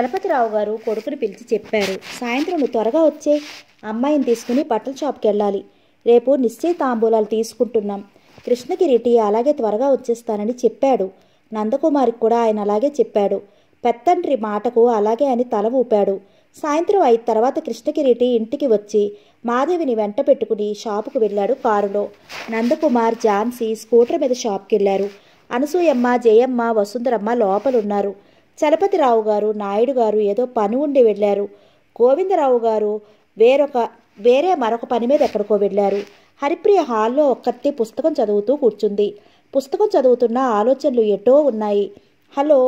గణపతిరావు గారు కొడుకుని పిలిచి చెప్పారు సాయంత్రం త్వరగా వచ్చే అమ్మాయిని తీసుకుని బట్టల షాప్కి వెళ్ళాలి రేపు నిశ్చయ తాంబూలాలు తీసుకుంటున్నాం కృష్ణగిరిటి అలాగే త్వరగా వచ్చేస్తానని చెప్పాడు నందకుమారికి కూడా ఆయన అలాగే చెప్పాడు పెత్తండ్రి మాటకు అలాగే అని తల ఊపాడు సాయంత్రం అయిన తర్వాత కృష్ణగిరిటి ఇంటికి వచ్చి మాధవిని వెంట పెట్టుకుని షాపుకు వెళ్ళాడు కారులో నందకుమార్ ఝాన్సీ స్కూటర్ మీద షాప్కి వెళ్ళారు అనసూయమ్మ జయమ్మ వసుంధరమ్మ లోపలున్నారు చలపతిరావు గారు నాయుడు గారు ఏదో పని ఉండి వెళ్ళారు గోవిందరావు గారు వేరొక వేరే మరొక పని మీద ఎక్కడికో వెళ్ళారు హరిప్రియ హాల్లో ఒక్కతే పుస్తకం చదువుతూ కూర్చుంది పుస్తకం చదువుతున్న ఆలోచనలు ఎటో ఉన్నాయి హలో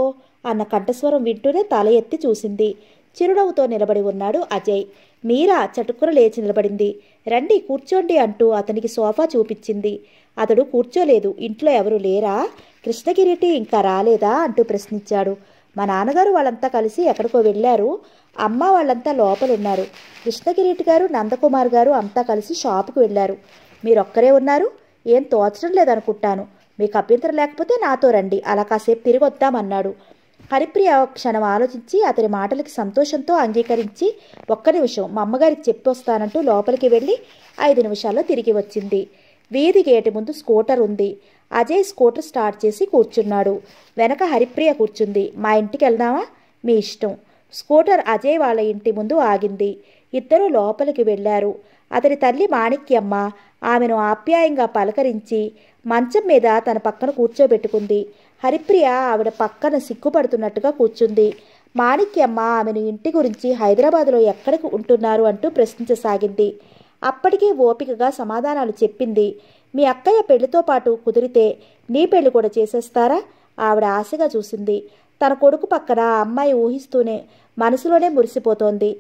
అన్న కంఠస్వరం వింటూనే తల ఎత్తి చూసింది చిరునవ్వుతో నిలబడి ఉన్నాడు అజయ్ మీరా చటుకున లేచి నిలబడింది రండి కూర్చోండి అంటూ అతనికి సోఫా చూపించింది అతడు కూర్చోలేదు ఇంట్లో ఎవరు లేరా కృష్ణగిరిటి ఇంకా రాలేదా అంటూ ప్రశ్నించాడు మా నాన్నగారు వాళ్ళంతా కలిసి ఎక్కడికో వెళ్ళారు అమ్మ వాళ్ళంతా లోపలున్నారు ఉన్నారు గారు నందకుమార్ గారు అంతా కలిసి షాపుకు వెళ్ళారు మీరొక్కరే ఉన్నారు ఏం తోచడం లేదనుకుంటాను మీకు అభ్యంతరం లేకపోతే నాతో రండి అలా కాసేపు తిరిగి వద్దామన్నాడు హరిప్రియ క్షణం ఆలోచించి అతని మాటలకి సంతోషంతో అంగీకరించి ఒక్క నిమిషం మా అమ్మగారికి చెప్పి వస్తానంటూ లోపలికి వెళ్ళి ఐదు నిమిషాల్లో తిరిగి వచ్చింది వీధి గేటు ముందు స్కూటర్ ఉంది అజయ్ స్కూటర్ స్టార్ట్ చేసి కూర్చున్నాడు వెనక హరిప్రియ కూర్చుంది మా ఇంటికి వెళ్దామా మీ ఇష్టం స్కూటర్ అజయ్ వాళ్ళ ఇంటి ముందు ఆగింది ఇద్దరూ లోపలికి వెళ్ళారు అతని తల్లి మాణిక్యమ్మ ఆమెను ఆప్యాయంగా పలకరించి మంచం మీద తన పక్కన కూర్చోబెట్టుకుంది హరిప్రియ ఆవిడ పక్కన సిగ్గుపడుతున్నట్టుగా కూర్చుంది మాణిక్యమ్మ ఆమెను ఇంటి గురించి హైదరాబాద్లో ఎక్కడికి ఉంటున్నారు అంటూ ప్రశ్నించసాగింది అప్పటికే ఓపికగా సమాధానాలు చెప్పింది మీ అక్కయ్య పెళ్లితో పాటు కుదిరితే నీ పెళ్లి కూడా చేసేస్తారా ఆవిడ ఆశగా చూసింది తన కొడుకు పక్కన ఆ అమ్మాయి ఊహిస్తూనే మనసులోనే మురిసిపోతోంది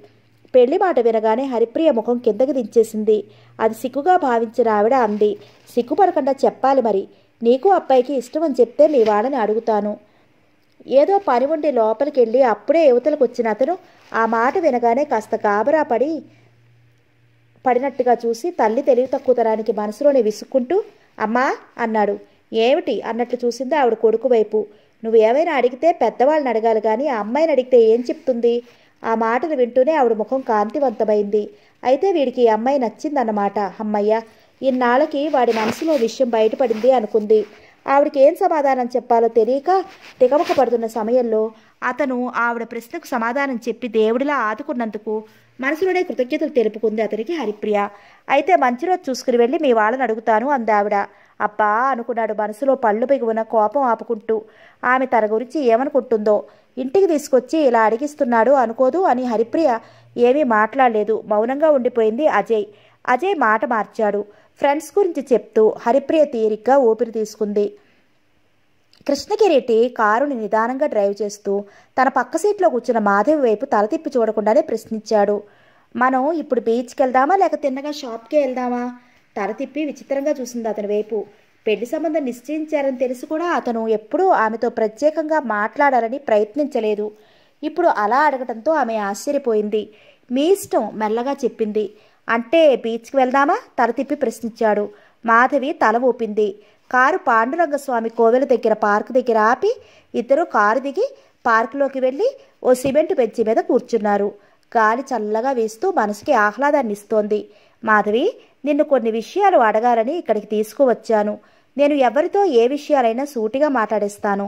పెళ్లి మాట వినగానే హరిప్రియ ముఖం కిందకి దించేసింది అది సిగ్గుగా భావించిన ఆవిడ అంది సిగ్గుపడకుండా చెప్పాలి మరి నీకు అబ్బాయికి ఇష్టం అని చెప్తే మీ వాడని అడుగుతాను ఏదో పని ఉండి లోపలికి వెళ్ళి అప్పుడే యువతలకు వచ్చిన అతను ఆ మాట వినగానే కాస్త గాబరా పడి పడినట్టుగా చూసి తల్లి తెలివి తక్కువ తరానికి మనసులోనే విసుక్కుంటూ అమ్మా అన్నాడు ఏమిటి అన్నట్లు చూసింది ఆవిడ కొడుకు వైపు నువ్వు ఏమైనా అడిగితే పెద్దవాళ్ళని అడగాలి కానీ ఆ అమ్మాయిని అడిగితే ఏం చెప్తుంది ఆ మాటలు వింటూనే ఆవిడ ముఖం కాంతివంతమైంది అయితే వీడికి అమ్మాయి అమ్మాయి నచ్చిందన్నమాట అమ్మయ్య ఇన్నాళ్ళకి వాడి మనసులో విషయం బయటపడింది అనుకుంది ఆవిడకి ఏం సమాధానం చెప్పాలో తెలియక తికమక పడుతున్న సమయంలో అతను ఆవిడ ప్రశ్నకు సమాధానం చెప్పి దేవుడిలా ఆదుకున్నందుకు మనసులోనే కృతజ్ఞతలు తెలుపుకుంది అతనికి హరిప్రియ అయితే మంచి రోజు చూసుకుని వెళ్ళి మీ వాళ్ళని అడుగుతాను అందావిడ అబ్బా అనుకున్నాడు మనసులో పళ్ళు పెగి ఉన్న కోపం ఆపుకుంటూ ఆమె తన గురించి ఏమనుకుంటుందో ఇంటికి తీసుకొచ్చి ఇలా అడిగిస్తున్నాడు అనుకోదు అని హరిప్రియ ఏమీ మాట్లాడలేదు మౌనంగా ఉండిపోయింది అజయ్ అజయ్ మాట మార్చాడు ఫ్రెండ్స్ గురించి చెప్తూ హరిప్రియ తీరిగ్గా ఊపిరి తీసుకుంది కృష్ణగిరెడ్డి కారుని నిదానంగా డ్రైవ్ చేస్తూ తన పక్క సీట్లో కూర్చున్న మాధవి వైపు తల తిప్పి చూడకుండానే ప్రశ్నించాడు మనం ఇప్పుడు బీచ్కి వెళ్దామా లేక తిన్నగా షాప్కి వెళ్దామా తల తిప్పి విచిత్రంగా చూసింది అతని వైపు పెళ్లి సంబంధం నిశ్చయించారని తెలిసి కూడా అతను ఎప్పుడూ ఆమెతో ప్రత్యేకంగా మాట్లాడాలని ప్రయత్నించలేదు ఇప్పుడు అలా అడగడంతో ఆమె ఆశ్చర్యపోయింది మీ ఇష్టం మెల్లగా చెప్పింది అంటే బీచ్కి వెళ్దామా తల తిప్పి ప్రశ్నించాడు మాధవి తల ఊపింది కారు పాండురంగస్వామి కోవెల దగ్గర పార్క్ దగ్గర ఆపి ఇద్దరు కారు దిగి పార్కులోకి వెళ్ళి ఓ సిమెంట్ బెంచి మీద కూర్చున్నారు గాలి చల్లగా వీస్తూ మనసుకి ఆహ్లాదాన్ని ఇస్తోంది మాధవి నిన్ను కొన్ని విషయాలు అడగాలని ఇక్కడికి తీసుకువచ్చాను నేను ఎవరితో ఏ విషయాలైనా సూటిగా మాట్లాడేస్తాను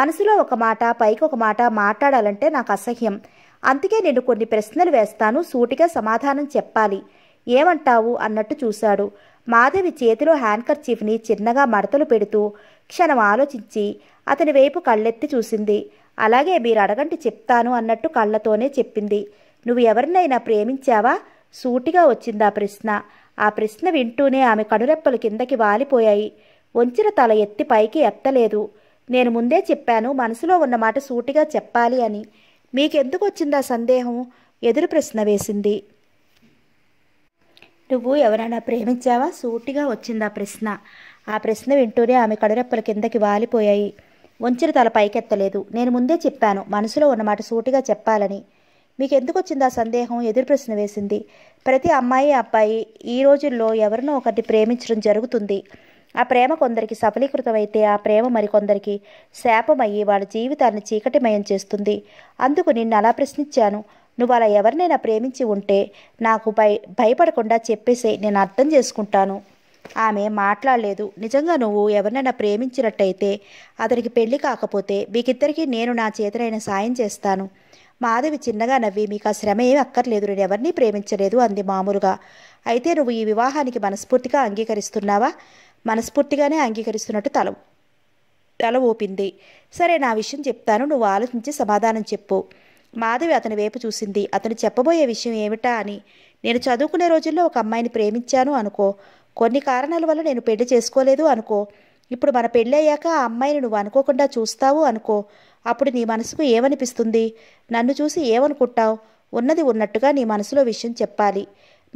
మనసులో ఒక మాట పైకి ఒక మాట మాట్లాడాలంటే నాకు అసహ్యం అందుకే నేను కొన్ని ప్రశ్నలు వేస్తాను సూటిగా సమాధానం చెప్పాలి ఏమంటావు అన్నట్టు చూశాడు మాధవి చేతిలో హ్యాండ్కర్చీఫ్ని చిన్నగా మడతలు పెడుతూ క్షణం ఆలోచించి అతని వైపు కళ్ళెత్తి చూసింది అలాగే మీరు అడగండి చెప్తాను అన్నట్టు కళ్ళతోనే చెప్పింది నువ్వు ఎవరినైనా ప్రేమించావా సూటిగా వచ్చిందా ప్రశ్న ఆ ప్రశ్న వింటూనే ఆమె కనురెప్పలు కిందకి వాలిపోయాయి వంచిన తల ఎత్తి పైకి ఎత్తలేదు నేను ముందే చెప్పాను మనసులో ఉన్న మాట సూటిగా చెప్పాలి అని మీకెందుకు వచ్చిందా సందేహం ఎదురు ప్రశ్న వేసింది నువ్వు ఎవరైనా ప్రేమించావా సూటిగా వచ్చింది ఆ ప్రశ్న ఆ ప్రశ్న వింటూనే ఆమె కడరెప్పల కిందకి వాలిపోయాయి వంచిన తల పైకెత్తలేదు నేను ముందే చెప్పాను మనసులో ఉన్నమాట సూటిగా చెప్పాలని మీకు ఎందుకు వచ్చింది ఆ సందేహం ఎదురు ప్రశ్న వేసింది ప్రతి అమ్మాయి అబ్బాయి ఈ రోజుల్లో ఎవరినో ఒకరిని ప్రేమించడం జరుగుతుంది ఆ ప్రేమ కొందరికి సఫలీకృతమైతే ఆ ప్రేమ మరికొందరికి శాపమయ్యి వాళ్ళ జీవితాన్ని చీకటిమయం చేస్తుంది అందుకు నిన్ను అలా ప్రశ్నించాను నువ్వు అలా ఎవరినైనా ప్రేమించి ఉంటే నాకు భయ భయపడకుండా చెప్పేసే నేను అర్థం చేసుకుంటాను ఆమె మాట్లాడలేదు నిజంగా నువ్వు ఎవరినైనా ప్రేమించినట్టయితే అతనికి పెళ్లి కాకపోతే మీకిద్దరికీ నేను నా చేతనైన సాయం చేస్తాను మాధవి చిన్నగా నవ్వి మీకు ఆ శ్రమ ఏమి అక్కర్లేదు నేను ఎవరిని ప్రేమించలేదు అంది మామూలుగా అయితే నువ్వు ఈ వివాహానికి మనస్ఫూర్తిగా అంగీకరిస్తున్నావా మనస్ఫూర్తిగానే అంగీకరిస్తున్నట్టు తల తల ఊపింది సరే నా విషయం చెప్తాను నువ్వు ఆలోచించి సమాధానం చెప్పు మాధవి అతని వైపు చూసింది అతను చెప్పబోయే విషయం ఏమిటా అని నేను చదువుకునే రోజుల్లో ఒక అమ్మాయిని ప్రేమించాను అనుకో కొన్ని కారణాల వల్ల నేను పెళ్లి చేసుకోలేదు అనుకో ఇప్పుడు మన పెళ్ళయ్యాక ఆ అమ్మాయిని నువ్వు అనుకోకుండా చూస్తావు అనుకో అప్పుడు నీ మనసుకు ఏమనిపిస్తుంది నన్ను చూసి ఏమనుకుంటావు ఉన్నది ఉన్నట్టుగా నీ మనసులో విషయం చెప్పాలి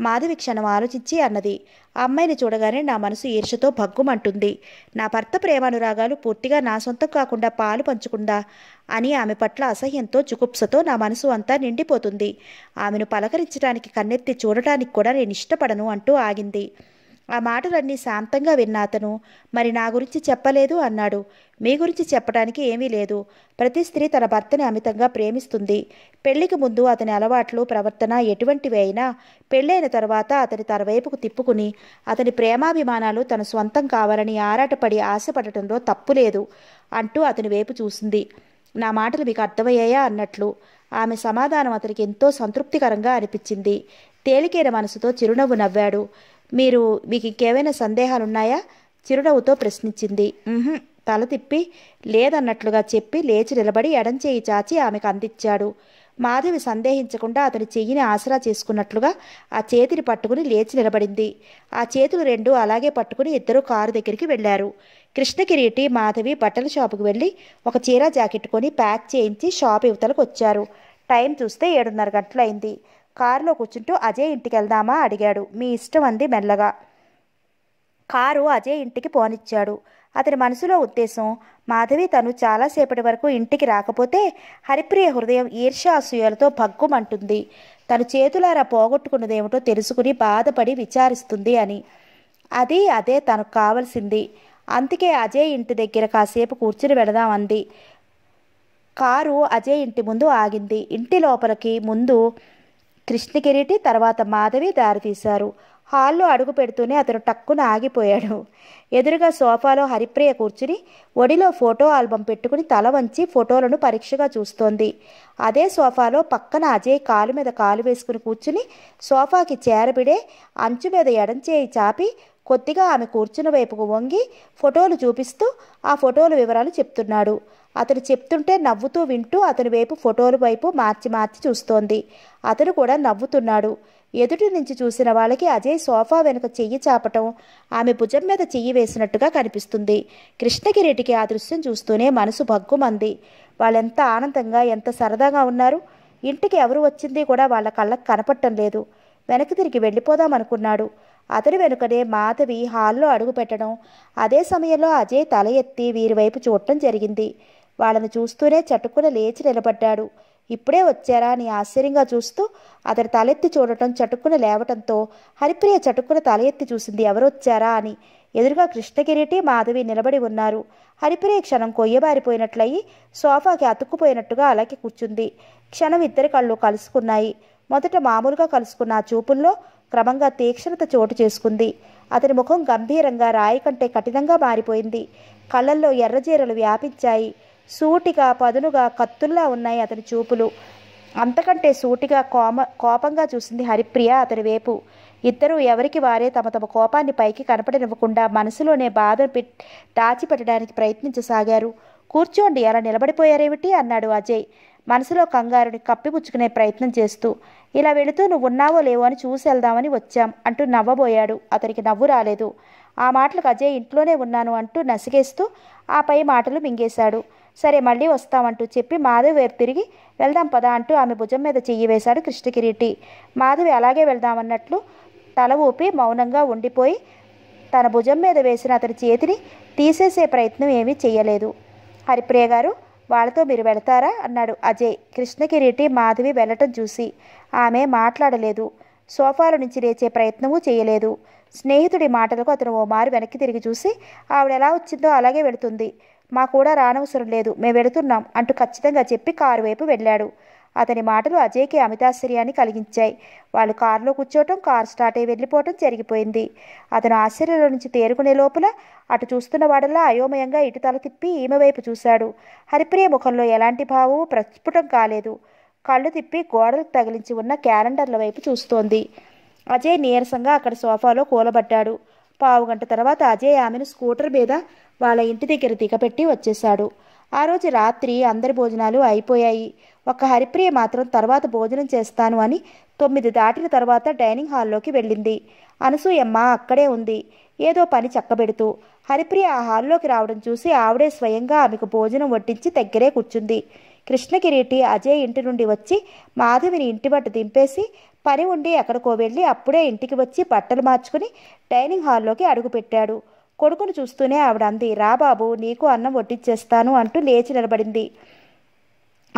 మాధవి క్షణం ఆలోచించి అన్నది అమ్మాయిని చూడగానే నా మనసు ఈర్షతో భగ్గుమంటుంది నా భర్త ప్రేమానురాగాలు పూర్తిగా నా సొంతం కాకుండా పాలు పంచుకుందా అని ఆమె పట్ల అసహ్యంతో చుకుప్సతో నా మనసు అంతా నిండిపోతుంది ఆమెను పలకరించడానికి కన్నెత్తి చూడటానికి కూడా నేను ఇష్టపడను అంటూ ఆగింది ఆ మాటలన్నీ శాంతంగా విన్న అతను మరి నా గురించి చెప్పలేదు అన్నాడు మీ గురించి చెప్పడానికి ఏమీ లేదు ప్రతి స్త్రీ తన భర్తని అమితంగా ప్రేమిస్తుంది పెళ్లికి ముందు అతని అలవాట్లు ప్రవర్తన ఎటువంటివి అయినా పెళ్ళైన తర్వాత అతని తన వైపుకు తిప్పుకుని అతని ప్రేమాభిమానాలు తన సొంతం కావాలని ఆరాటపడి ఆశపడటంలో తప్పు లేదు అంటూ అతని వైపు చూసింది నా మాటలు మీకు అర్థమయ్యాయా అన్నట్లు ఆమె సమాధానం అతనికి ఎంతో సంతృప్తికరంగా అనిపించింది తేలికైన మనసుతో చిరునవ్వు నవ్వాడు మీరు మీకు ఇంకేమైనా సందేహాలు ఉన్నాయా చిరునవ్వుతో ప్రశ్నించింది తల తిప్పి లేదన్నట్లుగా చెప్పి లేచి నిలబడి ఎడంచేయి చాచి ఆమెకు అందించాడు మాధవి సందేహించకుండా అతని చెయ్యిని ఆసరా చేసుకున్నట్లుగా ఆ చేతిని పట్టుకుని లేచి నిలబడింది ఆ చేతులు రెండు అలాగే పట్టుకుని ఇద్దరు కారు దగ్గరికి వెళ్లారు కృష్ణకిరీటి మాధవి బట్టల షాపుకు వెళ్ళి ఒక చీర జాకెట్ కొని ప్యాక్ చేయించి షాప్ యువతలకు వచ్చారు టైం చూస్తే ఏడున్నర గంటలైంది కారులో కూర్చుంటూ అజయ్ ఇంటికి వెళ్దామా అడిగాడు మీ ఇష్టం అంది మెల్లగా కారు అజయ్ ఇంటికి పోనిచ్చాడు అతని మనసులో ఉద్దేశం మాధవి తను చాలాసేపటి వరకు ఇంటికి రాకపోతే హరిప్రియ హృదయం ఈర్ష్య అసూయలతో భగ్గుమంటుంది తను చేతులారా పోగొట్టుకున్నదేమిటో తెలుసుకుని బాధపడి విచారిస్తుంది అని అది అదే తనకు కావలసింది అందుకే అజయ్ ఇంటి దగ్గర కాసేపు కూర్చుని వెళదాం కారు అజయ్ ఇంటి ముందు ఆగింది ఇంటి లోపలికి ముందు కిరీటి తర్వాత మాధవి దారితీశారు హాల్లో అడుగు పెడుతూనే అతను టక్కున ఆగిపోయాడు ఎదురుగా సోఫాలో హరిప్రియ కూర్చుని ఒడిలో ఫోటో ఆల్బం పెట్టుకుని తల వంచి ఫోటోలను పరీక్షగా చూస్తోంది అదే సోఫాలో పక్కన అజయ్ కాలు మీద కాలు వేసుకుని కూర్చుని సోఫాకి చేరబిడే అంచు మీద ఎడంచేయి చాపి కొద్దిగా ఆమె కూర్చున్న వైపుకు వంగి ఫోటోలు చూపిస్తూ ఆ ఫోటోల వివరాలు చెప్తున్నాడు అతను చెప్తుంటే నవ్వుతూ వింటూ అతని వైపు ఫోటోల వైపు మార్చి మార్చి చూస్తోంది అతను కూడా నవ్వుతున్నాడు ఎదుటి నుంచి చూసిన వాళ్ళకి అజయ్ సోఫా వెనుక చెయ్యి చాపటం ఆమె భుజం మీద చెయ్యి వేసినట్టుగా కనిపిస్తుంది కృష్ణగిరెడ్డికి ఆ దృశ్యం చూస్తూనే మనసు భగ్గుమంది వాళ్ళెంత ఆనందంగా ఎంత సరదాగా ఉన్నారు ఇంటికి ఎవరు వచ్చింది కూడా వాళ్ళ కళ్ళకు కనపడటం లేదు వెనక్కి తిరిగి వెళ్ళిపోదామనుకున్నాడు అతడి వెనుకనే మాధవి హాల్లో అడుగు పెట్టడం అదే సమయంలో అజయ్ తల ఎత్తి వీరి వైపు చూడటం జరిగింది వాళ్ళని చూస్తూనే చటుకున లేచి నిలబడ్డాడు ఇప్పుడే వచ్చారా అని ఆశ్చర్యంగా చూస్తూ అతడు తలెత్తి చూడటం చటుక్కున లేవటంతో హరిప్రియ చటుక్కున తల ఎత్తి చూసింది ఎవరొచ్చారా అని ఎదురుగా కృష్ణగిరిటి మాధవి నిలబడి ఉన్నారు హరిప్రియ క్షణం కొయ్యబారిపోయినట్లయి సోఫాకి అతుక్కుపోయినట్టుగా అలాగే కూర్చుంది క్షణం ఇద్దరి కళ్ళు కలుసుకున్నాయి మొదట మామూలుగా కలుసుకున్న చూపుల్లో క్రమంగా తీక్షణత చోటు చేసుకుంది అతని ముఖం గంభీరంగా రాయి కంటే కఠినంగా మారిపోయింది కళ్ళల్లో ఎర్రజీరలు వ్యాపించాయి సూటిగా పదునుగా కత్తుల్లా ఉన్నాయి అతని చూపులు అంతకంటే సూటిగా కోమ కోపంగా చూసింది హరిప్రియ అతని వైపు ఇద్దరూ ఎవరికి వారే తమ తమ కోపాన్ని పైకి కనపడనివ్వకుండా మనసులోనే బాధ దాచిపెట్టడానికి ప్రయత్నించసాగారు కూర్చోండి అలా నిలబడిపోయారేమిటి అన్నాడు అజయ్ మనసులో కంగారుని కప్పిపుచ్చుకునే ప్రయత్నం చేస్తూ ఇలా వెళుతూ నువ్వు ఉన్నావో లేవో అని చూసి వెళ్దామని వచ్చాం అంటూ నవ్వబోయాడు అతనికి నవ్వు రాలేదు ఆ మాటలకు అజయ్ ఇంట్లోనే ఉన్నాను అంటూ నసిగేస్తూ ఆ మాటలు మింగేశాడు సరే మళ్ళీ వస్తామంటూ చెప్పి మాధవి తిరిగి వెళ్దాం పదా అంటూ ఆమె భుజం మీద చెయ్యి వేశాడు కృష్ణకిరీటి మాధవి అలాగే వెళ్దామన్నట్లు తల ఊపి మౌనంగా ఉండిపోయి తన భుజం మీద వేసిన అతని చేతిని తీసేసే ప్రయత్నం ఏమీ చేయలేదు హరిప్రియ గారు వాళ్ళతో మీరు వెళతారా అన్నాడు అజయ్ కృష్ణకిరీటి మాధవి వెళ్ళటం చూసి ఆమె మాట్లాడలేదు సోఫాల నుంచి లేచే ప్రయత్నము చేయలేదు స్నేహితుడి మాటలకు అతను ఓ మారు వెనక్కి తిరిగి చూసి ఆవిడ ఎలా వచ్చిందో అలాగే వెళుతుంది మా కూడా రానవసరం లేదు మేము వెళుతున్నాం అంటూ ఖచ్చితంగా చెప్పి కారు వైపు వెళ్ళాడు అతని మాటలు అజయ్కి అమితాశ్చర్యాన్ని కలిగించాయి వాళ్ళు కారులో కూర్చోవటం కారు స్టార్ట్ అయి వెళ్ళిపోవటం జరిగిపోయింది అతను ఆశ్చర్యంలో నుంచి తేరుకునే లోపల అటు చూస్తున్న వాడల్లా అయోమయంగా ఇటు తల తిప్పి ఈమె వైపు చూశాడు హరిప్రియ ముఖంలో ఎలాంటి భావము ప్రస్ఫుటం కాలేదు కళ్ళు తిప్పి గోడలకు తగిలించి ఉన్న క్యాలెండర్ల వైపు చూస్తోంది అజయ్ నీరసంగా అక్కడ సోఫాలో కూలబడ్డాడు పావు గంట తర్వాత అజయ్ ఆమెను స్కూటర్ మీద వాళ్ళ ఇంటి దగ్గర దిగబెట్టి వచ్చేశాడు ఆ రోజు రాత్రి అందరి భోజనాలు అయిపోయాయి ఒక హరిప్రియ మాత్రం తర్వాత భోజనం చేస్తాను అని తొమ్మిది దాటిన తర్వాత డైనింగ్ హాల్లోకి వెళ్ళింది అనసూయమ్మ అక్కడే ఉంది ఏదో పని చక్కబెడుతూ హరిప్రియ ఆ హాల్లోకి రావడం చూసి ఆవిడే స్వయంగా ఆమెకు భోజనం వడ్డించి దగ్గరే కూర్చుంది కృష్ణకిరీటి అజయ్ ఇంటి నుండి వచ్చి మాధవిని ఇంటి బట్ట దింపేసి పని ఉండి ఎక్కడికో వెళ్ళి అప్పుడే ఇంటికి వచ్చి బట్టలు మార్చుకుని డైనింగ్ హాల్లోకి అడుగుపెట్టాడు కొడుకును చూస్తూనే ఆవిడ అంది రాబాబు నీకు అన్నం వడ్డిచ్చేస్తాను అంటూ లేచి నిలబడింది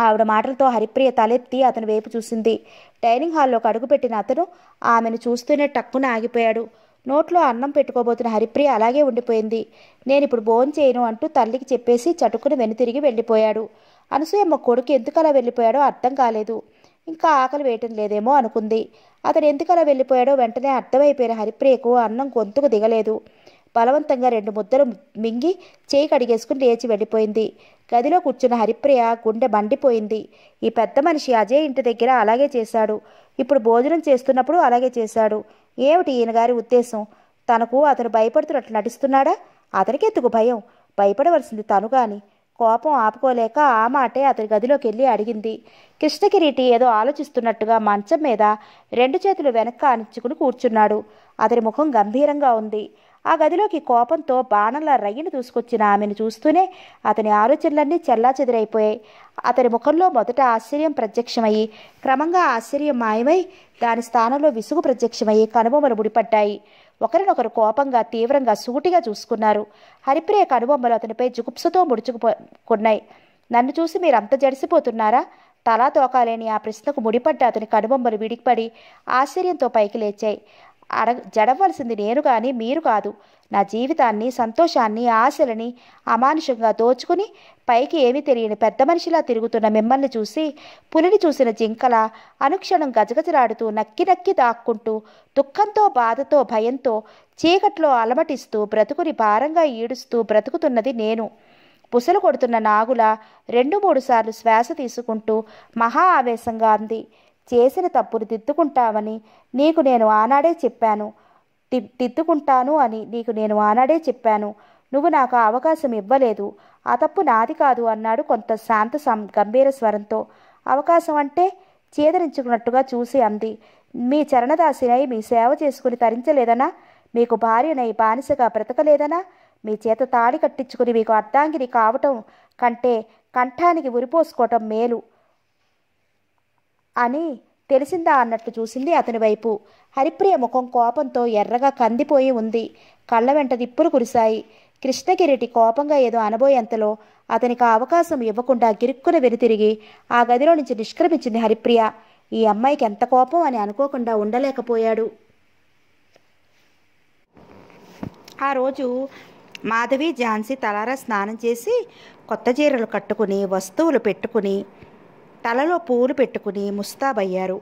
ఆవిడ మాటలతో హరిప్రియ తలెత్తి అతని వైపు చూసింది డైనింగ్ హాల్లోకి అడుగుపెట్టిన అతను ఆమెను చూస్తూనే టక్కున ఆగిపోయాడు నోట్లో అన్నం పెట్టుకోబోతున్న హరిప్రియ అలాగే ఉండిపోయింది నేను ఇప్పుడు బోన్ చేయను అంటూ తల్లికి చెప్పేసి చటుకుని వెనుతిరిగి వెళ్ళిపోయాడు అనసూయమ్మ కొడుకు ఎందుకలా వెళ్ళిపోయాడో అర్థం కాలేదు ఇంకా ఆకలి వేయటం లేదేమో అనుకుంది అతను ఎందుకలా వెళ్ళిపోయాడో వెంటనే అర్థమైపోయిన హరిప్రియకు అన్నం గొంతుకు దిగలేదు బలవంతంగా రెండు ముద్దలు మింగి చేయి కడిగేసుకుని లేచి వెళ్ళిపోయింది గదిలో కూర్చున్న హరిప్రియ గుండె మండిపోయింది ఈ పెద్ద మనిషి అజయ్ ఇంటి దగ్గర అలాగే చేశాడు ఇప్పుడు భోజనం చేస్తున్నప్పుడు అలాగే చేశాడు ఏమిటి ఈయన గారి ఉద్దేశం తనకు అతను భయపడుతున్నట్లు నటిస్తున్నాడా అతనికి ఎత్తుకు భయం భయపడవలసింది తను కానీ కోపం ఆపుకోలేక ఆ మాటే అతని గదిలోకి వెళ్ళి అడిగింది కృష్ణకిరీటి ఏదో ఆలోచిస్తున్నట్టుగా మంచం మీద రెండు చేతులు వెనక్కి ఆనించుకుని కూర్చున్నాడు అతని ముఖం గంభీరంగా ఉంది ఆ గదిలోకి కోపంతో బాణంలా రయ్యను దూసుకొచ్చిన ఆమెను చూస్తూనే అతని ఆలోచనలన్నీ చెల్లా చెదిరైపోయాయి అతని ముఖంలో మొదట ఆశ్చర్యం ప్రత్యక్షమయ్యి క్రమంగా ఆశ్చర్యం మాయమై దాని స్థానంలో విసుగు ప్రత్యక్షమయ్యి కనుబొమ్మలు ముడిపడ్డాయి ఒకరినొకరు కోపంగా తీవ్రంగా సూటిగా చూసుకున్నారు హరిప్రియ కనుబొమ్మలు అతనిపై జుగుప్సతో ముడుచుకుపోన్నాయి నన్ను చూసి మీరంత జడిసిపోతున్నారా తలా తోకాలేని ఆ ప్రశ్నకు ముడిపడ్డ అతని కనుబొమ్మలు విడిపడి ఆశ్చర్యంతో పైకి లేచాయి అడగ జడవలసింది నేను కానీ మీరు కాదు నా జీవితాన్ని సంతోషాన్ని ఆశలని అమానుషంగా దోచుకుని పైకి ఏమీ తెలియని పెద్ద మనిషిలా తిరుగుతున్న మిమ్మల్ని చూసి పులిని చూసిన జింకల అనుక్షణం గజగజలాడుతూ నక్కి నక్కి దాక్కుంటూ దుఃఖంతో బాధతో భయంతో చీకట్లో అలమటిస్తూ బ్రతుకుని భారంగా ఈడుస్తూ బ్రతుకుతున్నది నేను పుసలు కొడుతున్న నాగుల రెండు మూడు సార్లు శ్వాస తీసుకుంటూ మహా ఆవేశంగా అంది చేసిన తప్పును తిత్తుకుంటావని నీకు నేను ఆనాడే చెప్పాను తిత్తుకుంటాను అని నీకు నేను ఆనాడే చెప్పాను నువ్వు నాకు అవకాశం ఇవ్వలేదు ఆ తప్పు నాది కాదు అన్నాడు కొంత శాంత గంభీర స్వరంతో అవకాశం అంటే చేదరించుకున్నట్టుగా చూసి అంది మీ చరణదాసినై మీ సేవ చేసుకుని తరించలేదనా మీకు భార్యనై బానిసగా బ్రతకలేదనా మీ చేత తాళి కట్టించుకుని మీకు అర్ధాంగిని కావటం కంటే కంఠానికి ఉరిపోసుకోవటం మేలు అని తెలిసిందా అన్నట్లు చూసింది అతని వైపు హరిప్రియ ముఖం కోపంతో ఎర్రగా కందిపోయి ఉంది కళ్ళ వెంట దిప్పులు కురిశాయి కృష్ణగిరిటి కోపంగా ఏదో అనబోయేంతలో అతనికి అవకాశం ఇవ్వకుండా గిరుక్కున వెనుతిరిగి ఆ గదిలో నుంచి నిష్క్రమించింది హరిప్రియ ఈ అమ్మాయికి ఎంత కోపం అని అనుకోకుండా ఉండలేకపోయాడు ఆ రోజు మాధవి ఝాన్సీ తలారా స్నానం చేసి కొత్త చీరలు కట్టుకుని వస్తువులు పెట్టుకుని తలలో పూలు పెట్టుకుని ముస్తాబయ్యారు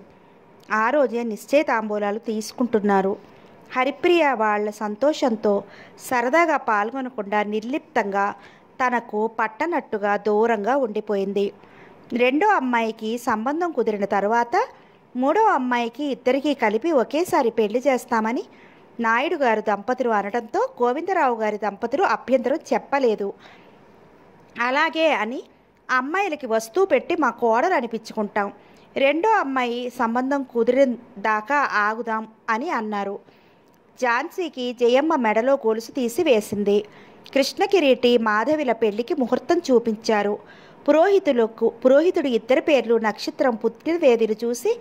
ఆ రోజే నిశ్చయతాంబూలాలు తీసుకుంటున్నారు హరిప్రియ వాళ్ళ సంతోషంతో సరదాగా పాల్గొనకుండా నిర్లిప్తంగా తనకు పట్టనట్టుగా దూరంగా ఉండిపోయింది రెండో అమ్మాయికి సంబంధం కుదిరిన తర్వాత మూడో అమ్మాయికి ఇద్దరికీ కలిపి ఒకేసారి పెళ్లి చేస్తామని నాయుడు గారు దంపతులు అనడంతో గోవిందరావు గారి దంపతులు అభ్యంతరం చెప్పలేదు అలాగే అని అమ్మాయిలకి వస్తువు పెట్టి మా కోడలు అనిపించుకుంటాం రెండో అమ్మాయి సంబంధం కుదిరిన దాకా ఆగుదాం అని అన్నారు ఝాన్సీకి జయమ్మ మెడలో గొలుసు తీసి వేసింది కృష్ణకిరీటి మాధవిల పెళ్లికి ముహూర్తం చూపించారు పురోహితులకు పురోహితుడు ఇద్దరి పేర్లు నక్షత్రం పుత్రవేదిలు చూసి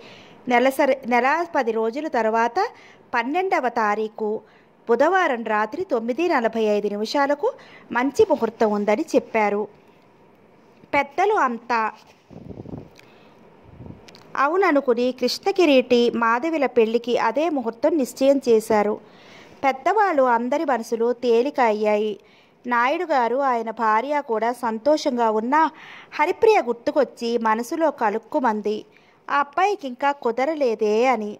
నెలసరి నెల పది రోజుల తర్వాత పన్నెండవ తారీఖు బుధవారం రాత్రి తొమ్మిది నలభై ఐదు నిమిషాలకు మంచి ముహూర్తం ఉందని చెప్పారు పెద్దలు అంతా అవుననుకుని కృష్ణకిరీటి మాధవిల పెళ్లికి అదే ముహూర్తం నిశ్చయం చేశారు పెద్దవాళ్ళు అందరి మనసులు తేలిక అయ్యాయి నాయుడు గారు ఆయన భార్య కూడా సంతోషంగా ఉన్న హరిప్రియ గుర్తుకొచ్చి మనసులో కలుక్కుమంది ఆ అబ్బాయికి ఇంకా కుదరలేదే అని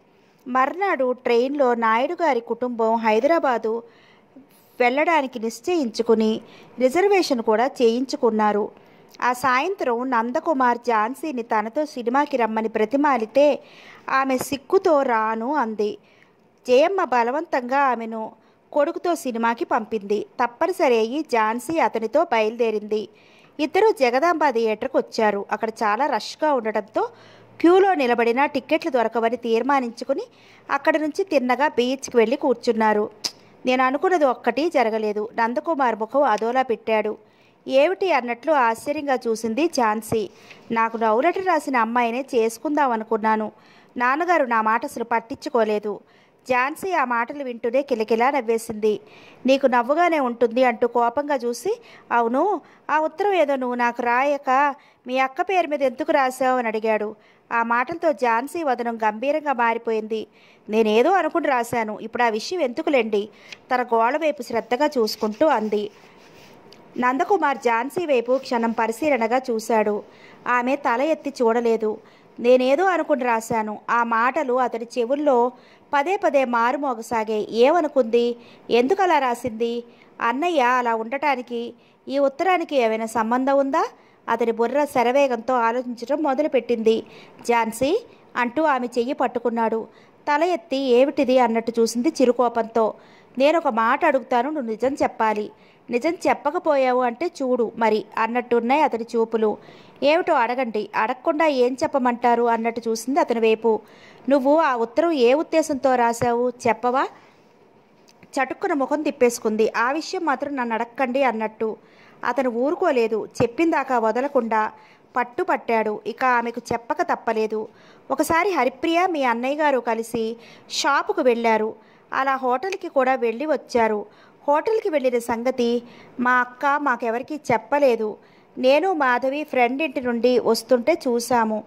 మర్నాడు ట్రైన్లో నాయుడు గారి కుటుంబం హైదరాబాదు వెళ్ళడానికి నిశ్చయించుకుని రిజర్వేషన్ కూడా చేయించుకున్నారు ఆ సాయంత్రం నందకుమార్ ఝాన్సీని తనతో సినిమాకి రమ్మని ప్రతిమాలితే ఆమె సిక్కుతో రాను అంది జయమ్మ బలవంతంగా ఆమెను కొడుకుతో సినిమాకి పంపింది తప్పనిసరి అయ్యి ఝాన్సీ అతనితో బయలుదేరింది ఇద్దరు జగదాంబ థియేటర్కి వచ్చారు అక్కడ చాలా రష్గా ఉండటంతో క్యూలో నిలబడిన టిక్కెట్లు దొరకవని తీర్మానించుకుని అక్కడి నుంచి తిన్నగా బీచ్కి వెళ్ళి కూర్చున్నారు నేను అనుకున్నది ఒక్కటి జరగలేదు నందకుమార్ ముఖం అదోలా పెట్టాడు ఏమిటి అన్నట్లు ఆశ్చర్యంగా చూసింది ఝాన్సీ నాకు లవ్ లెటర్ రాసిన అమ్మాయినే చేసుకుందాం అనుకున్నాను నాన్నగారు నా మాట అసలు పట్టించుకోలేదు ఝాన్సీ ఆ మాటలు వింటూనే కిలకిలా నవ్వేసింది నీకు నవ్వుగానే ఉంటుంది అంటూ కోపంగా చూసి అవును ఆ ఉత్తరం ఏదో నువ్వు నాకు రాయక మీ అక్క పేరు మీద ఎందుకు రాసావు అని అడిగాడు ఆ మాటలతో ఝాన్సీ వదనం గంభీరంగా మారిపోయింది నేనేదో అనుకుని రాశాను ఇప్పుడు ఆ విషయం ఎందుకులేండి తన గోళ్ళ వైపు శ్రద్ధగా చూసుకుంటూ అంది నందకుమార్ ఝాన్సీ వైపు క్షణం పరిశీలనగా చూశాడు ఆమె తల ఎత్తి చూడలేదు నేనేదో అనుకుని రాశాను ఆ మాటలు అతడి చెవుల్లో పదే పదే మారుమోగసాగే ఏమనుకుంది ఎందుకు అలా రాసింది అన్నయ్య అలా ఉండటానికి ఈ ఉత్తరానికి ఏమైనా సంబంధం ఉందా అతడి బుర్ర శరవేగంతో ఆలోచించడం మొదలుపెట్టింది ఝాన్సీ అంటూ ఆమె చెయ్యి పట్టుకున్నాడు తల ఎత్తి ఏమిటిది అన్నట్టు చూసింది చిరుకోపంతో నేనొక మాట అడుగుతాను నువ్వు నిజం చెప్పాలి నిజం చెప్పకపోయావు అంటే చూడు మరి అన్నట్టున్నాయి అతని చూపులు ఏమిటో అడగండి అడగకుండా ఏం చెప్పమంటారు అన్నట్టు చూసింది అతని వైపు నువ్వు ఆ ఉత్తరం ఏ ఉద్దేశంతో రాశావు చెప్పవా చటుక్కున ముఖం తిప్పేసుకుంది ఆ విషయం మాత్రం నన్ను అడక్కండి అన్నట్టు అతను ఊరుకోలేదు చెప్పిందాకా వదలకుండా పట్టుపట్టాడు ఇక ఆమెకు చెప్పక తప్పలేదు ఒకసారి హరిప్రియ మీ అన్నయ్య గారు కలిసి షాపుకు వెళ్ళారు అలా హోటల్కి కూడా వెళ్ళి వచ్చారు హోటల్కి వెళ్ళిన సంగతి మా అక్క మాకెవరికి చెప్పలేదు నేను మాధవి ఫ్రెండ్ ఇంటి నుండి వస్తుంటే చూశాము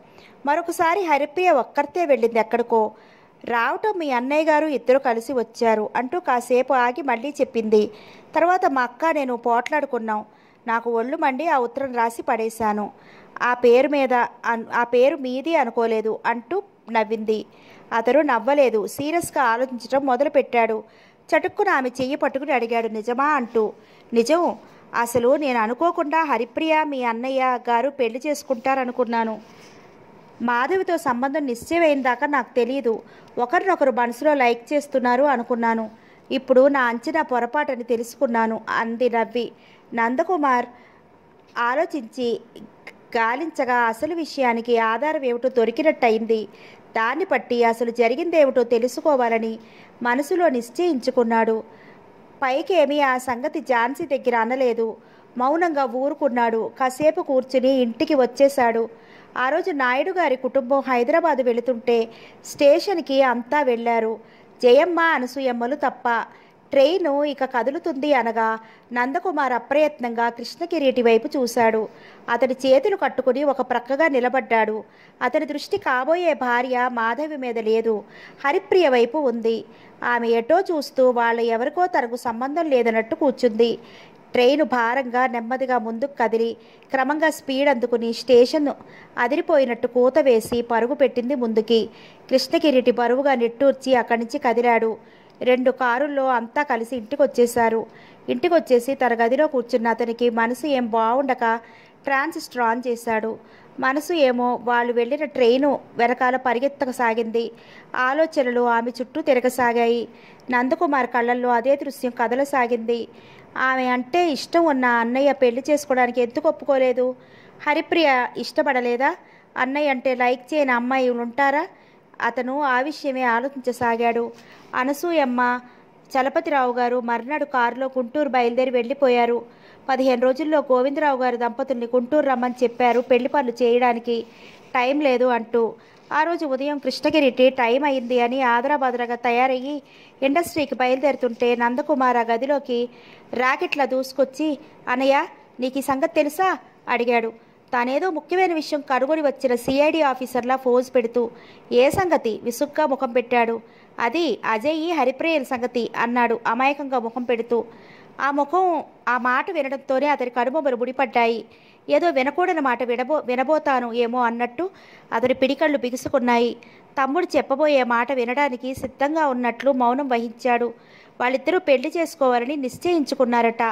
మరొకసారి హరిప్రియ ఒక్కరితే వెళ్ళింది ఎక్కడికో రావటం మీ అన్నయ్య గారు ఇద్దరు కలిసి వచ్చారు అంటూ కాసేపు ఆగి మళ్ళీ చెప్పింది తర్వాత మా అక్క నేను పోట్లాడుకున్నాం నాకు ఒళ్ళు మండి ఆ ఉత్తరం రాసి పడేశాను ఆ పేరు మీద ఆ పేరు మీది అనుకోలేదు అంటూ నవ్వింది అతను నవ్వలేదు సీరియస్గా ఆలోచించడం మొదలుపెట్టాడు చటుక్కున ఆమె చెయ్యి పట్టుకుని అడిగాడు నిజమా అంటూ నిజం అసలు నేను అనుకోకుండా హరిప్రియ మీ అన్నయ్య గారు పెళ్లి చేసుకుంటారనుకున్నాను మాధవితో సంబంధం నిశ్చయమైందాకా నాకు తెలియదు ఒకరినొకరు మనసులో లైక్ చేస్తున్నారు అనుకున్నాను ఇప్పుడు నా అంచనా పొరపాటని తెలుసుకున్నాను అంది నవ్వి నందకుమార్ ఆలోచించి గాలించగా అసలు విషయానికి ఆధారం ఏమిటో దొరికినట్టయింది దాన్ని బట్టి అసలు జరిగిందేమిటో తెలుసుకోవాలని మనసులో నిశ్చయించుకున్నాడు పైకేమీ ఆ సంగతి ఝాన్సీ దగ్గర అనలేదు మౌనంగా ఊరుకున్నాడు కాసేపు కూర్చుని ఇంటికి వచ్చేశాడు ఆ రోజు నాయుడు గారి కుటుంబం హైదరాబాదు వెళుతుంటే స్టేషన్కి అంతా వెళ్ళారు జయమ్మ అనసూయమ్మలు తప్ప ట్రైను ఇక కదులుతుంది అనగా నందకుమార్ అప్రయత్నంగా కృష్ణకిరీటి వైపు చూశాడు అతడి చేతులు కట్టుకుని ఒక ప్రక్కగా నిలబడ్డాడు అతని దృష్టి కాబోయే భార్య మాధవి మీద లేదు హరిప్రియ వైపు ఉంది ఆమె ఎటో చూస్తూ వాళ్ళ ఎవరికో తనకు సంబంధం లేదన్నట్టు కూర్చుంది ట్రైను భారంగా నెమ్మదిగా ముందుకు కదిలి క్రమంగా స్పీడ్ అందుకుని స్టేషన్ అదిరిపోయినట్టు కూత వేసి పరుగు పెట్టింది ముందుకి కృష్ణకిరీటి బరువుగా నిట్టూర్చి అక్కడి నుంచి కదిలాడు రెండు కారుల్లో అంతా కలిసి ఇంటికి వచ్చేశారు ఇంటికి వచ్చేసి తన గదిలో కూర్చున్న అతనికి మనసు ఏం బాగుండక ట్రాన్సిస్టర్ ఆన్ చేశాడు మనసు ఏమో వాళ్ళు వెళ్ళిన ట్రైను వెనకాల పరిగెత్తకసాగింది ఆలోచనలు ఆమె చుట్టూ తిరగసాగాయి నందకుమార్ కళ్ళల్లో అదే దృశ్యం కదలసాగింది ఆమె అంటే ఇష్టం ఉన్న అన్నయ్య పెళ్లి చేసుకోవడానికి ఎందుకు ఒప్పుకోలేదు హరిప్రియ ఇష్టపడలేదా అన్నయ్య అంటే లైక్ చేయని అమ్మాయి ఉంటారా అతను ఆ విషయమే ఆలోచించసాగాడు అనసూయమ్మ చలపతిరావు గారు మర్నాడు కారులో గుంటూరు బయలుదేరి వెళ్ళిపోయారు పదిహేను రోజుల్లో గోవిందరావు గారు దంపతుల్ని గుంటూరు రమ్మని చెప్పారు పెళ్లి పనులు చేయడానికి టైం లేదు అంటూ ఆ రోజు ఉదయం కృష్ణగిరికి టైం అయింది అని ఆదరాబాదరాగా తయారయ్యి ఇండస్ట్రీకి బయలుదేరుతుంటే నందకుమార్ ఆ గదిలోకి రాకెట్ల దూసుకొచ్చి అనయ్య నీకు ఈ సంగతి తెలుసా అడిగాడు తానేదో ముఖ్యమైన విషయం కనుగొని వచ్చిన సిఐడి ఆఫీసర్లా ఫోజ్ పెడుతూ ఏ సంగతి విసుగ్గా ముఖం పెట్టాడు అది అజయ్ హరిప్రియన్ సంగతి అన్నాడు అమాయకంగా ముఖం పెడుతూ ఆ ముఖం ఆ మాట వినడంతోనే అతని కనుబొమ్మలు ముడిపడ్డాయి ఏదో వినకూడని మాట వినబో వినబోతాను ఏమో అన్నట్టు అతని పిడికళ్ళు బిగుసుకున్నాయి తమ్ముడు చెప్పబోయే మాట వినడానికి సిద్ధంగా ఉన్నట్లు మౌనం వహించాడు వాళ్ళిద్దరూ పెళ్లి చేసుకోవాలని నిశ్చయించుకున్నారట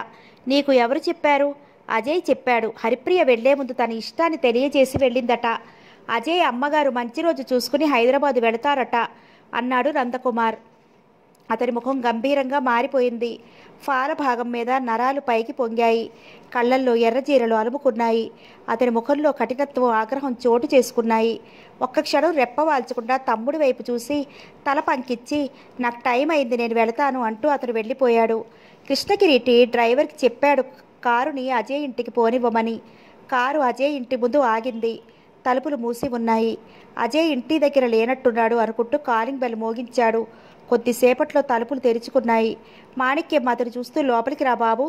నీకు ఎవరు చెప్పారు అజయ్ చెప్పాడు హరిప్రియ వెళ్లే ముందు తన ఇష్టాన్ని తెలియజేసి వెళ్ళిందట అజయ్ అమ్మగారు మంచి రోజు చూసుకుని హైదరాబాదు వెళతారట అన్నాడు నందకుమార్ అతని ముఖం గంభీరంగా మారిపోయింది ఫాల భాగం మీద నరాలు పైకి పొంగాయి కళ్ళల్లో ఎర్రజీరలు అలుముకున్నాయి అతని ముఖంలో కఠినత్వం ఆగ్రహం చోటు చేసుకున్నాయి ఒక్క క్షణం రెప్పవాల్చకుండా తమ్ముడి వైపు చూసి తల పంకిచ్చి నాకు టైం అయింది నేను వెళతాను అంటూ అతను వెళ్ళిపోయాడు కృష్ణగిరి డ్రైవర్కి చెప్పాడు కారుని అజయ్ ఇంటికి పోనివ్వమని కారు అజయ్ ఇంటి ముందు ఆగింది తలుపులు మూసి ఉన్నాయి అజయ్ ఇంటి దగ్గర లేనట్టున్నాడు అనుకుంటూ కాలింగ్ బెల్ మోగించాడు కొద్దిసేపట్లో తలుపులు తెరుచుకున్నాయి మాణిక్యం అతను చూస్తూ లోపలికి రా బాబు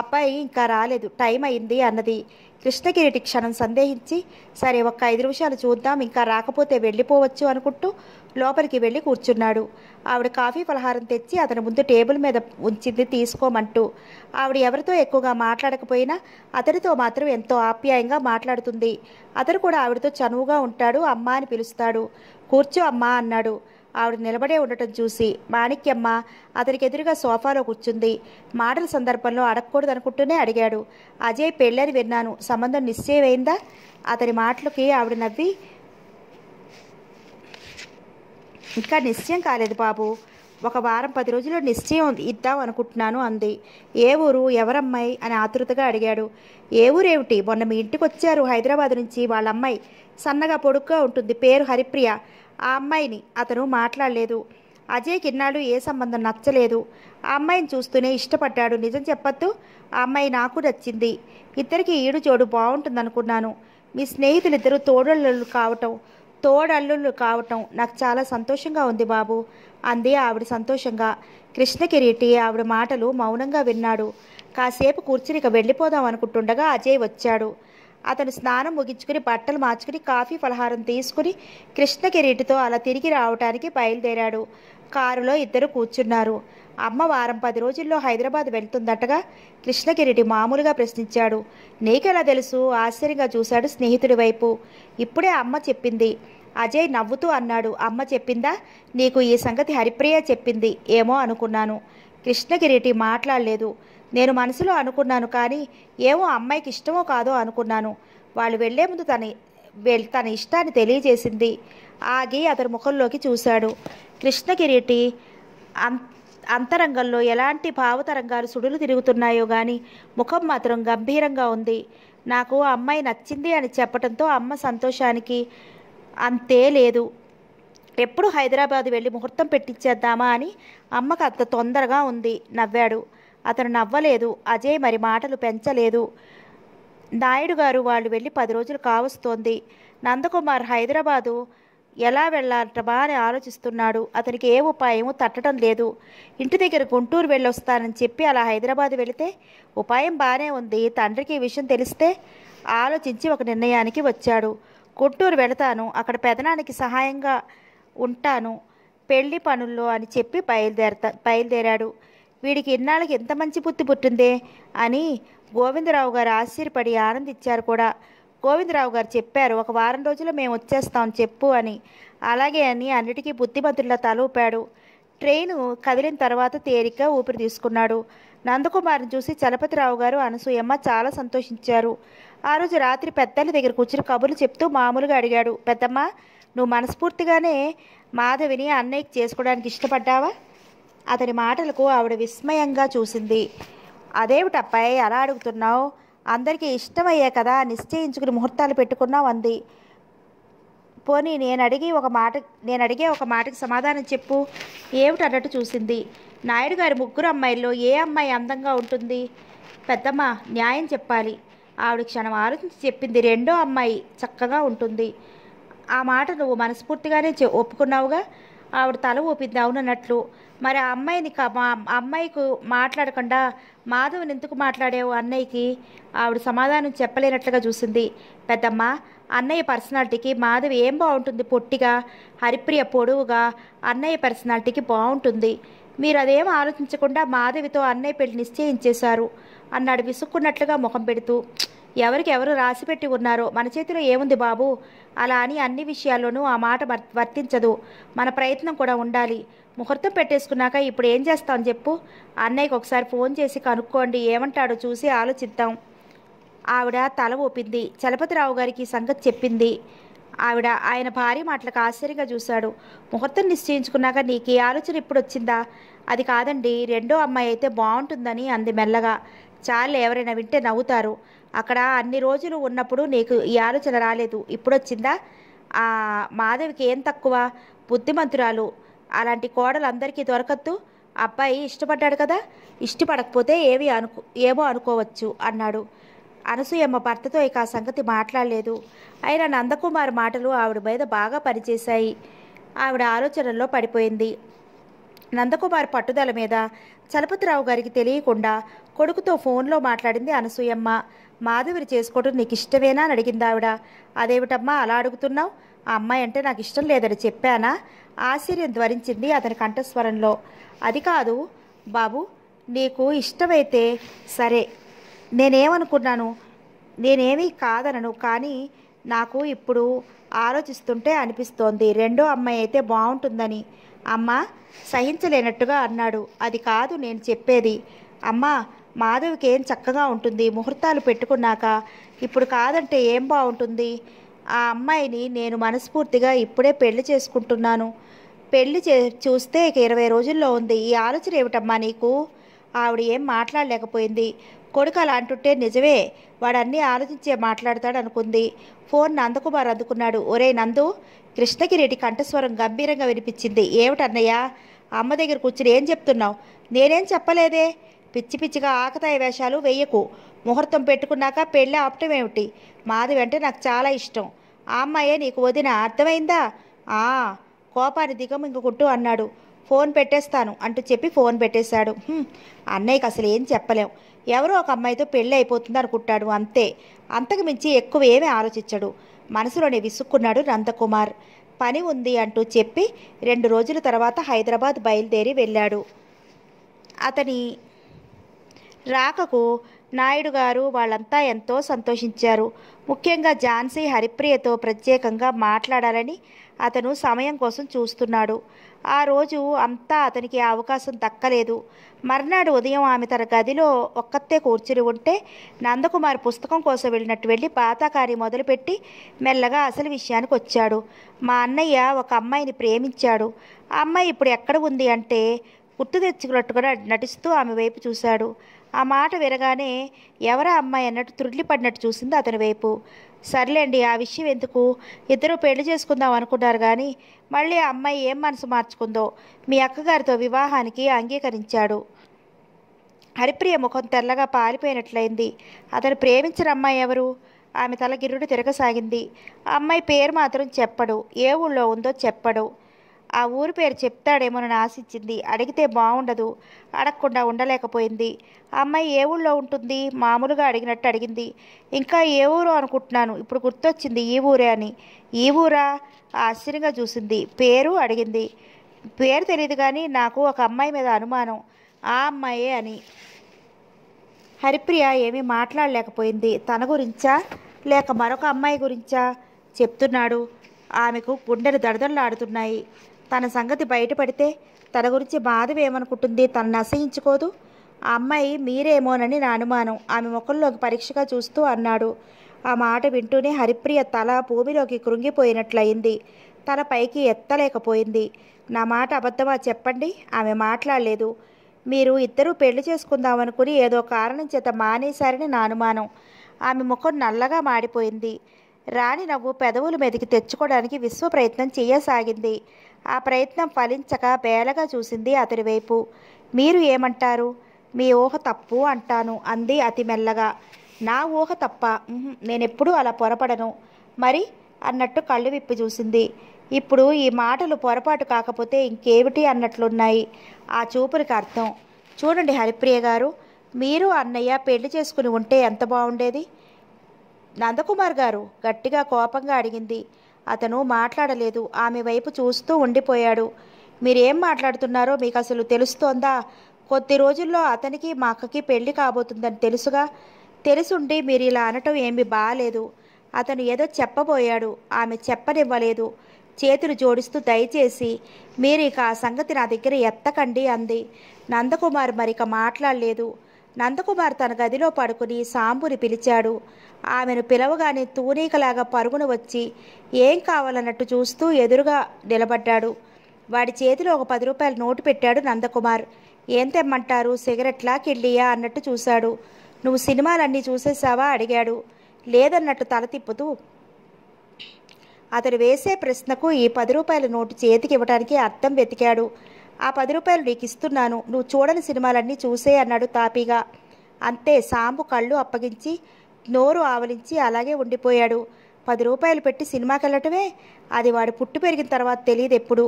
అబ్బాయి ఇంకా రాలేదు టైం అయింది అన్నది కృష్ణగిరిటి క్షణం సందేహించి సరే ఒక్క ఐదు నిమిషాలు చూద్దాం ఇంకా రాకపోతే వెళ్ళిపోవచ్చు అనుకుంటూ లోపలికి వెళ్ళి కూర్చున్నాడు ఆవిడ కాఫీ పలహారం తెచ్చి అతని ముందు టేబుల్ మీద ఉంచింది తీసుకోమంటూ ఆవిడ ఎవరితో ఎక్కువగా మాట్లాడకపోయినా అతడితో మాత్రం ఎంతో ఆప్యాయంగా మాట్లాడుతుంది అతను కూడా ఆవిడతో చనువుగా ఉంటాడు అమ్మ అని పిలుస్తాడు కూర్చో అమ్మా అన్నాడు ఆవిడ నిలబడే ఉండటం చూసి మాణిక్యమ్మ అతనికి ఎదురుగా సోఫాలో కూర్చుంది మాటల సందర్భంలో అడగకూడదనుకుంటూనే అడిగాడు అజయ్ పెళ్ళని విన్నాను సంబంధం నిశ్చయమైందా అతని మాటలకి ఆవిడ నవ్వి ఇంకా నిశ్చయం కాలేదు బాబు ఒక వారం పది రోజుల్లో నిశ్చయం ఇద్దాం అనుకుంటున్నాను అంది ఏ ఊరు ఎవరమ్మాయి అని ఆతృతగా అడిగాడు ఏ ఊరేమిటి మొన్న మీ ఇంటికి వచ్చారు హైదరాబాద్ నుంచి వాళ్ళ అమ్మాయి సన్నగా పొడుగ్గా ఉంటుంది పేరు హరిప్రియ ఆ అమ్మాయిని అతను మాట్లాడలేదు అజయ్కి ఇన్నాళ్ళు ఏ సంబంధం నచ్చలేదు ఆ అమ్మాయిని చూస్తూనే ఇష్టపడ్డాడు నిజం చెప్పొద్దు ఆ అమ్మాయి నాకు నచ్చింది ఇద్దరికి ఈడు చోడు బాగుంటుందనుకున్నాను మీ స్నేహితులిద్దరూ తోడళ్ళు కావటం తోడల్లుళ్ళు కావటం నాకు చాలా సంతోషంగా ఉంది బాబు అంది ఆవిడ సంతోషంగా కృష్ణకిరీటి ఆవిడ మాటలు మౌనంగా విన్నాడు కాసేపు కూర్చునిక వెళ్ళిపోదాం అనుకుంటుండగా అజయ్ వచ్చాడు అతను స్నానం ముగించుకుని బట్టలు మార్చుకుని కాఫీ ఫలహారం తీసుకుని కృష్ణగిరిటితో అలా తిరిగి రావటానికి బయలుదేరాడు కారులో ఇద్దరు కూర్చున్నారు అమ్మ వారం పది రోజుల్లో హైదరాబాద్ వెళ్తుందటగా కృష్ణగిరిటి మామూలుగా ప్రశ్నించాడు నీకెలా తెలుసు ఆశ్చర్యంగా చూశాడు స్నేహితుడి వైపు ఇప్పుడే అమ్మ చెప్పింది అజయ్ నవ్వుతూ అన్నాడు అమ్మ చెప్పిందా నీకు ఈ సంగతి హరిప్రియ చెప్పింది ఏమో అనుకున్నాను కృష్ణగిరిటి మాట్లాడలేదు నేను మనసులో అనుకున్నాను కానీ ఏమో అమ్మాయికి ఇష్టమో కాదో అనుకున్నాను వాళ్ళు వెళ్లే ముందు తన తన ఇష్టాన్ని తెలియజేసింది ఆగి అతని ముఖంలోకి చూశాడు కృష్ణకిరీటి అం అంతరంగంలో ఎలాంటి భావతరంగాలు సుడులు తిరుగుతున్నాయో కానీ ముఖం మాత్రం గంభీరంగా ఉంది నాకు ఆ అమ్మాయి నచ్చింది అని చెప్పడంతో అమ్మ సంతోషానికి అంతే లేదు ఎప్పుడు హైదరాబాద్ వెళ్ళి ముహూర్తం పెట్టించేద్దామా అని అమ్మకు అంత తొందరగా ఉంది నవ్వాడు అతను నవ్వలేదు అజయ్ మరి మాటలు పెంచలేదు నాయుడు గారు వాళ్ళు వెళ్ళి పది రోజులు కావస్తోంది నందకుమార్ హైదరాబాదు ఎలా వెళ్ళాలటమా అని ఆలోచిస్తున్నాడు అతనికి ఏ ఉపాయము తట్టడం లేదు ఇంటి దగ్గర గుంటూరు వెళ్ళొస్తానని చెప్పి అలా హైదరాబాద్ వెళితే ఉపాయం బాగానే ఉంది తండ్రికి ఈ విషయం తెలిస్తే ఆలోచించి ఒక నిర్ణయానికి వచ్చాడు గుంటూరు వెళతాను అక్కడ పెదనానికి సహాయంగా ఉంటాను పెళ్లి పనుల్లో అని చెప్పి బయలుదేరతా బయలుదేరాడు వీడికి ఇన్నాళ్ళకి ఎంత మంచి బుద్ధి పుట్టిందే అని గోవిందరావు గారు ఆశ్చర్యపడి ఆనందించారు కూడా గోవిందరావు గారు చెప్పారు ఒక వారం రోజులు మేము వచ్చేస్తాం చెప్పు అని అలాగే అని అన్నిటికీ బుద్ధిమంతుల్లా తలూపాడు ట్రైను కదిలిన తర్వాత తేలిక ఊపిరి తీసుకున్నాడు నందకుమార్ని చూసి చలపతిరావు గారు అనసూయమ్మ చాలా సంతోషించారు ఆ రోజు రాత్రి పెద్దల దగ్గర కూర్చుని కబుర్లు చెప్తూ మామూలుగా అడిగాడు పెద్దమ్మ నువ్వు మనస్ఫూర్తిగానే మాధవిని అన్నయ్యకి చేసుకోవడానికి ఇష్టపడ్డావా అతని మాటలకు ఆవిడ విస్మయంగా చూసింది అదేమిటప్పాయి ఎలా అడుగుతున్నావు అందరికీ ఇష్టమయ్యే కదా నిశ్చయించుకుని ముహూర్తాలు పెట్టుకున్నావు అంది పోనీ నేను అడిగి ఒక మాట నేను అడిగే ఒక మాటకి సమాధానం చెప్పు ఏమిటన్నట్టు చూసింది నాయుడు గారి ముగ్గురు అమ్మాయిల్లో ఏ అమ్మాయి అందంగా ఉంటుంది పెద్దమ్మ న్యాయం చెప్పాలి ఆవిడ క్షణం ఆలోచించి చెప్పింది రెండో అమ్మాయి చక్కగా ఉంటుంది ఆ మాట నువ్వు మనస్ఫూర్తిగానే ఒప్పుకున్నావుగా ఆవిడ తల ఊపింది అవునన్నట్లు మరి ఆ అమ్మాయిని మా అమ్మాయికు మాట్లాడకుండా మాధవ్ని ఎందుకు మాట్లాడావు అన్నయ్యకి ఆవిడ సమాధానం చెప్పలేనట్లుగా చూసింది పెద్దమ్మ అన్నయ్య పర్సనాలిటీకి మాధవి ఏం బాగుంటుంది పొట్టిగా హరిప్రియ పొడవుగా అన్నయ్య పర్సనాలిటీకి బాగుంటుంది మీరు అదేం ఆలోచించకుండా మాధవితో అన్నయ్య పెళ్లి నిశ్చయించేశారు అన్నాడు విసుక్కున్నట్లుగా ముఖం పెడుతూ ఎవరికి ఎవరు రాసిపెట్టి ఉన్నారో మన చేతిలో ఏముంది బాబు అలా అని అన్ని విషయాల్లోనూ ఆ మాట వర్తించదు మన ప్రయత్నం కూడా ఉండాలి ముహూర్తం పెట్టేసుకున్నాక ఇప్పుడు ఏం చేస్తాం చెప్పు అన్నయ్యకి ఒకసారి ఫోన్ చేసి కనుక్కోండి ఏమంటాడో చూసి ఆలోచిద్దాం ఆవిడ తల ఊపింది చలపతిరావు గారికి సంగతి చెప్పింది ఆవిడ ఆయన భార్య మాటలకు ఆశ్చర్యంగా చూశాడు ముహూర్తం నిశ్చయించుకున్నాక నీకు ఈ ఆలోచన ఇప్పుడు వచ్చిందా అది కాదండి రెండో అమ్మాయి అయితే బాగుంటుందని అంది మెల్లగా చాలు ఎవరైనా వింటే నవ్వుతారు అక్కడ అన్ని రోజులు ఉన్నప్పుడు నీకు ఈ ఆలోచన రాలేదు ఇప్పుడొచ్చిందా మాధవికి ఏం తక్కువ బుద్ధిమంతురాలు అలాంటి కోడలు అందరికీ దొరకద్దు అబ్బాయి ఇష్టపడ్డాడు కదా ఇష్టపడకపోతే ఏవి అను ఏమో అనుకోవచ్చు అన్నాడు అనసూయమ్మ భర్తతో ఇక ఆ సంగతి మాట్లాడలేదు అయినా నందకుమార్ మాటలు ఆవిడ మీద బాగా పనిచేశాయి ఆవిడ ఆలోచనల్లో పడిపోయింది నందకుమార్ పట్టుదల మీద చలపతిరావు గారికి తెలియకుండా కొడుకుతో ఫోన్లో మాట్లాడింది అనసూయమ్మ మాధవిని చేసుకోవటం నీకు ఇష్టమేనా అని అడిగింది ఆవిడ అదేమిటమ్మా అలా అడుగుతున్నావు ఆ అమ్మాయి అంటే నాకు ఇష్టం లేదని చెప్పానా ఆశ్చర్యం ధ్వరించింది అతని కంఠస్వరంలో అది కాదు బాబు నీకు ఇష్టమైతే సరే నేనేమనుకున్నాను నేనేమీ కాదనను కానీ నాకు ఇప్పుడు ఆలోచిస్తుంటే అనిపిస్తోంది రెండో అమ్మాయి అయితే బాగుంటుందని అమ్మ సహించలేనట్టుగా అన్నాడు అది కాదు నేను చెప్పేది అమ్మ మాధవికి ఏం చక్కగా ఉంటుంది ముహూర్తాలు పెట్టుకున్నాక ఇప్పుడు కాదంటే ఏం బాగుంటుంది ఆ అమ్మాయిని నేను మనస్ఫూర్తిగా ఇప్పుడే పెళ్లి చేసుకుంటున్నాను పెళ్లి చే చూస్తే ఇరవై రోజుల్లో ఉంది ఈ ఆలోచన ఏమిటమ్మా నీకు ఆవిడ ఏం మాట్లాడలేకపోయింది కొడుకు అలా అంటుంటే నిజమే వాడన్నీ ఆలోచించే మాట్లాడతాడు అనుకుంది ఫోన్ నందకుమార్ అందుకున్నాడు ఒరే నందు కృష్ణగిరెడ్డి కంఠస్వరం గంభీరంగా వినిపించింది ఏమిటన్నయ్య అమ్మ దగ్గర కూర్చుని ఏం చెప్తున్నావు నేనేం చెప్పలేదే పిచ్చి పిచ్చిగా ఆకతాయ వేషాలు వెయ్యకు ముహూర్తం పెట్టుకున్నాక పెళ్ళి ఆపటం ఏమిటి మాధవి అంటే నాకు చాలా ఇష్టం ఆ అమ్మాయే నీకు వదిన అర్థమైందా ఆ కోపాన్ని దిగమింగు కొట్టు అన్నాడు ఫోన్ పెట్టేస్తాను అంటూ చెప్పి ఫోన్ పెట్టేశాడు అన్నయ్యకి అసలు ఏం చెప్పలేం ఎవరో ఒక అమ్మాయితో పెళ్ళి అయిపోతుంది అనుకుంటాడు అంతే అంతకు మించి ఎక్కువ ఏమీ ఆలోచించడు మనసులోనే విసుక్కున్నాడు నందకుమార్ పని ఉంది అంటూ చెప్పి రెండు రోజుల తర్వాత హైదరాబాద్ బయలుదేరి వెళ్ళాడు అతని రాకకు నాయుడు గారు వాళ్ళంతా ఎంతో సంతోషించారు ముఖ్యంగా ఝాన్సీ హరిప్రియతో ప్రత్యేకంగా మాట్లాడాలని అతను సమయం కోసం చూస్తున్నాడు ఆ రోజు అంతా అతనికి అవకాశం దక్కలేదు మర్నాడు ఉదయం ఆమె తన గదిలో ఒక్కతే కూర్చుని ఉంటే నందకుమార్ పుస్తకం కోసం వెళ్ళినట్టు వెళ్ళి పాతకారి మొదలుపెట్టి మెల్లగా అసలు విషయానికి వచ్చాడు మా అన్నయ్య ఒక అమ్మాయిని ప్రేమించాడు ఆ అమ్మాయి ఇప్పుడు ఎక్కడ ఉంది అంటే గుర్తు తెచ్చుకున్నట్టుగా నటిస్తూ ఆమె వైపు చూశాడు ఆ మాట వినగానే ఎవరా అమ్మాయి అన్నట్టు పడినట్టు చూసింది అతని వైపు సర్లేండి ఆ విషయం ఎందుకు ఇద్దరు పెళ్లి చేసుకుందాం అనుకున్నారు కానీ మళ్ళీ ఆ అమ్మాయి ఏం మనసు మార్చుకుందో మీ అక్కగారితో వివాహానికి అంగీకరించాడు హరిప్రియ ముఖం తెల్లగా పారిపోయినట్లయింది అతను ప్రేమించిన అమ్మాయి ఎవరు ఆమె తల గిర్రుడు తిరగసాగింది అమ్మాయి పేరు మాత్రం చెప్పడు ఏ ఊళ్ళో ఉందో చెప్పడు ఆ ఊరి పేరు చెప్తాడేమోనని ఆశించింది అడిగితే బాగుండదు అడగకుండా ఉండలేకపోయింది అమ్మాయి ఏ ఊళ్ళో ఉంటుంది మామూలుగా అడిగినట్టు అడిగింది ఇంకా ఏ ఊరు అనుకుంటున్నాను ఇప్పుడు గుర్తొచ్చింది ఈ ఊరే అని ఈ ఊరా ఆశ్చర్యంగా చూసింది పేరు అడిగింది పేరు తెలియదు కానీ నాకు ఒక అమ్మాయి మీద అనుమానం ఆ అమ్మాయే అని హరిప్రియ ఏమీ మాట్లాడలేకపోయింది తన గురించా లేక మరొక అమ్మాయి గురించా చెప్తున్నాడు ఆమెకు గుండెలు ఆడుతున్నాయి తన సంగతి బయటపడితే తన గురించి బాధవేమనుకుంటుంది తను నశయించుకోదు ఆ అమ్మాయి మీరేమోనని నా అనుమానం ఆమె ముఖంలోకి పరీక్షగా చూస్తూ అన్నాడు ఆ మాట వింటూనే హరిప్రియ తల భూమిలోకి కృంగిపోయినట్లయింది తల పైకి ఎత్తలేకపోయింది నా మాట అబద్ధమా చెప్పండి ఆమె మాట్లాడలేదు మీరు ఇద్దరూ పెళ్లి చేసుకుందామనుకుని ఏదో కారణం చేత మానేశారని నా అనుమానం ఆమె ముఖం నల్లగా మాడిపోయింది రాణి నవ్వు పెదవుల మీదకి తెచ్చుకోవడానికి విశ్వ ప్రయత్నం చేయసాగింది ఆ ప్రయత్నం ఫలించక బేలగా చూసింది అతడి వైపు మీరు ఏమంటారు మీ ఊహ తప్పు అంటాను అంది అతి మెల్లగా నా ఊహ తప్ప నేనెప్పుడూ అలా పొరపడను మరి అన్నట్టు కళ్ళు విప్పి చూసింది ఇప్పుడు ఈ మాటలు పొరపాటు కాకపోతే ఇంకేమిటి అన్నట్లున్నాయి ఆ చూపులకి అర్థం చూడండి హరిప్రియ గారు మీరు అన్నయ్య పెళ్లి చేసుకుని ఉంటే ఎంత బాగుండేది నందకుమార్ గారు గట్టిగా కోపంగా అడిగింది అతను మాట్లాడలేదు ఆమె వైపు చూస్తూ ఉండిపోయాడు మీరేం మాట్లాడుతున్నారో మీకు అసలు తెలుస్తోందా కొద్ది రోజుల్లో అతనికి మా అక్కకి పెళ్లి కాబోతుందని తెలుసుగా తెలుసుండి మీరు ఇలా అనటం ఏమి బాగాలేదు అతను ఏదో చెప్పబోయాడు ఆమె చెప్పనివ్వలేదు చేతులు జోడిస్తూ దయచేసి మీరు ఇక ఆ సంగతి నా దగ్గర ఎత్తకండి అంది నందకుమార్ మరిక మాట్లాడలేదు నందకుమార్ తన గదిలో పడుకుని సాంబుని పిలిచాడు ఆమెను పిలవగానే తూనీకలాగా పరుగున వచ్చి ఏం కావాలన్నట్టు చూస్తూ ఎదురుగా నిలబడ్డాడు వాడి చేతిలో ఒక పది రూపాయల నోటు పెట్టాడు నందకుమార్ ఏం తెమ్మంటారు సిగరెట్లా కిళ్ళియా అన్నట్టు చూశాడు నువ్వు సినిమాలన్నీ చూసేసావా అడిగాడు లేదన్నట్టు తల తిప్పుతూ అతడు వేసే ప్రశ్నకు ఈ పది రూపాయల నోటు చేతికి ఇవ్వడానికి అర్థం వెతికాడు ఆ పది రూపాయలు నీకు ఇస్తున్నాను నువ్వు చూడని సినిమాలన్నీ చూసే అన్నాడు తాపీగా అంతే సాంబు కళ్ళు అప్పగించి నోరు ఆవలించి అలాగే ఉండిపోయాడు పది రూపాయలు పెట్టి సినిమాకి వెళ్ళటమే అది వాడు పుట్టు పెరిగిన తర్వాత తెలియదు ఎప్పుడు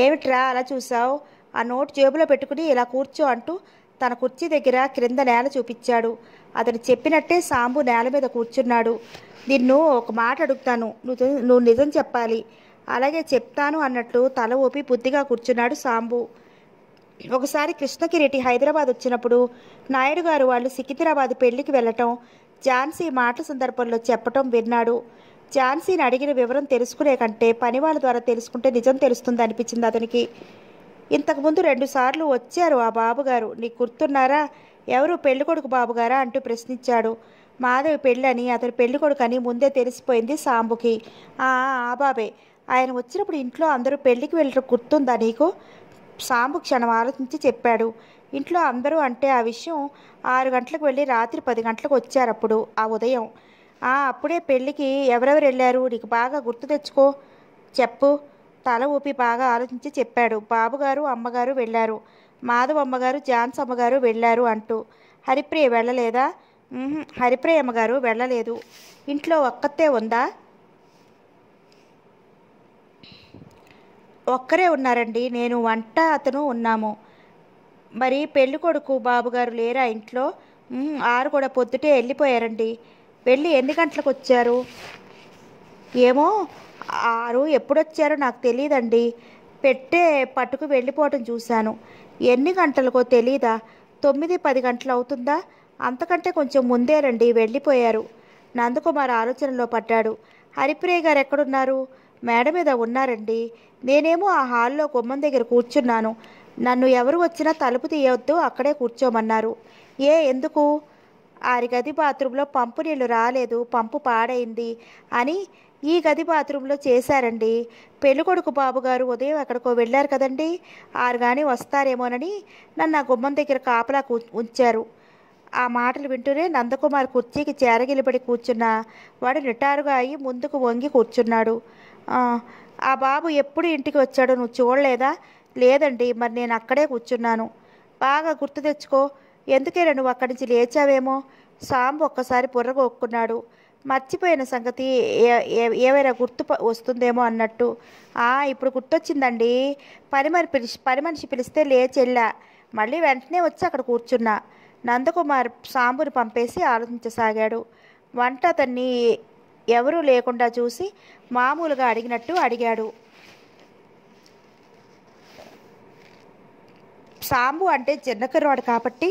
ఏమిట్రా అలా చూసావు ఆ నోటు జేబులో పెట్టుకుని ఇలా కూర్చో అంటూ తన కుర్చీ దగ్గర క్రింద నేల చూపించాడు అతను చెప్పినట్టే సాంబు నేల మీద కూర్చున్నాడు నిన్ను ఒక మాట అడుగుతాను నువ్వు నువ్వు నిజం చెప్పాలి అలాగే చెప్తాను అన్నట్టు తల ఊపి బుద్ధిగా కూర్చున్నాడు సాంబు ఒకసారి కృష్ణకిరెడ్డి హైదరాబాద్ వచ్చినప్పుడు నాయుడు గారు వాళ్ళు సికింద్రాబాద్ పెళ్లికి వెళ్ళటం ఝాన్సీ మాటల సందర్భంలో చెప్పటం విన్నాడు ఝాన్సీని అడిగిన వివరం తెలుసుకునే కంటే పని వాళ్ళ ద్వారా తెలుసుకుంటే నిజం తెలుస్తుంది అనిపించింది అతనికి ఇంతకుముందు రెండుసార్లు వచ్చారు ఆ బాబుగారు నీకు గుర్తున్నారా ఎవరు పెళ్ళికొడుకు బాబుగారా అంటూ ప్రశ్నించాడు మాధవి పెళ్ళని అతని కొడుకు అని ముందే తెలిసిపోయింది సాంబుకి ఆ బాబే ఆయన వచ్చినప్పుడు ఇంట్లో అందరూ పెళ్లికి వెళ్ళరు గుర్తుందా నీకు సాంబు క్షణం ఆలోచించి చెప్పాడు ఇంట్లో అందరూ అంటే ఆ విషయం ఆరు గంటలకు వెళ్ళి రాత్రి పది గంటలకు వచ్చారు అప్పుడు ఆ ఉదయం అప్పుడే పెళ్ళికి ఎవరెవరు వెళ్ళారు నీకు బాగా గుర్తు తెచ్చుకో చెప్పు తల ఊపి బాగా ఆలోచించి చెప్పాడు బాబుగారు అమ్మగారు వెళ్ళారు మాధవ్ అమ్మగారు జాన్స్ అమ్మగారు వెళ్ళారు అంటూ హరిప్రియ వెళ్ళలేదా హరిప్రియ అమ్మగారు వెళ్ళలేదు ఇంట్లో ఒక్కతే ఉందా ఒక్కరే ఉన్నారండి నేను వంట అతను ఉన్నాము మరి పెళ్లి కొడుకు బాబుగారు లేరా ఇంట్లో ఆరు కూడా పొద్దుటే వెళ్ళిపోయారండి వెళ్ళి ఎన్ని గంటలకు వచ్చారు ఏమో ఆరు ఎప్పుడొచ్చారో నాకు తెలియదండి పెట్టే పట్టుకు వెళ్ళిపోవటం చూశాను ఎన్ని గంటలకో తెలీదా తొమ్మిది పది గంటలు అవుతుందా అంతకంటే కొంచెం ముందేరండి వెళ్ళిపోయారు నందకుమార్ ఆలోచనలో పడ్డాడు హరిప్రియ గారు ఎక్కడున్నారు మేడ మీద ఉన్నారండి నేనేమో ఆ హాల్లో గుమ్మం దగ్గర కూర్చున్నాను నన్ను ఎవరు వచ్చినా తలుపు తీయవద్దు అక్కడే కూర్చోమన్నారు ఏ ఎందుకు ఆరి గది బాత్రూంలో పంపు నీళ్లు రాలేదు పంపు పాడైంది అని ఈ గది బాత్రూంలో చేశారండి పెళ్ళికొడుకు బాబుగారు ఉదయం ఎక్కడికో వెళ్ళారు కదండి ఆరు కానీ వస్తారేమోనని నన్ను ఆ గుమ్మం దగ్గర కాపలా ఉంచారు ఆ మాటలు వింటూనే నందకుమార్ కుర్చీకి చేరగిలిపడి కూర్చున్న వాడు నిటారుగా అయి ముందుకు వంగి కూర్చున్నాడు ఆ బాబు ఎప్పుడు ఇంటికి వచ్చాడు నువ్వు చూడలేదా లేదండి మరి నేను అక్కడే కూర్చున్నాను బాగా గుర్తు తెచ్చుకో ఎందుకైనా నువ్వు అక్కడి నుంచి లేచావేమో సాంబు ఒక్కసారి పుర్రగొక్కున్నాడు మర్చిపోయిన సంగతి ఏవైనా గుర్తు వస్తుందేమో అన్నట్టు ఇప్పుడు గుర్తొచ్చిందండి పని మరి పిలిచి పని మనిషి పిలిస్తే లేచెళ్ళా మళ్ళీ వెంటనే వచ్చి అక్కడ కూర్చున్నా నందకుమార్ సాంబుని పంపేసి ఆలోచించసాగాడు వంట అతన్ని ఎవరూ లేకుండా చూసి మామూలుగా అడిగినట్టు అడిగాడు సాంబు అంటే చిన్నకర్రవాడు కాబట్టి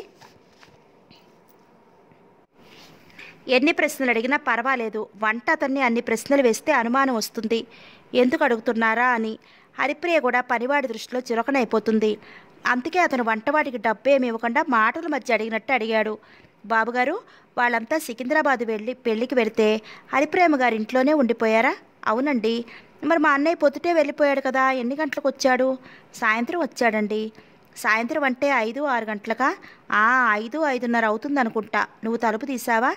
ఎన్ని ప్రశ్నలు అడిగినా పర్వాలేదు వంట అతన్ని అన్ని ప్రశ్నలు వేస్తే అనుమానం వస్తుంది ఎందుకు అడుగుతున్నారా అని హరిప్రియ కూడా పనివాడి దృష్టిలో చిరకనైపోతుంది అందుకే అతను వంటవాడికి ఏమి ఇవ్వకుండా మాటల మధ్య అడిగినట్టు అడిగాడు బాబుగారు వాళ్ళంతా సికింద్రాబాద్ వెళ్ళి పెళ్ళికి వెళితే హరిప్రేమ గారి ఇంట్లోనే ఉండిపోయారా అవునండి మరి మా అన్నయ్య పొద్దుటే వెళ్ళిపోయాడు కదా ఎన్ని గంటలకు వచ్చాడు సాయంత్రం వచ్చాడండి సాయంత్రం అంటే ఐదు ఆరు గంటలకా ఆ ఐదు ఐదున్నర అవుతుంది అనుకుంటా నువ్వు తలుపు తీసావా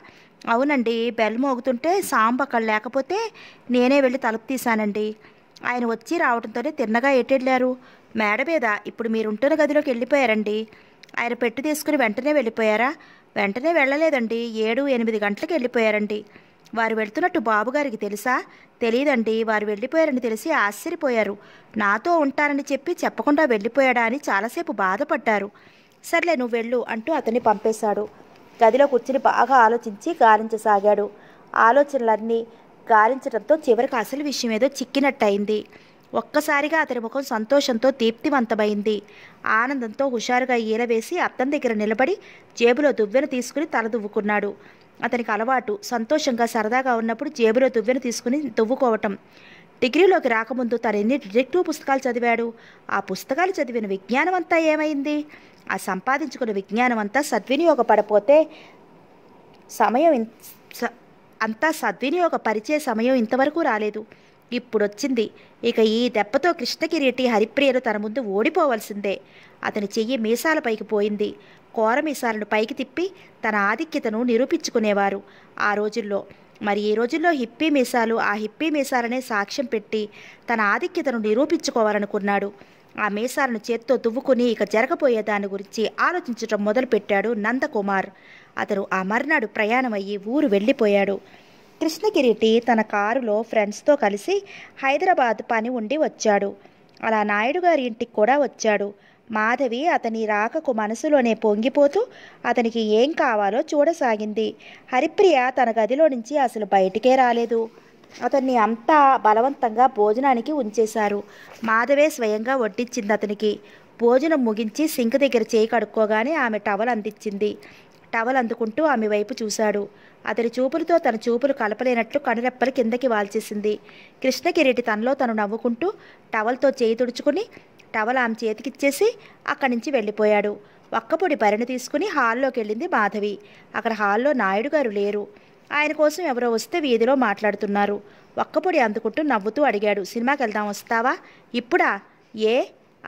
అవునండి బెల్ మోగుతుంటే సాంబు అక్కడ లేకపోతే నేనే వెళ్ళి తలుపు తీశానండి ఆయన వచ్చి రావడంతోనే తిన్నగా ఎటెళ్ళారు మేడ మీద ఇప్పుడు మీరుంటున్న గదిలోకి వెళ్ళిపోయారండి ఆయన పెట్టి తీసుకుని వెంటనే వెళ్ళిపోయారా వెంటనే వెళ్ళలేదండి ఏడు ఎనిమిది గంటలకు వెళ్ళిపోయారండి వారు వెళ్తున్నట్టు బాబుగారికి తెలుసా తెలియదండి వారు వెళ్ళిపోయారని తెలిసి ఆశ్చర్యపోయారు నాతో ఉంటారని చెప్పి చెప్పకుండా వెళ్ళిపోయాడా అని చాలాసేపు బాధపడ్డారు సర్లే నువ్వు వెళ్ళు అంటూ అతన్ని పంపేశాడు గదిలో కూర్చుని బాగా ఆలోచించి గాలించసాగాడు ఆలోచనలన్నీ గాలించడంతో చివరికి అసలు విషయం ఏదో చిక్కినట్టయింది ఒక్కసారిగా అతని ముఖం సంతోషంతో దీప్తివంతమైంది ఆనందంతో హుషారుగా ఈలవేసి అద్దం దగ్గర నిలబడి జేబులో దువ్వెను తీసుకుని తల దువ్వుకున్నాడు అతనికి అలవాటు సంతోషంగా సరదాగా ఉన్నప్పుడు జేబులో దువ్వెను తీసుకుని దువ్వుకోవటం డిగ్రీలోకి రాకముందు తన ఎన్ని డిటెక్టివ్ పుస్తకాలు చదివాడు ఆ పుస్తకాలు చదివిన విజ్ఞానం అంతా ఏమైంది ఆ సంపాదించుకున్న విజ్ఞానం అంతా సద్వినియోగపడపోతే సమయం అంతా సద్వినియోగపరిచే సమయం ఇంతవరకు రాలేదు ఇప్పుడొచ్చింది ఇక ఈ దెబ్బతో కృష్ణగిరిటి హరిప్రియలు తన ముందు ఓడిపోవలసిందే అతని చెయ్యి మీసాలపైకి పోయింది కోర మీసాలను పైకి తిప్పి తన ఆధిక్యతను నిరూపించుకునేవారు ఆ రోజుల్లో మరి ఈ రోజుల్లో హిప్పీ మీసాలు ఆ హిప్పీ మీసాలనే సాక్ష్యం పెట్టి తన ఆధిక్యతను నిరూపించుకోవాలనుకున్నాడు ఆ మీసాలను చేత్తో దువ్వుకుని ఇక జరగబోయే దాని గురించి ఆలోచించడం మొదలుపెట్టాడు నందకుమార్ అతను ఆ మర్నాడు ప్రయాణమయ్యి ఊరు వెళ్ళిపోయాడు కృష్ణగిరిటి తన కారులో ఫ్రెండ్స్తో కలిసి హైదరాబాద్ పని ఉండి వచ్చాడు అలా నాయుడు గారి ఇంటికి కూడా వచ్చాడు మాధవి అతని రాకకు మనసులోనే పొంగిపోతూ అతనికి ఏం కావాలో చూడసాగింది హరిప్రియ తన గదిలో నుంచి అసలు బయటికే రాలేదు అతన్ని అంతా బలవంతంగా భోజనానికి ఉంచేశారు మాధవే స్వయంగా వడ్డించింది అతనికి భోజనం ముగించి సింక్ దగ్గర చేయి కడుక్కోగానే ఆమె టవల్ అందించింది టవల్ అందుకుంటూ ఆమె వైపు చూశాడు అతడి చూపులతో తన చూపులు కలపలేనట్లు కనురెప్పలు కిందకి వాల్చేసింది కృష్ణకిరీటి తనలో తను నవ్వుకుంటూ టవల్తో చేయి తుడుచుకుని టవల్ ఆమె చేతికిచ్చేసి అక్కడి నుంచి వెళ్ళిపోయాడు ఒక్కపొడి బరిని తీసుకుని హాల్లోకి వెళ్ళింది మాధవి అక్కడ హాల్లో నాయుడు గారు లేరు ఆయన కోసం ఎవరో వస్తే వీధిలో మాట్లాడుతున్నారు ఒక్కపొడి అందుకుంటూ నవ్వుతూ అడిగాడు సినిమాకి వెళ్దాం వస్తావా ఇప్పుడా ఏ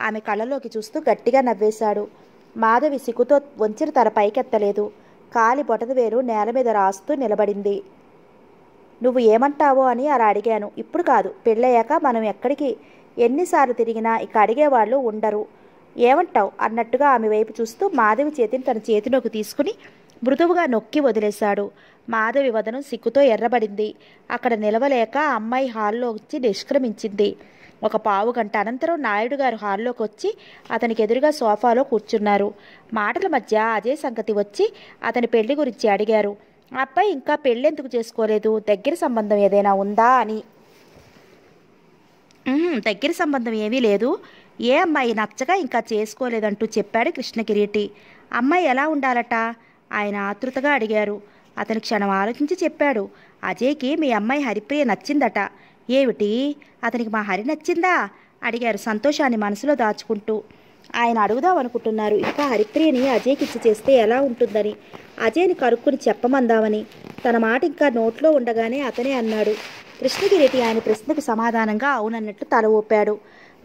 ఆమె కళ్ళలోకి చూస్తూ గట్టిగా నవ్వేశాడు మాధవి సిగ్గుతో వంచిన తల పైకెత్తలేదు కాలి బొటనవేలు నేల మీద రాస్తూ నిలబడింది నువ్వు ఏమంటావో అని అలా అడిగాను ఇప్పుడు కాదు పెళ్ళయ్యాక మనం ఎక్కడికి ఎన్నిసార్లు తిరిగినా ఇక అడిగేవాళ్ళు ఉండరు ఏమంటావు అన్నట్టుగా ఆమె వైపు చూస్తూ మాధవి చేతిని తన చేతిలోకి తీసుకుని మృదువుగా నొక్కి వదిలేశాడు మాధవి వదనం సిగ్గుతో ఎర్రబడింది అక్కడ నిలవలేక అమ్మాయి హాల్లో వచ్చి నిష్క్రమించింది ఒక పావు గంట అనంతరం నాయుడు గారు హాల్లోకి వచ్చి అతనికి ఎదురుగా సోఫాలో కూర్చున్నారు మాటల మధ్య అదే సంగతి వచ్చి అతని పెళ్లి గురించి అడిగారు అబ్బాయి ఇంకా పెళ్ళెందుకు చేసుకోలేదు దగ్గర సంబంధం ఏదైనా ఉందా అని దగ్గర సంబంధం ఏమీ లేదు ఏ అమ్మాయి నచ్చక ఇంకా చేసుకోలేదంటూ చెప్పాడు కృష్ణకిరీటి అమ్మాయి ఎలా ఉండాలట ఆయన ఆతృతగా అడిగారు అతను క్షణం ఆలోచించి చెప్పాడు అజయ్కి మీ అమ్మాయి హరిప్రియ నచ్చిందట ఏమిటి అతనికి మా హరి నచ్చిందా అడిగారు సంతోషాన్ని మనసులో దాచుకుంటూ ఆయన అడుగుదాం అనుకుంటున్నారు ఇంకా హరిప్రియని అజయ్కిచ్చి ఇచ్చి చేస్తే ఎలా ఉంటుందని అజయ్ని కరుక్కుని చెప్పమందామని తన మాట ఇంకా నోట్లో ఉండగానే అతనే అన్నాడు కృష్ణగిరెడ్డి ఆయన ప్రశ్నకు సమాధానంగా అవునన్నట్లు తల ఊపాడు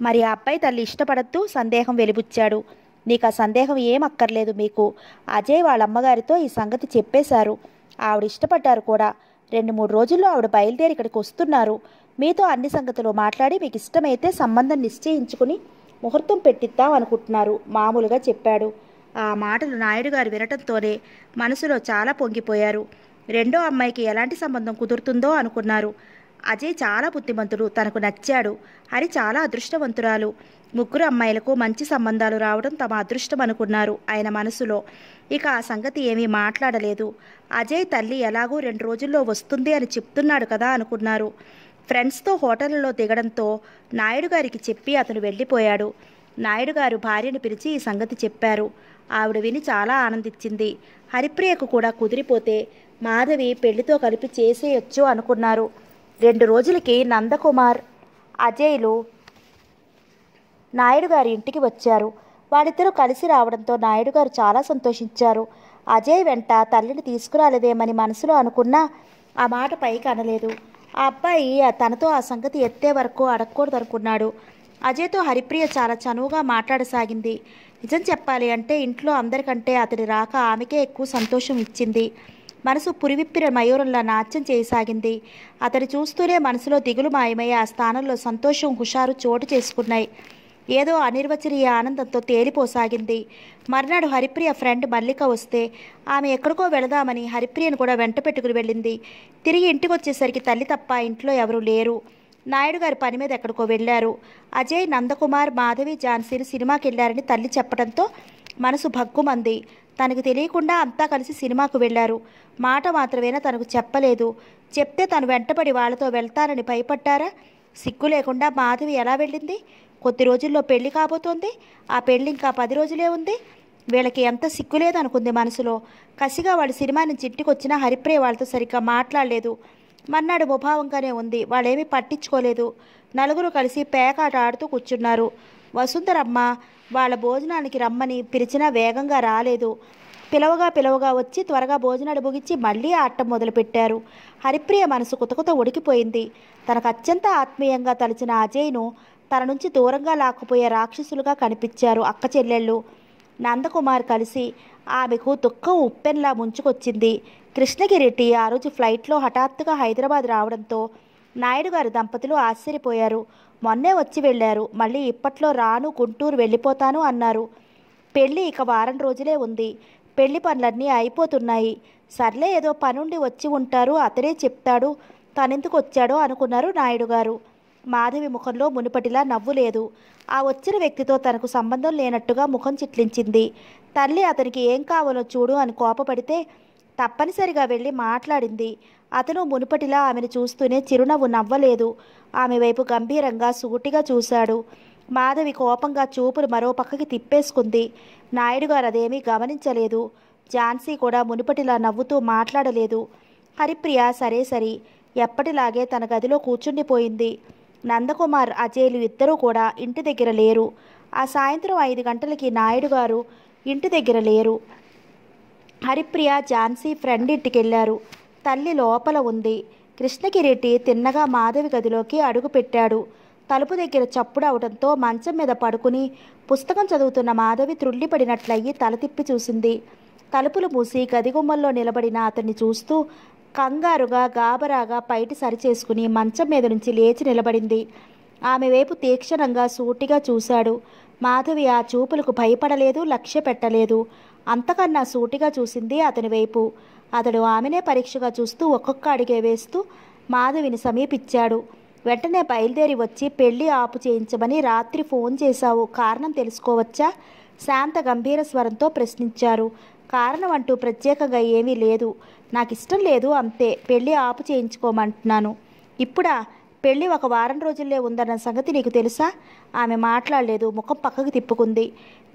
మరి ఆ అబ్బాయి తల్లి ఇష్టపడద్దు సందేహం వెలిబుచ్చాడు నీకు ఆ సందేహం ఏమక్కర్లేదు అక్కర్లేదు మీకు అజయ్ వాళ్ళ అమ్మగారితో ఈ సంగతి చెప్పేశారు ఆవిడ ఇష్టపడ్డారు కూడా రెండు మూడు రోజుల్లో ఆవిడ బయలుదేరి ఇక్కడికి వస్తున్నారు మీతో అన్ని సంగతులు మాట్లాడి మీకు ఇష్టమైతే సంబంధం నిశ్చయించుకుని ముహూర్తం పెట్టిద్దాం అనుకుంటున్నారు మామూలుగా చెప్పాడు ఆ మాటలు నాయుడు గారు వినటంతోనే మనసులో చాలా పొంగిపోయారు రెండో అమ్మాయికి ఎలాంటి సంబంధం కుదురుతుందో అనుకున్నారు అజయ్ చాలా బుద్ధిమంతుడు తనకు నచ్చాడు అని చాలా అదృష్టవంతురాలు ముగ్గురు అమ్మాయిలకు మంచి సంబంధాలు రావడం తమ అదృష్టం అనుకున్నారు ఆయన మనసులో ఇక ఆ సంగతి ఏమీ మాట్లాడలేదు అజయ్ తల్లి ఎలాగూ రెండు రోజుల్లో వస్తుంది అని చెప్తున్నాడు కదా అనుకున్నారు ఫ్రెండ్స్తో హోటల్లో దిగడంతో నాయుడు గారికి చెప్పి అతను వెళ్ళిపోయాడు నాయుడు గారు భార్యను పిలిచి ఈ సంగతి చెప్పారు ఆవిడ విని చాలా ఆనందించింది హరిప్రియకు కూడా కుదిరిపోతే మాధవి పెళ్లితో కలిపి చేసేయొచ్చు అనుకున్నారు రెండు రోజులకి నందకుమార్ అజయ్లు నాయుడు గారి ఇంటికి వచ్చారు వాళ్ళిద్దరూ కలిసి రావడంతో నాయుడు గారు చాలా సంతోషించారు అజయ్ వెంట తల్లిని తీసుకురాలేదేమని మనసులో అనుకున్నా ఆ మాట పైకి అనలేదు ఆ అబ్బాయి తనతో ఆ సంగతి ఎత్తే వరకు అడగకూడదు అనుకున్నాడు అజయ్తో హరిప్రియ చాలా చనువుగా మాట్లాడసాగింది నిజం చెప్పాలి అంటే ఇంట్లో అందరికంటే అతడి రాక ఆమెకే ఎక్కువ సంతోషం ఇచ్చింది మనసు పురివిప్పిన మయూరంలా నాట్యం చేయసాగింది అతడి చూస్తూనే మనసులో దిగులు మాయమై ఆ స్థానంలో సంతోషం హుషారు చోటు చేసుకున్నాయి ఏదో అనిర్వచనీయ ఆనందంతో తేలిపోసాగింది మర్నాడు హరిప్రియ ఫ్రెండ్ మల్లిక వస్తే ఆమె ఎక్కడికో వెళదామని హరిప్రియను కూడా వెంట పెట్టుకుని వెళ్ళింది తిరిగి ఇంటికి వచ్చేసరికి తల్లి తప్ప ఇంట్లో ఎవరూ లేరు నాయుడు గారి పని మీద ఎక్కడికో వెళ్ళారు అజయ్ నందకుమార్ మాధవి ఝాన్సీని సినిమాకి వెళ్ళారని తల్లి చెప్పడంతో మనసు భగ్గుమంది తనకు తెలియకుండా అంతా కలిసి సినిమాకు వెళ్ళారు మాట మాత్రమేనా తనకు చెప్పలేదు చెప్తే తను వెంటబడి వాళ్ళతో వెళ్తానని భయపడ్డారా సిగ్గు లేకుండా మాధవి ఎలా వెళ్ళింది కొద్ది రోజుల్లో పెళ్లి కాబోతోంది ఆ పెళ్లి ఇంకా పది రోజులే ఉంది వీళ్ళకి ఎంత సిక్కు లేదనుకుంది మనసులో కసిగా వాళ్ళు సినిమా నుంచి ఇంటికి వచ్చిన హరిప్రియ వాళ్ళతో సరిగ్గా మాట్లాడలేదు మన్నాడు ముభావంగానే ఉంది వాళ్ళేమీ పట్టించుకోలేదు నలుగురు కలిసి పేకాట ఆడుతూ కూర్చున్నారు వసుంధరమ్మ వాళ్ళ భోజనానికి రమ్మని పిలిచినా వేగంగా రాలేదు పిలవగా పిలవగా వచ్చి త్వరగా భోజనాలు ముగించి మళ్ళీ ఆటం మొదలుపెట్టారు హరిప్రియ మనసు కుతకుత ఉడికిపోయింది తనకు అత్యంత ఆత్మీయంగా తలిచిన అజయ్ను తన నుంచి దూరంగా లాక్కుపోయే రాక్షసులుగా కనిపించారు అక్క చెల్లెళ్ళు నందకుమార్ కలిసి ఆమెకు దుఃఖం ఉప్పెన్లా ముంచుకొచ్చింది కృష్ణగిరెడ్డి ఆ రోజు ఫ్లైట్లో హఠాత్తుగా హైదరాబాద్ రావడంతో నాయుడు గారు దంపతులు ఆశ్చర్యపోయారు మొన్నే వచ్చి వెళ్ళారు మళ్ళీ ఇప్పట్లో రాను గుంటూరు వెళ్ళిపోతాను అన్నారు పెళ్ళి ఇక వారం రోజులే ఉంది పెళ్లి పనులన్నీ అయిపోతున్నాయి సర్లే ఏదో పనుండి వచ్చి ఉంటారు అతనే చెప్తాడు తనెందుకు వచ్చాడో అనుకున్నారు నాయుడు గారు మాధవి ముఖంలో మునుపటిలా నవ్వు లేదు ఆ వచ్చిన వ్యక్తితో తనకు సంబంధం లేనట్టుగా ముఖం చిట్లించింది తల్లి అతనికి ఏం కావాలో చూడు అని కోపపడితే తప్పనిసరిగా వెళ్ళి మాట్లాడింది అతను మునుపటిలా ఆమెను చూస్తూనే చిరునవ్వు నవ్వలేదు ఆమె వైపు గంభీరంగా సూటిగా చూశాడు మాధవి కోపంగా చూపులు మరో పక్కకి తిప్పేసుకుంది నాయుడు గారు అదేమీ గమనించలేదు ఝాన్సీ కూడా మునుపటిలా నవ్వుతూ మాట్లాడలేదు హరిప్రియ సరే సరి ఎప్పటిలాగే తన గదిలో కూర్చుండిపోయింది నందకుమార్ అజయ్లు ఇద్దరూ కూడా ఇంటి దగ్గర లేరు ఆ సాయంత్రం ఐదు గంటలకి నాయుడు గారు ఇంటి దగ్గర లేరు హరిప్రియ ఝాన్సీ ఫ్రెండ్ ఇంటికెళ్ళారు తల్లి లోపల ఉంది కృష్ణగిరెడ్డి తిన్నగా మాధవి గదిలోకి అడుగుపెట్టాడు తలుపు దగ్గర చప్పుడు అవడంతో మంచం మీద పడుకుని పుస్తకం చదువుతున్న మాధవి త్రుళ్ళిపడినట్లయి తల తిప్పి చూసింది తలుపులు మూసి గదిగుమ్మల్లో నిలబడిన అతన్ని చూస్తూ కంగారుగా గాబరాగా పైటి సరిచేసుకుని మంచం మీద నుంచి లేచి నిలబడింది ఆమె వైపు తీక్షణంగా సూటిగా చూశాడు మాధవి ఆ చూపులకు భయపడలేదు లక్ష్య పెట్టలేదు అంతకన్నా సూటిగా చూసింది అతని వైపు అతడు ఆమెనే పరీక్షగా చూస్తూ ఒక్కొక్క అడిగే వేస్తూ మాధవిని సమీపించాడు వెంటనే బయలుదేరి వచ్చి పెళ్లి ఆపు చేయించమని రాత్రి ఫోన్ చేశావు కారణం తెలుసుకోవచ్చా శాంత గంభీర స్వరంతో ప్రశ్నించారు కారణం అంటూ ప్రత్యేకంగా ఏమీ లేదు నాకు ఇష్టం లేదు అంతే పెళ్ళి ఆపు చేయించుకోమంటున్నాను ఇప్పుడా పెళ్ళి ఒక వారం రోజుల్లో ఉందన్న సంగతి నీకు తెలుసా ఆమె మాట్లాడలేదు ముఖం పక్కకు తిప్పుకుంది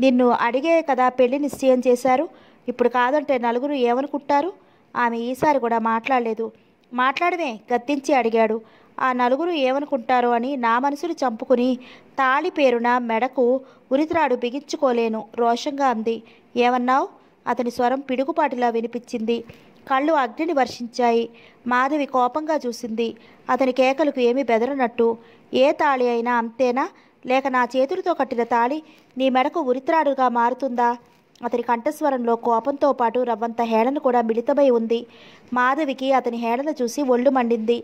నిన్ను అడిగే కదా పెళ్లి నిశ్చయం చేశారు ఇప్పుడు కాదంటే నలుగురు ఏమనుకుంటారు ఆమె ఈసారి కూడా మాట్లాడలేదు మాట్లాడమే గద్దించి అడిగాడు ఆ నలుగురు ఏమనుకుంటారు అని నా మనసును చంపుకుని తాళి పేరున మెడకు ఉరితిరాడు బిగించుకోలేను రోషంగా అంది ఏమన్నావు అతని స్వరం పిడుగుపాటిలా వినిపించింది కళ్ళు అగ్నిని వర్షించాయి మాధవి కోపంగా చూసింది అతని కేకలకు ఏమీ బెదరనట్టు ఏ తాళి అయినా అంతేనా లేక నా చేతులతో కట్టిన తాళి నీ మెడకు ఉరిత్రాడుగా మారుతుందా అతని కంఠస్వరంలో కోపంతో పాటు రవ్వంత హేళన కూడా మిళితమై ఉంది మాధవికి అతని హేళన చూసి ఒళ్ళు మండింది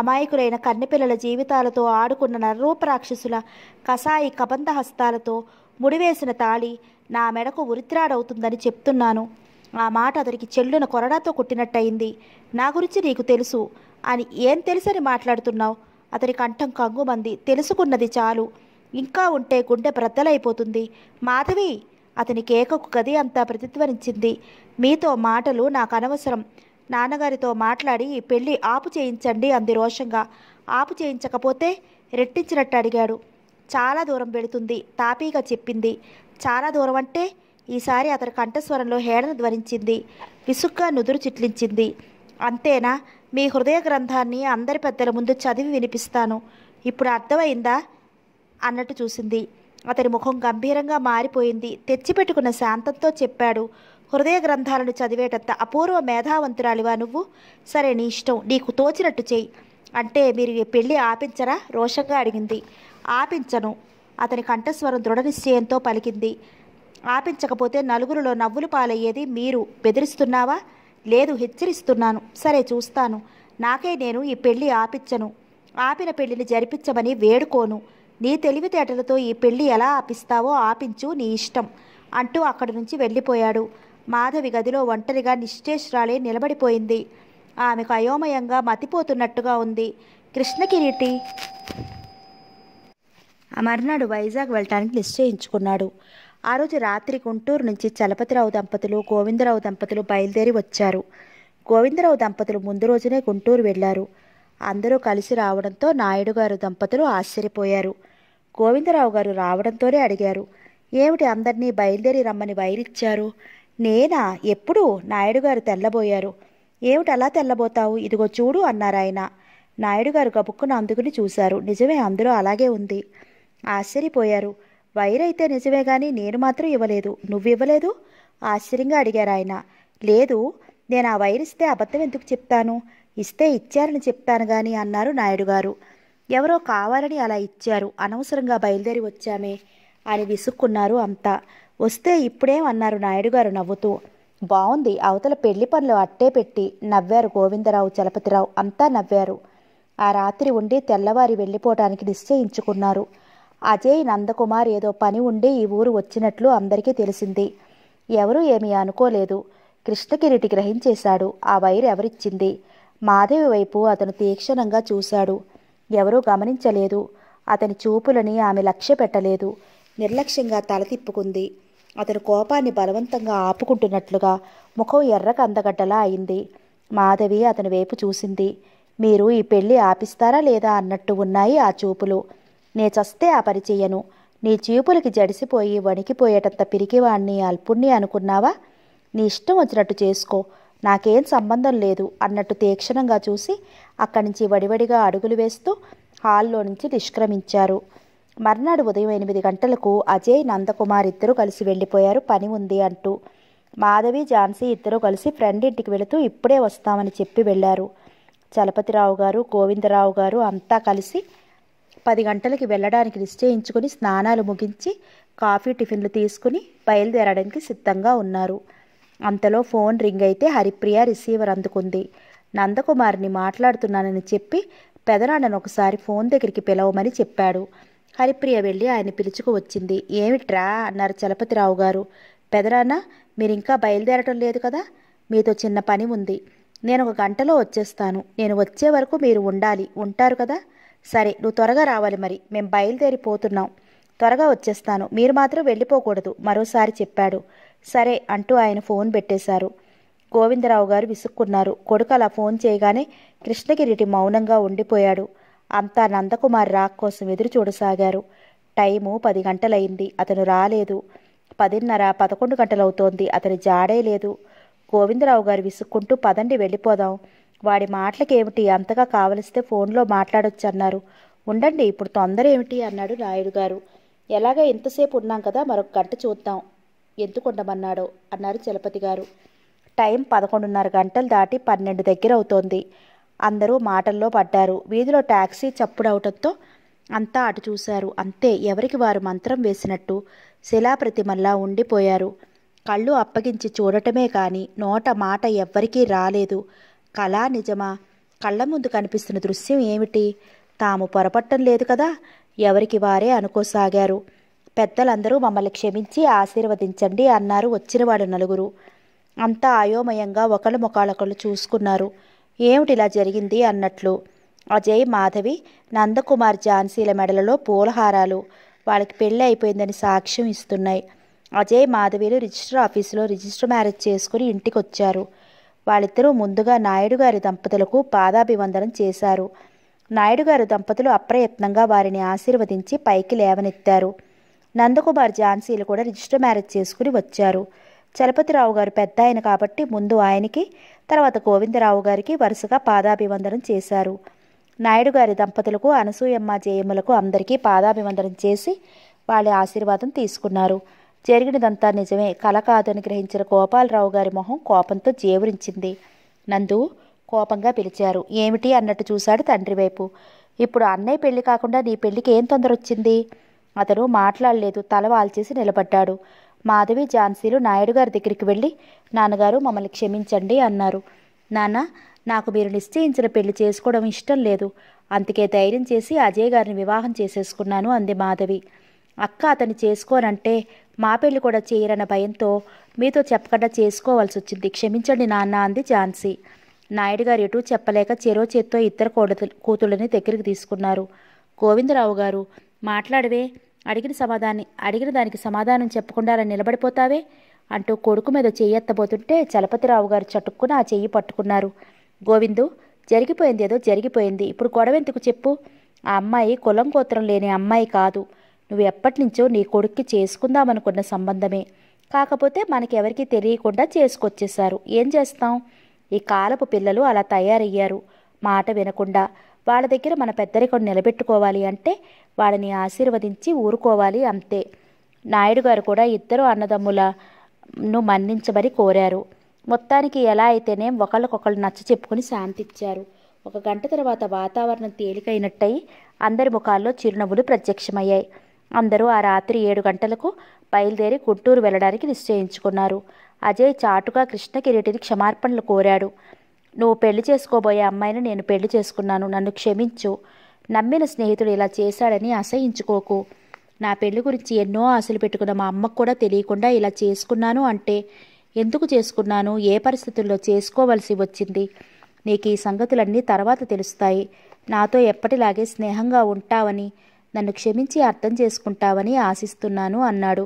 అమాయకులైన కన్నెపిల్లల జీవితాలతో ఆడుకున్న నరూపరాక్షసుల కసాయి కబంధ హస్తాలతో ముడివేసిన తాళి నా మెడకు ఉరిత్రాడవుతుందని చెప్తున్నాను ఆ మాట అతనికి చెల్లున కొరడాతో కొట్టినట్టయింది నా గురించి నీకు తెలుసు అని ఏం తెలుసని మాట్లాడుతున్నావు అతని కంఠం కంగుమంది తెలుసుకున్నది చాలు ఇంకా ఉంటే గుండె బ్రద్దలైపోతుంది మాధవి అతని కేకకు గది అంతా ప్రతిధ్వనించింది మీతో మాటలు నాకు అనవసరం నాన్నగారితో మాట్లాడి పెళ్ళి ఆపు చేయించండి అంది రోషంగా ఆపు చేయించకపోతే రెట్టించినట్టు అడిగాడు చాలా దూరం వెళుతుంది తాపీగా చెప్పింది చాలా దూరం అంటే ఈసారి అతని కంఠస్వరంలో హేళన ధ్వనించింది విసుగ్గా నుదురు చిట్లించింది అంతేనా మీ హృదయ గ్రంథాన్ని అందరి పెద్దల ముందు చదివి వినిపిస్తాను ఇప్పుడు అర్థమైందా అన్నట్టు చూసింది అతని ముఖం గంభీరంగా మారిపోయింది తెచ్చిపెట్టుకున్న శాంతంతో చెప్పాడు హృదయ గ్రంథాలను చదివేటంత అపూర్వ మేధావంతురాలివా నువ్వు సరే నీ ఇష్టం నీకు తోచినట్టు చెయ్యి అంటే మీరు పెళ్ళి ఆపించరా రోషంగా అడిగింది ఆపించను అతని కంఠస్వరం దృఢ నిశ్చయంతో పలికింది ఆపించకపోతే నలుగురిలో నవ్వులు పాలయ్యేది మీరు బెదిరిస్తున్నావా లేదు హెచ్చరిస్తున్నాను సరే చూస్తాను నాకే నేను ఈ పెళ్లి ఆపించను ఆపిన పెళ్లిని జరిపించమని వేడుకోను నీ తెలివితేటలతో ఈ పెళ్లి ఎలా ఆపిస్తావో ఆపించు నీ ఇష్టం అంటూ అక్కడి నుంచి వెళ్ళిపోయాడు మాధవి గదిలో ఒంటరిగా నిశ్చేష్రాలే నిలబడిపోయింది ఆమెకు అయోమయంగా మతిపోతున్నట్టుగా ఉంది కృష్ణకిరీటి మర్నాడు వైజాగ్ వెళ్ళటానికి నిశ్చయించుకున్నాడు ఆ రోజు రాత్రి గుంటూరు నుంచి చలపతిరావు దంపతులు గోవిందరావు దంపతులు బయలుదేరి వచ్చారు గోవిందరావు దంపతులు ముందు రోజునే గుంటూరు వెళ్లారు అందరూ కలిసి రావడంతో నాయుడు గారు దంపతులు ఆశ్చర్యపోయారు గోవిందరావు గారు రావడంతోనే అడిగారు ఏమిటి అందరినీ బయలుదేరి రమ్మని వైరిచ్చారు నేనా ఎప్పుడు నాయుడు గారు తెల్లబోయారు ఏమిటి అలా తెల్లబోతావు ఇదిగో చూడు ఆయన నాయుడు గారు గబుక్కున అందుకుని చూశారు నిజమే అందులో అలాగే ఉంది ఆశ్చర్యపోయారు వైరైతే నిజమే గాని నేను మాత్రం ఇవ్వలేదు నువ్వివ్వలేదు ఆశ్చర్యంగా అడిగారు ఆయన లేదు నేను ఆ వైరిస్తే అబద్ధం ఎందుకు చెప్తాను ఇస్తే ఇచ్చారని చెప్తాను గాని అన్నారు నాయుడు గారు ఎవరో కావాలని అలా ఇచ్చారు అనవసరంగా బయలుదేరి వచ్చామే అని విసుక్కున్నారు అంతా వస్తే ఇప్పుడేం అన్నారు నాయుడు గారు నవ్వుతూ బాగుంది అవతల పెళ్లి పనులు అట్టే పెట్టి నవ్వారు గోవిందరావు చలపతిరావు అంతా నవ్వారు ఆ రాత్రి ఉండి తెల్లవారి వెళ్ళిపోవటానికి నిశ్చయించుకున్నారు అజయ్ నందకుమార్ ఏదో పని ఉండి ఈ ఊరు వచ్చినట్లు అందరికీ తెలిసింది ఎవరూ ఏమీ అనుకోలేదు కృష్ణకిరీటి గ్రహించేశాడు ఆ వైర్ ఎవరిచ్చింది మాధవి వైపు అతను తీక్షణంగా చూశాడు ఎవరూ గమనించలేదు అతని చూపులని ఆమె లక్ష్య పెట్టలేదు నిర్లక్ష్యంగా తల తిప్పుకుంది అతని కోపాన్ని బలవంతంగా ఆపుకుంటున్నట్లుగా ముఖం ఎర్ర కందగడ్డలా అయింది మాధవి అతని వైపు చూసింది మీరు ఈ పెళ్లి ఆపిస్తారా లేదా అన్నట్టు ఉన్నాయి ఆ చూపులు నే చస్తే ఆ పని చెయ్యను నీ చీపులకి జడిసిపోయి వణికిపోయేటంత పిరికివాణ్ణి అల్పుణ్ణి అనుకున్నావా నీ ఇష్టం వచ్చినట్టు చేసుకో నాకేం సంబంధం లేదు అన్నట్టు తీక్షణంగా చూసి అక్కడి నుంచి వడివడిగా అడుగులు వేస్తూ హాల్లో నుంచి నిష్క్రమించారు మర్నాడు ఉదయం ఎనిమిది గంటలకు అజయ్ నందకుమార్ ఇద్దరూ కలిసి వెళ్ళిపోయారు పని ఉంది అంటూ మాధవి ఝాన్సీ ఇద్దరూ కలిసి ఫ్రెండ్ ఇంటికి వెళుతూ ఇప్పుడే వస్తామని చెప్పి వెళ్ళారు చలపతిరావు గారు గోవిందరావు గారు అంతా కలిసి పది గంటలకి వెళ్ళడానికి నిశ్చయించుకుని స్నానాలు ముగించి కాఫీ టిఫిన్లు తీసుకుని బయలుదేరడానికి సిద్ధంగా ఉన్నారు అంతలో ఫోన్ రింగ్ అయితే హరిప్రియ రిసీవర్ అందుకుంది నందకుమారిని మాట్లాడుతున్నానని చెప్పి పెదనాన్నను ఒకసారి ఫోన్ దగ్గరికి పిలవమని చెప్పాడు హరిప్రియ వెళ్ళి ఆయన పిలుచుకు వచ్చింది ఏమిట్రా అన్నారు చలపతిరావు గారు పెదనాన్న మీరు ఇంకా బయలుదేరటం లేదు కదా మీతో చిన్న పని ఉంది నేను ఒక గంటలో వచ్చేస్తాను నేను వచ్చే వరకు మీరు ఉండాలి ఉంటారు కదా సరే నువ్వు త్వరగా రావాలి మరి మేం బయలుదేరిపోతున్నాం త్వరగా వచ్చేస్తాను మీరు మాత్రం వెళ్ళిపోకూడదు మరోసారి చెప్పాడు సరే అంటూ ఆయన ఫోన్ పెట్టేశారు గోవిందరావు గారు విసుక్కున్నారు కొడుకు అలా ఫోన్ చేయగానే కృష్ణగిరిటి మౌనంగా ఉండిపోయాడు అంతా నందకుమార్ రాక్ కోసం ఎదురు చూడసాగారు టైము పది గంటలయింది అతను రాలేదు పదిన్నర పదకొండు గంటలవుతోంది అతని జాడే లేదు గోవిందరావు గారు విసుక్కుంటూ పదండి వెళ్ళిపోదాం వాడి మాటలకేమిటి అంతగా కావలిస్తే ఫోన్లో అన్నారు ఉండండి ఇప్పుడు తొందర ఏమిటి అన్నాడు నాయుడు గారు ఎలాగ ఇంతసేపు ఉన్నాం కదా మరొక గంట చూద్దాం ఎందుకు ఉండమన్నాడో అన్నారు చలపతి గారు టైం పదకొండున్నర గంటలు దాటి పన్నెండు దగ్గర అవుతోంది అందరూ మాటల్లో పడ్డారు వీధిలో ట్యాక్సీ చప్పుడవటంతో అంతా అటు చూశారు అంతే ఎవరికి వారు మంత్రం వేసినట్టు శిలాప్రతిమల్లా ఉండిపోయారు కళ్ళు అప్పగించి చూడటమే కానీ నోట మాట ఎవ్వరికీ రాలేదు కళా నిజమా కళ్ళ ముందు కనిపిస్తున్న దృశ్యం ఏమిటి తాము పొరపట్టం లేదు కదా ఎవరికి వారే అనుకోసాగారు పెద్దలందరూ మమ్మల్ని క్షమించి ఆశీర్వదించండి అన్నారు వచ్చినవాడు నలుగురు అంతా అయోమయంగా ఒకళ్ళు ముఖాలొకళ్ళు చూసుకున్నారు ఏమిటిలా జరిగింది అన్నట్లు అజయ్ మాధవి నందకుమార్ ఝాన్సీల మెడలలో పూలహారాలు వాళ్ళకి పెళ్ళి అయిపోయిందని సాక్ష్యం ఇస్తున్నాయి అజయ్ మాధవిలు రిజిస్టర్ ఆఫీసులో రిజిస్టర్ మ్యారేజ్ చేసుకుని ఇంటికి వచ్చారు వాళ్ళిద్దరూ ముందుగా నాయుడు గారి దంపతులకు పాదాభివందనం చేశారు నాయుడు దంపతులు అప్రయత్నంగా వారిని ఆశీర్వదించి పైకి లేవనెత్తారు నందకుమార్ ఝాన్సీలు కూడా రిజిస్టర్ మ్యారేజ్ చేసుకుని వచ్చారు చలపతిరావు గారు పెద్ద ఆయన కాబట్టి ముందు ఆయనకి తర్వాత గోవిందరావు గారికి వరుసగా పాదాభివందనం చేశారు నాయుడు గారి దంపతులకు అనసూయమ్మ జయములకు అందరికీ పాదాభివందనం చేసి వాళ్ళ ఆశీర్వాదం తీసుకున్నారు జరిగినదంతా నిజమే కల కాదని గ్రహించిన గోపాలరావు గారి మొహం కోపంతో జీవరించింది నందు కోపంగా పిలిచారు ఏమిటి అన్నట్టు చూశాడు తండ్రి వైపు ఇప్పుడు అన్నయ్య పెళ్లి కాకుండా నీ పెళ్లికి ఏం తొందర వచ్చింది అతను మాట్లాడలేదు తల వాల్చేసి నిలబడ్డాడు మాధవి ఝాన్సీలు నాయుడు గారి దగ్గరికి వెళ్ళి నాన్నగారు మమ్మల్ని క్షమించండి అన్నారు నాన్న నాకు మీరు నిశ్చయించిన పెళ్లి చేసుకోవడం ఇష్టం లేదు అందుకే ధైర్యం చేసి అజయ్ గారిని వివాహం చేసేసుకున్నాను అంది మాధవి అక్క అతను చేసుకోనంటే మా పెళ్లి కూడా చేయరన్న భయంతో మీతో చెప్పకుండా చేసుకోవాల్సి వచ్చింది క్షమించండి నాన్న అంది ఝాన్సీ నాయుడు గారు ఎటు చెప్పలేక చెరో చేత్తో ఇద్దరు కూతుళ్ళని దగ్గరికి తీసుకున్నారు గోవిందరావు గారు మాట్లాడవే అడిగిన సమాధాన్ని అడిగిన దానికి సమాధానం చెప్పకుండా అలా నిలబడిపోతావే అంటూ కొడుకు మీద చెయ్యెత్తబోతుంటే చలపతిరావు గారు చటుక్కుని ఆ చెయ్యి పట్టుకున్నారు గోవిందు జరిగిపోయింది ఏదో జరిగిపోయింది ఇప్పుడు గొడవ ఎందుకు చెప్పు ఆ అమ్మాయి కులం గోత్రం లేని అమ్మాయి కాదు నువ్వు ఎప్పటినుంచో నీ కొడుక్కి చేసుకుందామనుకున్న సంబంధమే కాకపోతే మనకెవరికి తెలియకుండా చేసుకొచ్చేశారు ఏం చేస్తాం ఈ కాలపు పిల్లలు అలా తయారయ్యారు మాట వినకుండా వాళ్ళ దగ్గర మన పెద్దరికొని నిలబెట్టుకోవాలి అంటే వాళ్ళని ఆశీర్వదించి ఊరుకోవాలి అంతే నాయుడు గారు కూడా ఇద్దరు అన్నదమ్ములను మన్నించమని కోరారు మొత్తానికి ఎలా అయితేనే ఒకళ్ళకొకళ్ళు నచ్చ చెప్పుకుని శాంతిచ్చారు ఒక గంట తర్వాత వాతావరణం తేలికైనట్టయి అందరి ముఖాల్లో చిరునవ్వులు ప్రత్యక్షమయ్యాయి అందరూ ఆ రాత్రి ఏడు గంటలకు బయలుదేరి గుంటూరు వెళ్ళడానికి నిశ్చయించుకున్నారు అజయ్ చాటుగా కృష్ణ కిరీటిని క్షమార్పణలు కోరాడు నువ్వు పెళ్లి చేసుకోబోయే అమ్మాయిని నేను పెళ్లి చేసుకున్నాను నన్ను క్షమించు నమ్మిన స్నేహితుడు ఇలా చేశాడని అసహించుకోకు నా పెళ్లి గురించి ఎన్నో ఆశలు పెట్టుకున్న మా అమ్మకు కూడా తెలియకుండా ఇలా చేసుకున్నాను అంటే ఎందుకు చేసుకున్నాను ఏ పరిస్థితుల్లో చేసుకోవలసి వచ్చింది నీకు ఈ సంగతులన్నీ తర్వాత తెలుస్తాయి నాతో ఎప్పటిలాగే స్నేహంగా ఉంటావని నన్ను క్షమించి అర్థం చేసుకుంటావని ఆశిస్తున్నాను అన్నాడు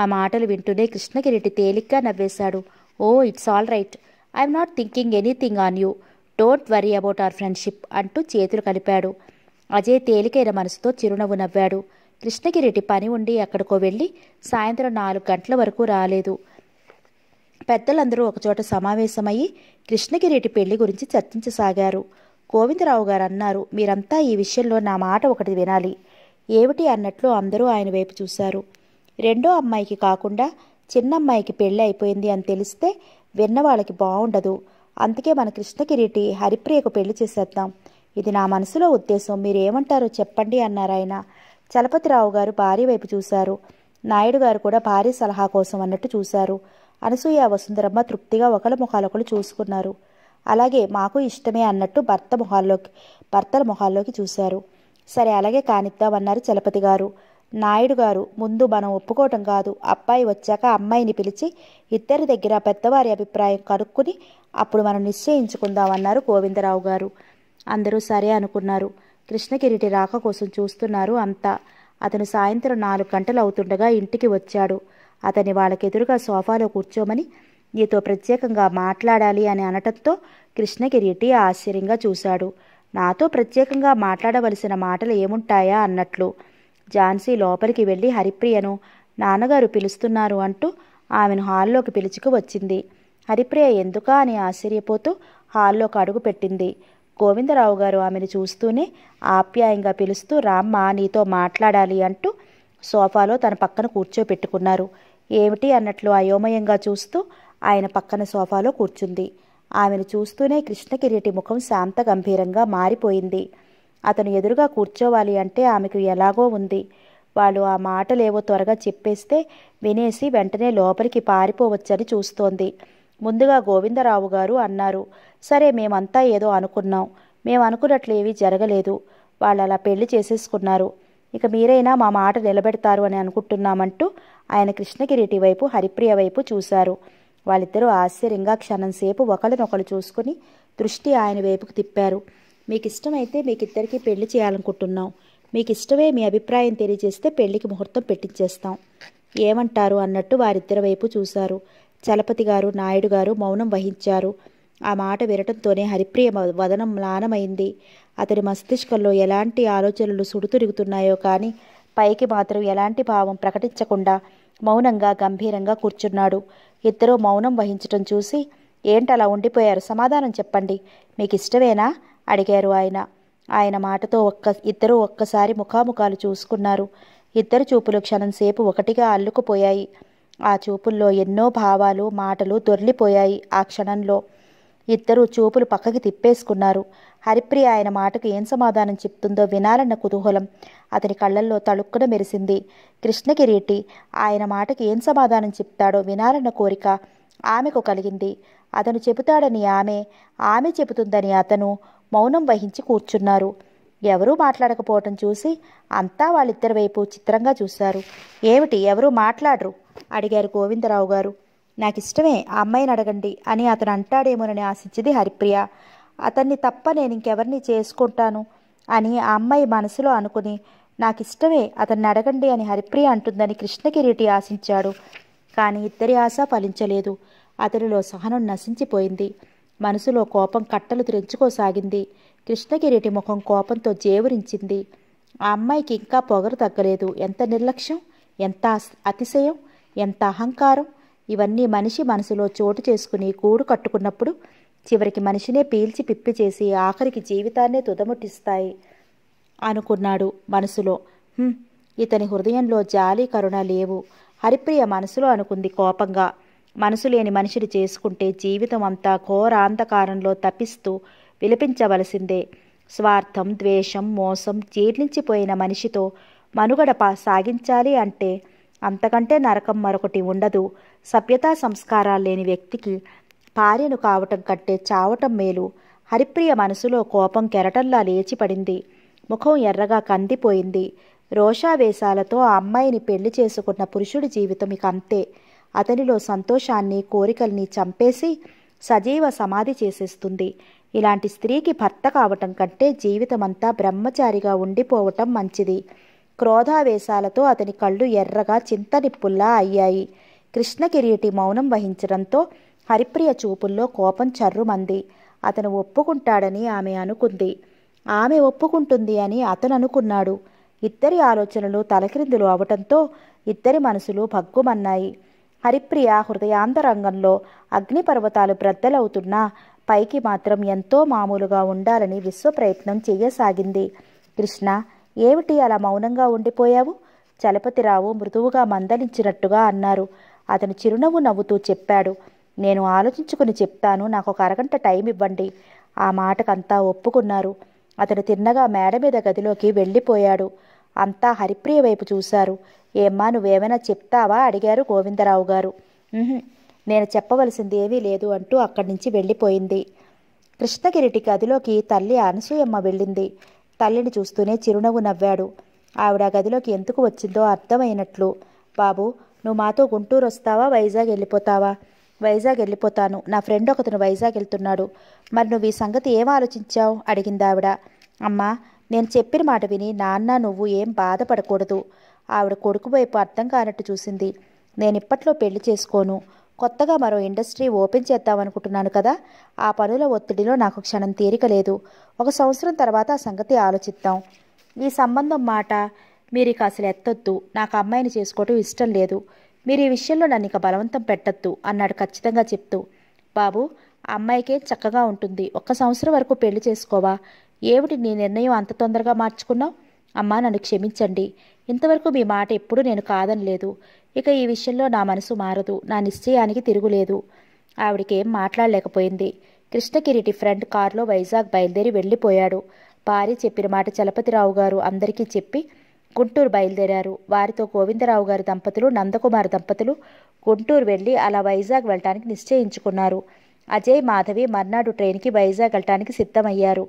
ఆ మాటలు వింటూనే కృష్ణకిరీటి తేలిగ్గా నవ్వేశాడు oh it's all right I'm not thinking anything on you don't worry about our friendship అంటూ చేతులు కలిపాడు అజయ్ తేలికైన మనసుతో చిరునవ్వు నవ్వాడు కృష్ణగిరెడ్డి పని ఉండి ఎక్కడికో వెళ్ళి సాయంత్రం నాలుగు గంటల వరకు రాలేదు పెద్దలందరూ ఒకచోట సమావేశమయ్యి కృష్ణగిరెడ్డి పెళ్లి గురించి చర్చించసాగారు గోవిందరావు గారు అన్నారు మీరంతా ఈ విషయంలో నా మాట ఒకటి వినాలి ఏమిటి అన్నట్లు అందరూ ఆయన వైపు చూశారు రెండో అమ్మాయికి కాకుండా చిన్నమ్మాయికి పెళ్ళి అయిపోయింది అని తెలిస్తే విన్నవాళ్ళకి బాగుండదు అందుకే మన కృష్ణకిరీటి హరిప్రియకు పెళ్లి చేసేద్దాం ఇది నా మనసులో ఉద్దేశం మీరేమంటారో చెప్పండి అన్నారు ఆయన చలపతిరావు గారు భార్య వైపు చూశారు నాయుడు గారు కూడా భార్య సలహా కోసం అన్నట్టు చూశారు అనసూయ వసుంధరమ్మ తృప్తిగా ఒకళ్ళ ముఖాలొకళ్ళు చూసుకున్నారు అలాగే మాకు ఇష్టమే అన్నట్టు భర్త మొహాల్లోకి భర్తల మొహాల్లోకి చూశారు సరే అలాగే కానిద్దామన్నారు చలపతి గారు నాయుడు గారు ముందు మనం ఒప్పుకోవటం కాదు అబ్బాయి వచ్చాక అమ్మాయిని పిలిచి ఇద్దరి దగ్గర పెద్దవారి అభిప్రాయం కనుక్కుని అప్పుడు మనం నిశ్చయించుకుందామన్నారు గోవిందరావు గారు అందరూ సరే అనుకున్నారు కృష్ణగిరిటి రాక కోసం చూస్తున్నారు అంతా అతను సాయంత్రం నాలుగు గంటలు అవుతుండగా ఇంటికి వచ్చాడు అతని వాళ్ళకెదురుగా సోఫాలో కూర్చోమని నీతో ప్రత్యేకంగా మాట్లాడాలి అని అనటంతో కృష్ణగిరిటి ఆశ్చర్యంగా చూశాడు నాతో ప్రత్యేకంగా మాట్లాడవలసిన మాటలు ఏముంటాయా అన్నట్లు ఝాన్సీ లోపలికి వెళ్ళి హరిప్రియను నాన్నగారు పిలుస్తున్నారు అంటూ ఆమెను హాల్లోకి పిలుచుకు వచ్చింది హరిప్రియ ఎందుకా అని ఆశ్చర్యపోతూ హాల్లోకి అడుగు పెట్టింది గోవిందరావు గారు ఆమెను చూస్తూనే ఆప్యాయంగా పిలుస్తూ రామ్మ నీతో మాట్లాడాలి అంటూ సోఫాలో తన పక్కన కూర్చోపెట్టుకున్నారు ఏమిటి అన్నట్లు అయోమయంగా చూస్తూ ఆయన పక్కన సోఫాలో కూర్చుంది ఆమెను చూస్తూనే కృష్ణకిరీటి ముఖం శాంత గంభీరంగా మారిపోయింది అతను ఎదురుగా కూర్చోవాలి అంటే ఆమెకు ఎలాగో ఉంది వాళ్ళు ఆ మాటలేవో త్వరగా చెప్పేస్తే వినేసి వెంటనే లోపలికి పారిపోవచ్చని చూస్తోంది ముందుగా గోవిందరావు గారు అన్నారు సరే మేమంతా ఏదో అనుకున్నాం మేము అనుకున్నట్లు ఏవి జరగలేదు వాళ్ళు అలా పెళ్లి చేసేసుకున్నారు ఇక మీరైనా మా మాట నిలబెడతారు అని అనుకుంటున్నామంటూ ఆయన కృష్ణగిరిటి వైపు హరిప్రియ వైపు చూశారు వాళ్ళిద్దరూ ఆశ్చర్యంగా క్షణం సేపు ఒకళ్ళనొకళ్ళు చూసుకుని దృష్టి ఆయన వైపుకు తిప్పారు మీకు ఇష్టమైతే మీకిద్దరికీ పెళ్లి చేయాలనుకుంటున్నాం మీకు ఇష్టమే మీ అభిప్రాయం తెలియజేస్తే పెళ్లికి ముహూర్తం పెట్టించేస్తాం ఏమంటారు అన్నట్టు వారిద్దరి వైపు చూశారు చలపతి గారు నాయుడు గారు మౌనం వహించారు ఆ మాట వినటంతోనే హరిప్రియ వదనం మ్లానమైంది అతడి మస్తిష్కంలో ఎలాంటి ఆలోచనలు సుడుతురుగుతున్నాయో కానీ పైకి మాత్రం ఎలాంటి భావం ప్రకటించకుండా మౌనంగా గంభీరంగా కూర్చున్నాడు ఇద్దరూ మౌనం వహించటం చూసి ఏంటలా ఉండిపోయారు సమాధానం చెప్పండి మీకు ఇష్టమేనా అడిగారు ఆయన ఆయన మాటతో ఒక్క ఇద్దరూ ఒక్కసారి ముఖాముఖాలు చూసుకున్నారు ఇద్దరు చూపులు క్షణంసేపు ఒకటిగా అల్లుకుపోయాయి ఆ చూపుల్లో ఎన్నో భావాలు మాటలు దొర్లిపోయాయి ఆ క్షణంలో ఇద్దరూ చూపులు పక్కకి తిప్పేసుకున్నారు హరిప్రియ ఆయన మాటకు ఏం సమాధానం చెప్తుందో వినాలన్న కుతూహలం అతని కళ్ళల్లో తళుక్కున మెరిసింది కృష్ణకిరీటి ఆయన మాటకు ఏం సమాధానం చెప్తాడో వినాలన్న కోరిక ఆమెకు కలిగింది అతను చెబుతాడని ఆమె ఆమె చెబుతుందని అతను మౌనం వహించి కూర్చున్నారు ఎవరూ మాట్లాడకపోవటం చూసి అంతా వాళ్ళిద్దరి వైపు చిత్రంగా చూశారు ఏమిటి ఎవరూ మాట్లాడరు అడిగారు గోవిందరావు గారు నాకు ఇష్టమే ఆ అమ్మాయిని అడగండి అని అతను అంటాడేమోనని ఆశించింది హరిప్రియ అతన్ని తప్ప నేను ఇంకెవరిని చేసుకుంటాను అని ఆ అమ్మాయి మనసులో అనుకుని నాకు ఇష్టమే అతన్ని అడగండి అని హరిప్రియ అంటుందని కృష్ణకిరీటి ఆశించాడు కానీ ఇద్దరి ఆశ ఫలించలేదు అతనిలో సహనం నశించిపోయింది మనసులో కోపం కట్టలు తెరించుకోసాగింది కృష్ణకిరీటి ముఖం కోపంతో జేవురించింది ఆ అమ్మాయికి ఇంకా పొగరు తగ్గలేదు ఎంత నిర్లక్ష్యం ఎంత అతిశయం ఎంత అహంకారం ఇవన్నీ మనిషి మనసులో చోటు చేసుకుని కూడు కట్టుకున్నప్పుడు చివరికి మనిషినే పీల్చి పిప్పి చేసి ఆఖరికి జీవితాన్నే తుదముట్టిస్తాయి అనుకున్నాడు మనసులో ఇతని హృదయంలో జాలి కరుణ లేవు హరిప్రియ మనసులో అనుకుంది కోపంగా మనసు లేని మనిషిని చేసుకుంటే జీవితం అంతా ఘోరాంధకారంలో తప్పిస్తూ విలపించవలసిందే స్వార్థం ద్వేషం మోసం జీర్ణించిపోయిన మనిషితో మనుగడ సాగించాలి అంటే అంతకంటే నరకం మరొకటి ఉండదు సభ్యతా సంస్కారాలు లేని వ్యక్తికి భార్యను కావటం కంటే చావటం మేలు హరిప్రియ మనసులో కోపం కెరటల్లా లేచిపడింది ముఖం ఎర్రగా కందిపోయింది రోషావేశాలతో ఆ అమ్మాయిని పెళ్లి చేసుకున్న పురుషుడి జీవితం ఇక అంతే అతనిలో సంతోషాన్ని కోరికల్ని చంపేసి సజీవ సమాధి చేసేస్తుంది ఇలాంటి స్త్రీకి భర్త కావటం కంటే జీవితమంతా బ్రహ్మచారిగా ఉండిపోవటం మంచిది క్రోధావేశాలతో అతని కళ్ళు ఎర్రగా చింతనిప్పుల్లా అయ్యాయి కృష్ణకిరీటి మౌనం వహించడంతో హరిప్రియ చూపుల్లో కోపం చర్రుమంది అతను ఒప్పుకుంటాడని ఆమె అనుకుంది ఆమె ఒప్పుకుంటుంది అని అతను అనుకున్నాడు ఇద్దరి ఆలోచనలు తలకిందులు అవటంతో ఇద్దరి మనసులు భగ్గుమన్నాయి హరిప్రియ హృదయాంతరంగంలో అగ్నిపర్వతాలు బ్రద్దలవుతున్నా పైకి మాత్రం ఎంతో మామూలుగా ఉండాలని విశ్వప్రయత్నం చేయసాగింది కృష్ణ ఏమిటి అలా మౌనంగా ఉండిపోయావు చలపతిరావు మృదువుగా మందలించినట్టుగా అన్నారు అతను చిరునవ్వు నవ్వుతూ చెప్పాడు నేను ఆలోచించుకుని చెప్తాను నాకు ఒక అరగంట టైం ఇవ్వండి ఆ మాటకంతా ఒప్పుకున్నారు అతను తిన్నగా మేడ మీద గదిలోకి వెళ్ళిపోయాడు అంతా హరిప్రియ వైపు చూశారు ఏమ్మా నువ్వేమైనా చెప్తావా అడిగారు గోవిందరావు గారు నేను చెప్పవలసింది ఏమీ లేదు అంటూ అక్కడి నుంచి వెళ్ళిపోయింది కృష్ణగిరిటి గదిలోకి తల్లి అనసూయమ్మ వెళ్ళింది తల్లిని చూస్తూనే చిరునవ్వు నవ్వాడు ఆవిడ గదిలోకి ఎందుకు వచ్చిందో అర్థమైనట్లు బాబు నువ్వు మాతో గుంటూరు వస్తావా వైజాగ్ వెళ్ళిపోతావా వైజాగ్ వెళ్ళిపోతాను నా ఫ్రెండ్ ఒకతను వైజాగ్ వెళ్తున్నాడు మరి నువ్వు ఈ సంగతి ఏం ఆలోచించావు అడిగింది ఆవిడ అమ్మా నేను చెప్పిన మాట విని నాన్న నువ్వు ఏం బాధపడకూడదు ఆవిడ కొడుకు వైపు అర్థం కానట్టు చూసింది నేను ఇప్పట్లో పెళ్లి చేసుకోను కొత్తగా మరో ఇండస్ట్రీ ఓపెన్ చేద్దామనుకుంటున్నాను కదా ఆ పనుల ఒత్తిడిలో నాకు క్షణం తీరిక లేదు ఒక సంవత్సరం తర్వాత ఆ సంగతి ఆలోచిద్దాం ఈ సంబంధం మాట మీరు ఇక అసలు ఎత్తొద్దు నాకు అమ్మాయిని చేసుకోవటం ఇష్టం లేదు మీరు ఈ విషయంలో నన్ను ఇక బలవంతం పెట్టద్దు అన్నాడు ఖచ్చితంగా చెప్తూ బాబు అమ్మాయికే చక్కగా ఉంటుంది ఒక్క సంవత్సరం వరకు పెళ్లి చేసుకోవా ఏమిటి నీ నిర్ణయం అంత తొందరగా మార్చుకున్నావు అమ్మా నన్ను క్షమించండి ఇంతవరకు మీ మాట ఎప్పుడూ నేను కాదనలేదు ఇక ఈ విషయంలో నా మనసు మారదు నా నిశ్చయానికి తిరుగులేదు ఆవిడకేం మాట్లాడలేకపోయింది కృష్ణకిరీటి ఫ్రెండ్ కారులో వైజాగ్ బయలుదేరి వెళ్ళిపోయాడు భార్య చెప్పిన మాట చలపతిరావు గారు అందరికీ చెప్పి గుంటూరు బయలుదేరారు వారితో గోవిందరావు గారి దంపతులు నందకుమార్ దంపతులు గుంటూరు వెళ్ళి అలా వైజాగ్ వెళ్ళటానికి నిశ్చయించుకున్నారు అజయ్ మాధవి మర్నాడు ట్రైన్కి వైజాగ్ వెళ్ళటానికి సిద్ధమయ్యారు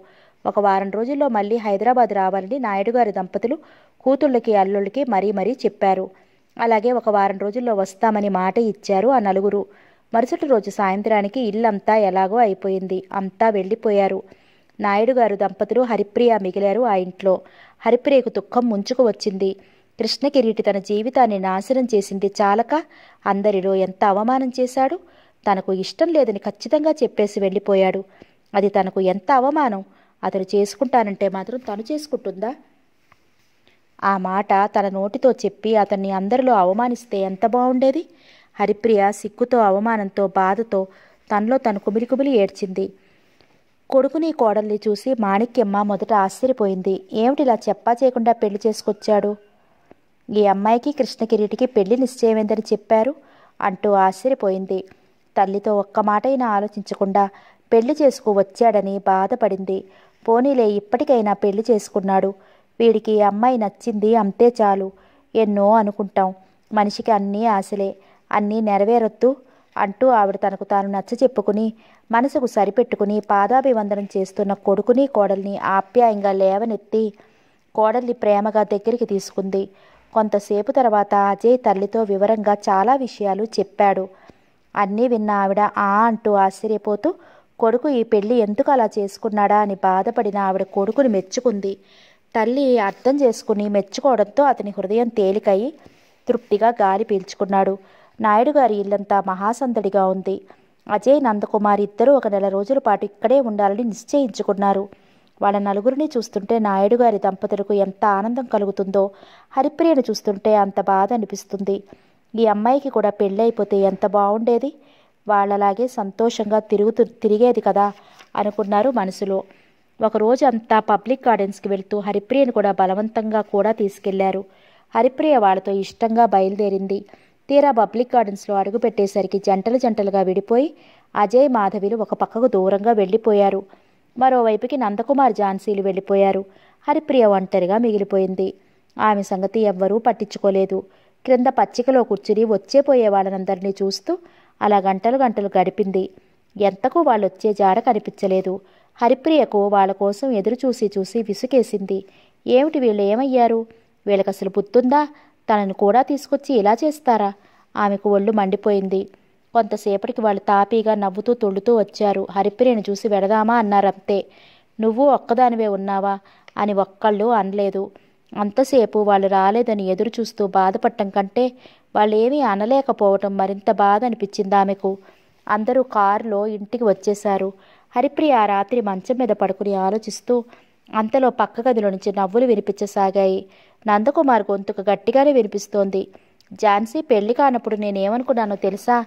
ఒక వారం రోజుల్లో మళ్ళీ హైదరాబాద్ రావాలని నాయుడు గారి దంపతులు కూతుళ్ళకి అల్లుళ్ళకి మరీ మరీ చెప్పారు అలాగే ఒక వారం రోజుల్లో వస్తామని మాట ఇచ్చారు ఆ నలుగురు మరుసటి రోజు సాయంత్రానికి ఇల్లంతా ఎలాగో అయిపోయింది అంతా వెళ్ళిపోయారు నాయుడు గారు దంపతులు హరిప్రియ మిగిలారు ఆ ఇంట్లో హరిప్రియకు దుఃఖం ముంచుకు వచ్చింది కృష్ణకిరీటి తన జీవితాన్ని నాశనం చేసింది చాలక అందరిలో ఎంత అవమానం చేశాడు తనకు ఇష్టం లేదని ఖచ్చితంగా చెప్పేసి వెళ్ళిపోయాడు అది తనకు ఎంత అవమానం అతను చేసుకుంటానంటే మాత్రం తను చేసుకుంటుందా ఆ మాట తన నోటితో చెప్పి అతన్ని అందరిలో అవమానిస్తే ఎంత బాగుండేది హరిప్రియ సిక్కుతో అవమానంతో బాధతో తనలో తను కుమిలి కుమిలి ఏడ్చింది కొడుకుని కోడల్ని చూసి మాణిక్యమ్మ మొదట ఆశ్చర్యపోయింది ఏమిటిలా చెప్పా చేయకుండా పెళ్లి చేసుకొచ్చాడు ఈ అమ్మాయికి కృష్ణకిరీటికి పెళ్లి నిశ్చయమైందని చెప్పారు అంటూ ఆశ్చర్యపోయింది తల్లితో ఒక్క మాటైనా ఆలోచించకుండా పెళ్లి చేసుకు వచ్చాడని బాధపడింది పోనీలే ఇప్పటికైనా పెళ్లి చేసుకున్నాడు వీడికి ఈ అమ్మాయి నచ్చింది అంతే చాలు ఎన్నో అనుకుంటాం మనిషికి అన్నీ ఆశలే అన్నీ నెరవేరొద్దు అంటూ ఆవిడ తనకు తాను నచ్చ చెప్పుకుని మనసుకు సరిపెట్టుకుని పాదాభివందనం చేస్తున్న కొడుకుని కోడల్ని ఆప్యాయంగా లేవనెత్తి కోడల్ని ప్రేమగా దగ్గరికి తీసుకుంది కొంతసేపు తర్వాత అజయ్ తల్లితో వివరంగా చాలా విషయాలు చెప్పాడు అన్నీ విన్న ఆవిడ ఆ అంటూ ఆశ్చర్యపోతూ కొడుకు ఈ పెళ్ళి ఎందుకు అలా చేసుకున్నాడా అని బాధపడిన ఆవిడ కొడుకుని మెచ్చుకుంది తల్లి అర్థం చేసుకుని మెచ్చుకోవడంతో అతని హృదయం తేలికయి తృప్తిగా గాలి పీల్చుకున్నాడు నాయుడు గారి ఇల్లంతా మహాసందడిగా ఉంది అజయ్ నందకుమార్ ఇద్దరూ ఒక నెల రోజుల పాటు ఇక్కడే ఉండాలని నిశ్చయించుకున్నారు వాళ్ళ నలుగురిని చూస్తుంటే నాయుడు గారి దంపతులకు ఎంత ఆనందం కలుగుతుందో హరిప్రియను చూస్తుంటే అంత బాధ అనిపిస్తుంది ఈ అమ్మాయికి కూడా పెళ్ళైపోతే ఎంత బాగుండేది వాళ్ళలాగే సంతోషంగా తిరుగుతు తిరిగేది కదా అనుకున్నారు మనసులో ఒకరోజు అంతా పబ్లిక్ గార్డెన్స్కి వెళ్తూ హరిప్రియను కూడా బలవంతంగా కూడా తీసుకెళ్లారు హరిప్రియ వాళ్ళతో ఇష్టంగా బయలుదేరింది తీరా పబ్లిక్ గార్డెన్స్లో అడుగుపెట్టేసరికి జంటలు జంటలుగా విడిపోయి అజయ్ మాధవిలు ఒక పక్కకు దూరంగా వెళ్ళిపోయారు మరోవైపుకి నందకుమార్ ఝాన్సీలు వెళ్ళిపోయారు హరిప్రియ ఒంటరిగా మిగిలిపోయింది ఆమె సంగతి ఎవ్వరూ పట్టించుకోలేదు క్రింద పచ్చికలో కూర్చుని వచ్చే పోయే వాళ్ళనందరినీ చూస్తూ అలా గంటలు గంటలు గడిపింది ఎంతకు వాళ్ళొచ్చే జాడ కనిపించలేదు హరిప్రియకు వాళ్ళ కోసం ఎదురు చూసి చూసి విసుకేసింది ఏమిటి వీళ్ళు ఏమయ్యారు వీళ్ళకి అసలు బుద్ధుందా తనను కూడా తీసుకొచ్చి ఇలా చేస్తారా ఆమెకు ఒళ్ళు మండిపోయింది కొంతసేపటికి వాళ్ళు తాపీగా నవ్వుతూ తొళ్ళుతూ వచ్చారు హరిప్రియను చూసి వెడదామా అన్నారంతే నువ్వు ఒక్కదానివే ఉన్నావా అని ఒక్కళ్ళు అనలేదు అంతసేపు వాళ్ళు రాలేదని ఎదురు చూస్తూ బాధపడటం కంటే వాళ్ళేమీ అనలేకపోవటం మరింత బాధ అనిపించింది ఆమెకు అందరూ కారులో ఇంటికి వచ్చేశారు హరిప్రియ ఆ రాత్రి మంచం మీద పడుకుని ఆలోచిస్తూ అంతలో పక్క గదిలో నుంచి నవ్వులు వినిపించసాగాయి నందకుమార్ గొంతుకు గట్టిగానే వినిపిస్తోంది ఝాన్సీ పెళ్లి కానప్పుడు నేనేమనుకున్నానో తెలుసా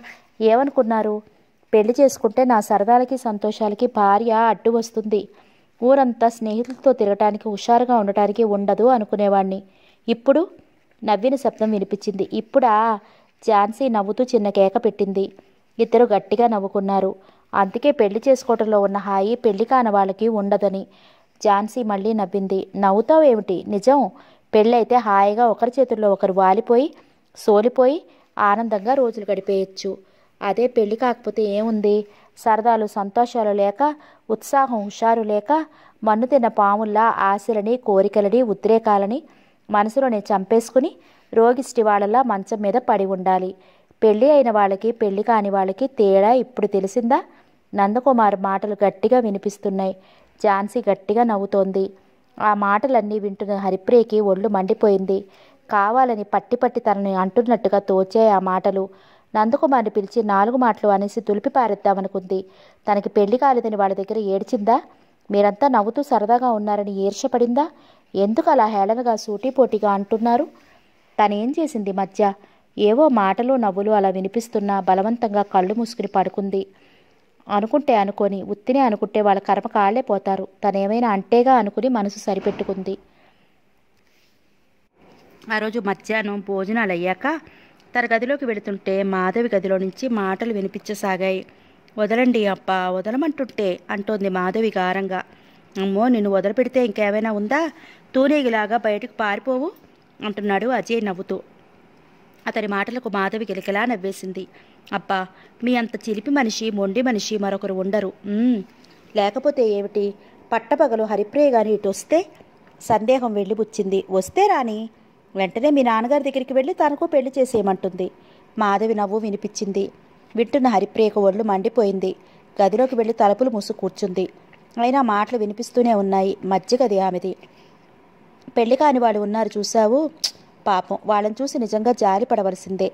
ఏమనుకున్నారు పెళ్లి చేసుకుంటే నా సరదాలకి సంతోషాలకి భార్య అడ్డు వస్తుంది ఊరంతా స్నేహితులతో తిరగటానికి హుషారుగా ఉండటానికి ఉండదు అనుకునేవాణ్ణి ఇప్పుడు నవ్విన శబ్దం వినిపించింది ఇప్పుడా ఝాన్సీ నవ్వుతూ చిన్న కేక పెట్టింది ఇద్దరు గట్టిగా నవ్వుకున్నారు అందుకే పెళ్లి చేసుకోవటంలో ఉన్న హాయి పెళ్లి కాని వాళ్ళకి ఉండదని ఝాన్సీ మళ్ళీ నవ్వింది నవ్వుతావు ఏమిటి నిజం పెళ్ళైతే హాయిగా ఒకరి చేతుల్లో ఒకరు వాలిపోయి సోలిపోయి ఆనందంగా రోజులు గడిపేయచ్చు అదే పెళ్లి కాకపోతే ఏముంది సరదాలు సంతోషాలు లేక ఉత్సాహం హుషారు లేక మన్ను తిన్న పాముల్లా ఆశలని కోరికలని ఉద్రేకాలని మనసులోనే చంపేసుకుని రోగిష్టి వాళ్ళలా మంచం మీద పడి ఉండాలి పెళ్ళి అయిన వాళ్ళకి పెళ్ళి కాని వాళ్ళకి తేడా ఇప్పుడు తెలిసిందా నందకుమార్ మాటలు గట్టిగా వినిపిస్తున్నాయి ఝాన్సీ గట్టిగా నవ్వుతోంది ఆ మాటలన్నీ వింటున్న హరిప్రియకి ఒళ్ళు మండిపోయింది కావాలని పట్టి పట్టి తనని అంటున్నట్టుగా తోచాయి ఆ మాటలు నందకుమార్ని పిలిచి నాలుగు మాటలు అనేసి తులిపి పారేద్దామనుకుంది తనకి పెళ్లి కాలేదని వాళ్ళ దగ్గర ఏడ్చిందా మీరంతా నవ్వుతూ సరదాగా ఉన్నారని ఈర్షపడిందా ఎందుకు అలా హేళనగా సూటిపోటీగా అంటున్నారు తనేం చేసింది మధ్య ఏవో మాటలు నవ్వులు అలా వినిపిస్తున్నా బలవంతంగా కళ్ళు మూసుకుని పడుకుంది అనుకుంటే అనుకొని ఉత్తినే అనుకుంటే వాళ్ళ కర్మ కాళ్లే పోతారు తనేమైనా అంటేగా అనుకుని మనసు సరిపెట్టుకుంది ఆ రోజు మధ్యాహ్నం భోజనాలు అయ్యాక తన గదిలోకి వెళుతుంటే మాధవి గదిలో నుంచి మాటలు వినిపించసాగాయి వదలండి అప్ప వదలమంటుంటే అంటోంది మాధవి గారంగా అమ్మో నిన్ను వదలపెడితే ఇంకేమైనా ఉందా తూనేగిలాగా బయటకు పారిపోవు అంటున్నాడు అజయ్ నవ్వుతూ అతని మాటలకు మాధవి గిలకిలా నవ్వేసింది అబ్బా మీ అంత చిలిపి మనిషి మొండి మనిషి మరొకరు ఉండరు లేకపోతే ఏమిటి పట్టపగలు హరిప్రియ గారు ఇటు వస్తే సందేహం వెళ్ళిపుచ్చింది వస్తే రాని వెంటనే మీ నాన్నగారి దగ్గరికి వెళ్ళి తనకు పెళ్లి చేసేయమంటుంది మాధవి నవ్వు వినిపించింది వింటున్న హరిప్రియకు ఒళ్ళు మండిపోయింది గదిలోకి వెళ్ళి తలుపులు మూసు కూర్చుంది అయినా మాటలు వినిపిస్తూనే ఉన్నాయి మధ్య గది ఆమెది పెళ్లి కాని వాళ్ళు ఉన్నారు చూశావు పాపం వాళ్ళని చూసి నిజంగా జారి పడవలసిందే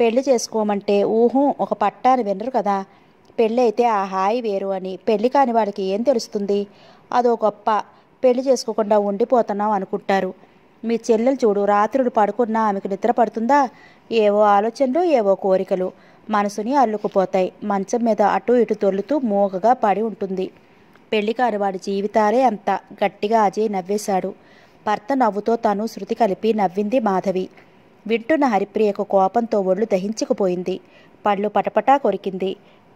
పెళ్లి చేసుకోమంటే ఊహం ఒక పట్టాని వినరు కదా పెళ్ళి అయితే ఆ హాయి వేరు అని పెళ్లి కాని వాళ్ళకి ఏం తెలుస్తుంది అదో గొప్ప పెళ్లి చేసుకోకుండా ఉండిపోతున్నాం అనుకుంటారు మీ చెల్లెలు చూడు రాత్రులు పడుకున్నా ఆమెకు నిద్ర పడుతుందా ఏవో ఆలోచనలు ఏవో కోరికలు మనసుని అల్లుకుపోతాయి మంచం మీద అటు ఇటు తొల్లుతూ మూగగా పడి ఉంటుంది పెళ్లి కాని వాడి జీవితాలే అంత గట్టిగా అజయ్ నవ్వేశాడు భర్త నవ్వుతో తాను శృతి కలిపి నవ్వింది మాధవి వింటున్న హరిప్రియకు కోపంతో ఒళ్ళు దహించుకుపోయింది పళ్ళు పటపటా కొరికింది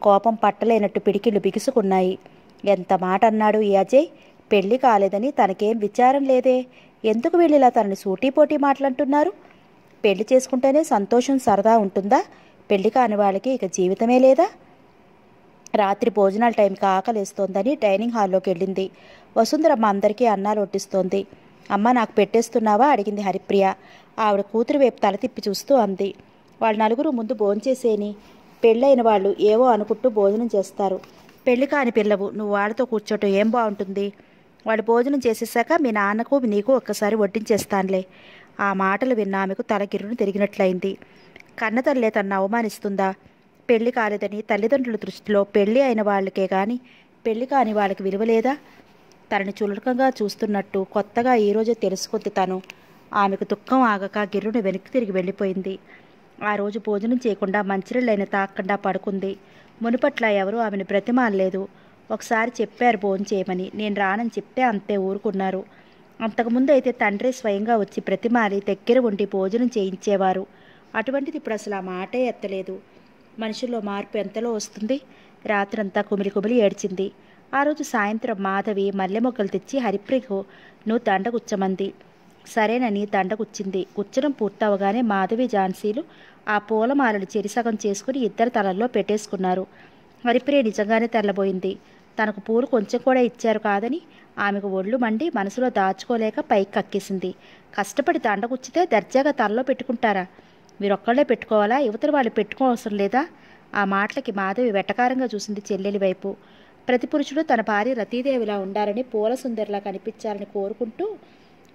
కోపం పట్టలేనట్టు పిడికిలు బిగుసుకున్నాయి ఎంత మాట అన్నాడు ఈ అజయ్ పెళ్లి కాలేదని తనకేం విచారం లేదే ఎందుకు వీళ్ళిలా తనని సూటీపోటీ మాటలంటున్నారు పెళ్లి చేసుకుంటేనే సంతోషం సరదా ఉంటుందా పెళ్లి కాని వాళ్ళకి ఇక జీవితమే లేదా రాత్రి భోజనాల టైంకి ఆకలిస్తోందని డైనింగ్ హాల్లోకి వెళ్ళింది వసుంధరమ్మ అందరికీ అన్నాలు వడ్డిస్తోంది అమ్మ నాకు పెట్టేస్తున్నావా అడిగింది హరిప్రియ ఆవిడ కూతురు వైపు తల తిప్పి చూస్తూ అంది వాళ్ళ నలుగురు ముందు భోంచేసేని పెళ్ళైన వాళ్ళు ఏవో అనుకుంటూ భోజనం చేస్తారు పెళ్లి కాని పిల్లవు నువ్వు వాళ్ళతో కూర్చోటం ఏం బాగుంటుంది వాళ్ళు భోజనం చేసేసాక మీ నాన్నకు నీకు ఒక్కసారి వడ్డించేస్తానులే ఆ మాటలు విన్న ఆమెకు తలగిరును తిరిగినట్లయింది కన్నతల్లే తన్ను అవమానిస్తుందా పెళ్లి కాలేదని తల్లిదండ్రుల దృష్టిలో పెళ్లి అయిన వాళ్ళకే కానీ పెళ్లి కాని వాళ్ళకి విలువలేదా తనని చులకంగా చూస్తున్నట్టు కొత్తగా ఈరోజు తెలుసుకుంది తను ఆమెకు దుఃఖం ఆగక గిర్రుని వెనక్కి తిరిగి వెళ్ళిపోయింది ఆ రోజు భోజనం చేయకుండా మంచినీళ్ళైన తాకకుండా పడుకుంది మునుపట్ల ఎవరూ ఆమెను బ్రతిమాలలేదు ఒకసారి చెప్పారు భోజనం చేయమని నేను రానని చెప్తే అంతే ఊరుకున్నారు అంతకుముందు అయితే తండ్రి స్వయంగా వచ్చి ప్రతిమాలి దగ్గర ఉండి భోజనం చేయించేవారు అటువంటిది ఇప్పుడు అసలు ఆ మాటే ఎత్తలేదు మనుషుల్లో మార్పు ఎంతలో వస్తుంది రాత్రంతా కుమిలి కుమిలి ఏడ్చింది ఆ రోజు సాయంత్రం మాధవి మల్లె మొక్కలు తెచ్చి హరిప్రియకు నువ్వు దండగుచ్చమంది సరేనని దండగుచ్చింది గుచ్చడం పూర్తవగానే మాధవి ఝాన్సీలు ఆ పూలమాలను చెరిసగం చేసుకుని ఇద్దరు తలల్లో పెట్టేసుకున్నారు హరిప్రియ నిజంగానే తెల్లబోయింది తనకు పూలు కొంచెం కూడా ఇచ్చారు కాదని ఆమెకు ఒళ్ళు మండి మనసులో దాచుకోలేక పైకి కక్కేసింది కష్టపడి దండగుచ్చితే దర్జాగా తలలో పెట్టుకుంటారా ఒక్కళ్ళే పెట్టుకోవాలా యువతలు వాళ్ళు పెట్టుకోవసరం లేదా ఆ మాటలకి మాధవి వెటకారంగా చూసింది చెల్లెలి వైపు ప్రతి పురుషుడు తన భార్య రతీదేవిలా ఉండాలని పూల సుందరిలా కనిపించాలని కోరుకుంటూ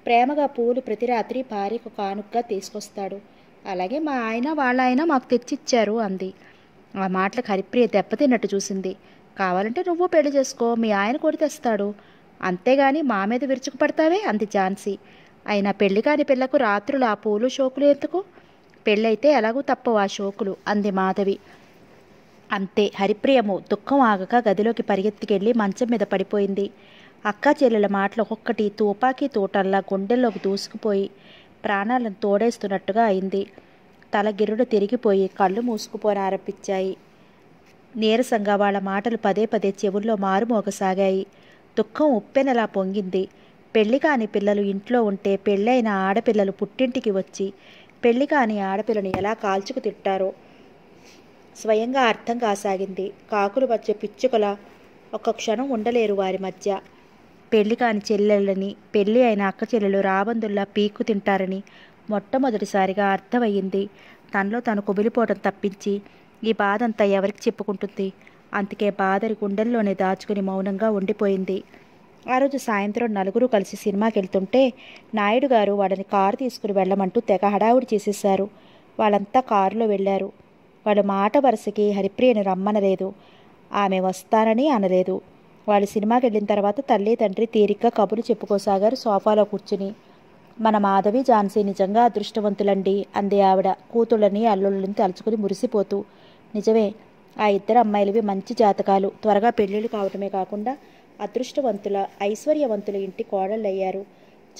ప్రేమగా పూలు ప్రతి రాత్రి భార్యకు కానుకగా తీసుకొస్తాడు అలాగే మా ఆయన వాళ్ళ ఆయన మాకు తెచ్చిచ్చారు అంది ఆ మాటలకు హరిప్రియ దెబ్బతిన్నట్టు చూసింది కావాలంటే నువ్వు పెళ్లి చేసుకో మీ ఆయన కోరి తెస్తాడు అంతేగాని మా మీద విరుచుకుపడతావే అంది ఝాన్సీ అయినా పెళ్లి కాని పిల్లకు రాత్రులు ఆ పూలు షోకులు ఎందుకు పెళ్ళైతే ఎలాగూ తప్పవు ఆ షోకులు అంది మాధవి అంతే హరిప్రియము దుఃఖం ఆగక గదిలోకి పరిగెత్తికెళ్ళి మంచం మీద పడిపోయింది అక్క చెల్లెల మాటలు ఒక్కొక్కటి తుపాకీ తోటల్లా గుండెల్లోకి దూసుకుపోయి ప్రాణాలను తోడేస్తున్నట్టుగా అయింది తల గిరుడు తిరిగిపోయి కళ్ళు మూసుకుపోనారంభించాయి నీరసంగా వాళ్ళ మాటలు పదే పదే చెవుల్లో మారుమోగసాగాయి దుఃఖం ఉప్పెనలా పొంగింది పెళ్లి కాని పిల్లలు ఇంట్లో ఉంటే పెళ్ళైన ఆడపిల్లలు పుట్టింటికి వచ్చి పెళ్లి కాని ఆడపిల్లను ఎలా కాల్చుకు తిట్టారో స్వయంగా అర్థం కాసాగింది కాకులు వచ్చే పిచ్చుకల ఒక్క క్షణం ఉండలేరు వారి మధ్య పెళ్లి కాని చెల్లెళ్ళని పెళ్లి అయిన అక్క చెల్లెలు రాబందుల్లా పీక్కు తింటారని మొట్టమొదటిసారిగా అర్థమయ్యింది తనలో తను కుబిలిపోవడం తప్పించి ఈ బాధ అంతా ఎవరికి చెప్పుకుంటుంది అందుకే బాధని గుండెల్లోనే దాచుకుని మౌనంగా ఉండిపోయింది ఆ రోజు సాయంత్రం నలుగురు కలిసి సినిమాకి వెళ్తుంటే నాయుడు గారు వాళ్ళని కారు తీసుకుని వెళ్ళమంటూ తెగ హడావుడి చేసేశారు వాళ్ళంతా కారులో వెళ్ళారు వాడు మాట వరుసకి హరిప్రియను రమ్మనలేదు ఆమె వస్తానని అనలేదు వాళ్ళు సినిమాకి వెళ్ళిన తర్వాత తల్లి తండ్రి తీరిగ్గా కబురు చెప్పుకోసాగారు సోఫాలో కూర్చుని మన మాధవి ఝాన్సీ నిజంగా అదృష్టవంతులండి అంది ఆవిడ కూతుళ్ళని అల్లుళ్ళని తలుచుకుని మురిసిపోతూ నిజమే ఆ ఇద్దరు అమ్మాయిలవి మంచి జాతకాలు త్వరగా పెళ్ళిళ్ళు కావటమే కాకుండా అదృష్టవంతుల ఐశ్వర్యవంతుల ఇంటి కోడళ్ళయ్యారు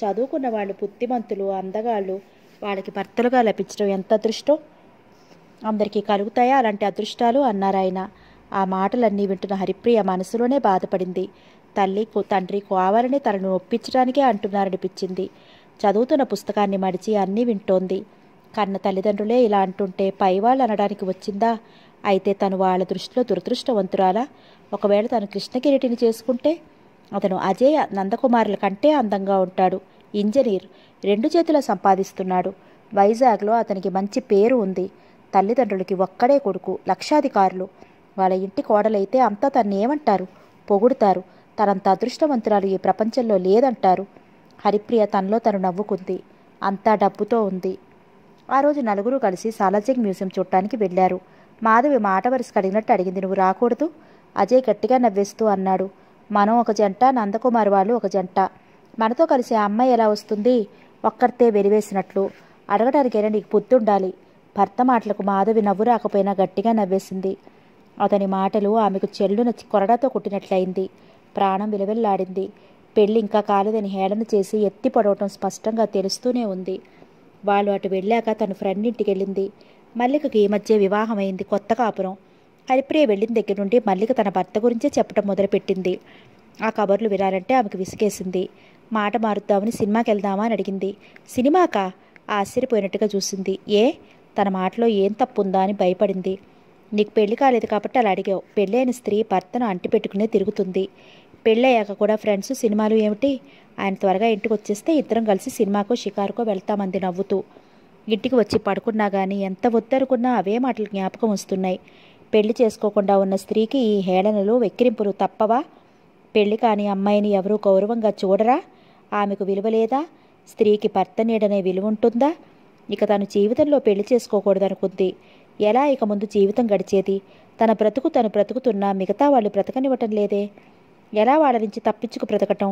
చదువుకున్న వాళ్ళు బుద్ధిమంతులు అందగాళ్ళు వాళ్ళకి భర్తలుగా లభించడం ఎంత అదృష్టం అందరికీ కలుగుతాయా అలాంటి అదృష్టాలు అన్నారాయన ఆ మాటలన్నీ వింటున్న హరిప్రియ మనసులోనే బాధపడింది తల్లి తండ్రి కావాలని తనను ఒప్పించడానికే అంటున్నారనిపించింది చదువుతున్న పుస్తకాన్ని మడిచి అన్నీ వింటోంది కన్న తల్లిదండ్రులే ఇలా అంటుంటే పైవాళ్ళు అనడానికి వచ్చిందా అయితే తను వాళ్ళ దృష్టిలో దురదృష్టవంతురాలా ఒకవేళ తను కృష్ణకిరీటిని చేసుకుంటే అతను అజయ్ నందకుమారుల కంటే అందంగా ఉంటాడు ఇంజనీర్ రెండు చేతుల సంపాదిస్తున్నాడు వైజాగ్లో అతనికి మంచి పేరు ఉంది తల్లిదండ్రులకి ఒక్కడే కొడుకు లక్షాధికారులు వాళ్ళ ఇంటి కోడలైతే అంతా తన్ని ఏమంటారు పొగుడుతారు తనంత అదృష్టవంతురాలు ఈ ప్రపంచంలో లేదంటారు హరిప్రియ తనలో తను నవ్వుకుంది అంతా డబ్బుతో ఉంది ఆ రోజు నలుగురు కలిసి సాలాజింగ్ మ్యూజియం చూడటానికి వెళ్ళారు మాధవి మాట వరుసకు అడిగినట్టు అడిగింది నువ్వు రాకూడదు అజయ్ గట్టిగా నవ్వేస్తూ అన్నాడు మనం ఒక జంట నందకుమార్ వాళ్ళు ఒక జంట మనతో కలిసి ఆ అమ్మాయి ఎలా వస్తుంది ఒక్కరితే వెలివేసినట్లు అడగడానికైనా నీకు బుద్ధి భర్త మాటలకు మాధవి నవ్వు రాకపోయినా గట్టిగా నవ్వేసింది అతని మాటలు ఆమెకు చెల్లున కొరడాతో కుట్టినట్లయింది ప్రాణం విలువెల్లాడింది పెళ్లి ఇంకా కాలేదని హేళన చేసి ఎత్తి పడవటం స్పష్టంగా తెలుస్తూనే ఉంది వాళ్ళు అటు వెళ్ళాక తన ఫ్రెండ్ ఇంటికి వెళ్ళింది మల్లికకు ఈ మధ్య వివాహమైంది కొత్త కాపురం హరిప్రియ వెళ్ళిన దగ్గర నుండి మల్లిక తన భర్త గురించే చెప్పడం మొదలుపెట్టింది ఆ కబర్లు వినాలంటే ఆమెకు విసిగేసింది మాట మారుద్దామని సినిమాకి వెళ్దామా అని అడిగింది సినిమాకా ఆశ్చర్యపోయినట్టుగా చూసింది ఏ తన మాటలో ఏం తప్పుందా అని భయపడింది నీకు పెళ్లి కాలేదు కాబట్టి అలా అడిగావు పెళ్ళైన స్త్రీ భర్తను అంటిపెట్టుకునే తిరుగుతుంది పెళ్ళయ్యాక కూడా ఫ్రెండ్స్ సినిమాలు ఏమిటి ఆయన త్వరగా ఇంటికి వచ్చేస్తే ఇద్దరం కలిసి సినిమాకో షికారుకో వెళ్తామంది నవ్వుతూ ఇంటికి వచ్చి పడుకున్నా కానీ ఎంత ఒత్తరుకున్నా అవే మాటలు జ్ఞాపకం వస్తున్నాయి పెళ్లి చేసుకోకుండా ఉన్న స్త్రీకి ఈ హేళనలు వెక్కిరింపులు తప్పవా పెళ్లి కాని అమ్మాయిని ఎవరూ గౌరవంగా చూడరా ఆమెకు విలువ లేదా స్త్రీకి భర్త నీడనే విలువ ఉంటుందా ఇక తను జీవితంలో పెళ్లి చేసుకోకూడదనుకుంది ఎలా ఇక ముందు జీవితం గడిచేది తన బ్రతుకు తను బ్రతుకుతున్నా మిగతా వాళ్ళు బ్రతకనివ్వటం లేదే ఎలా వాళ్ళ నుంచి తప్పించుకు బ్రతకటం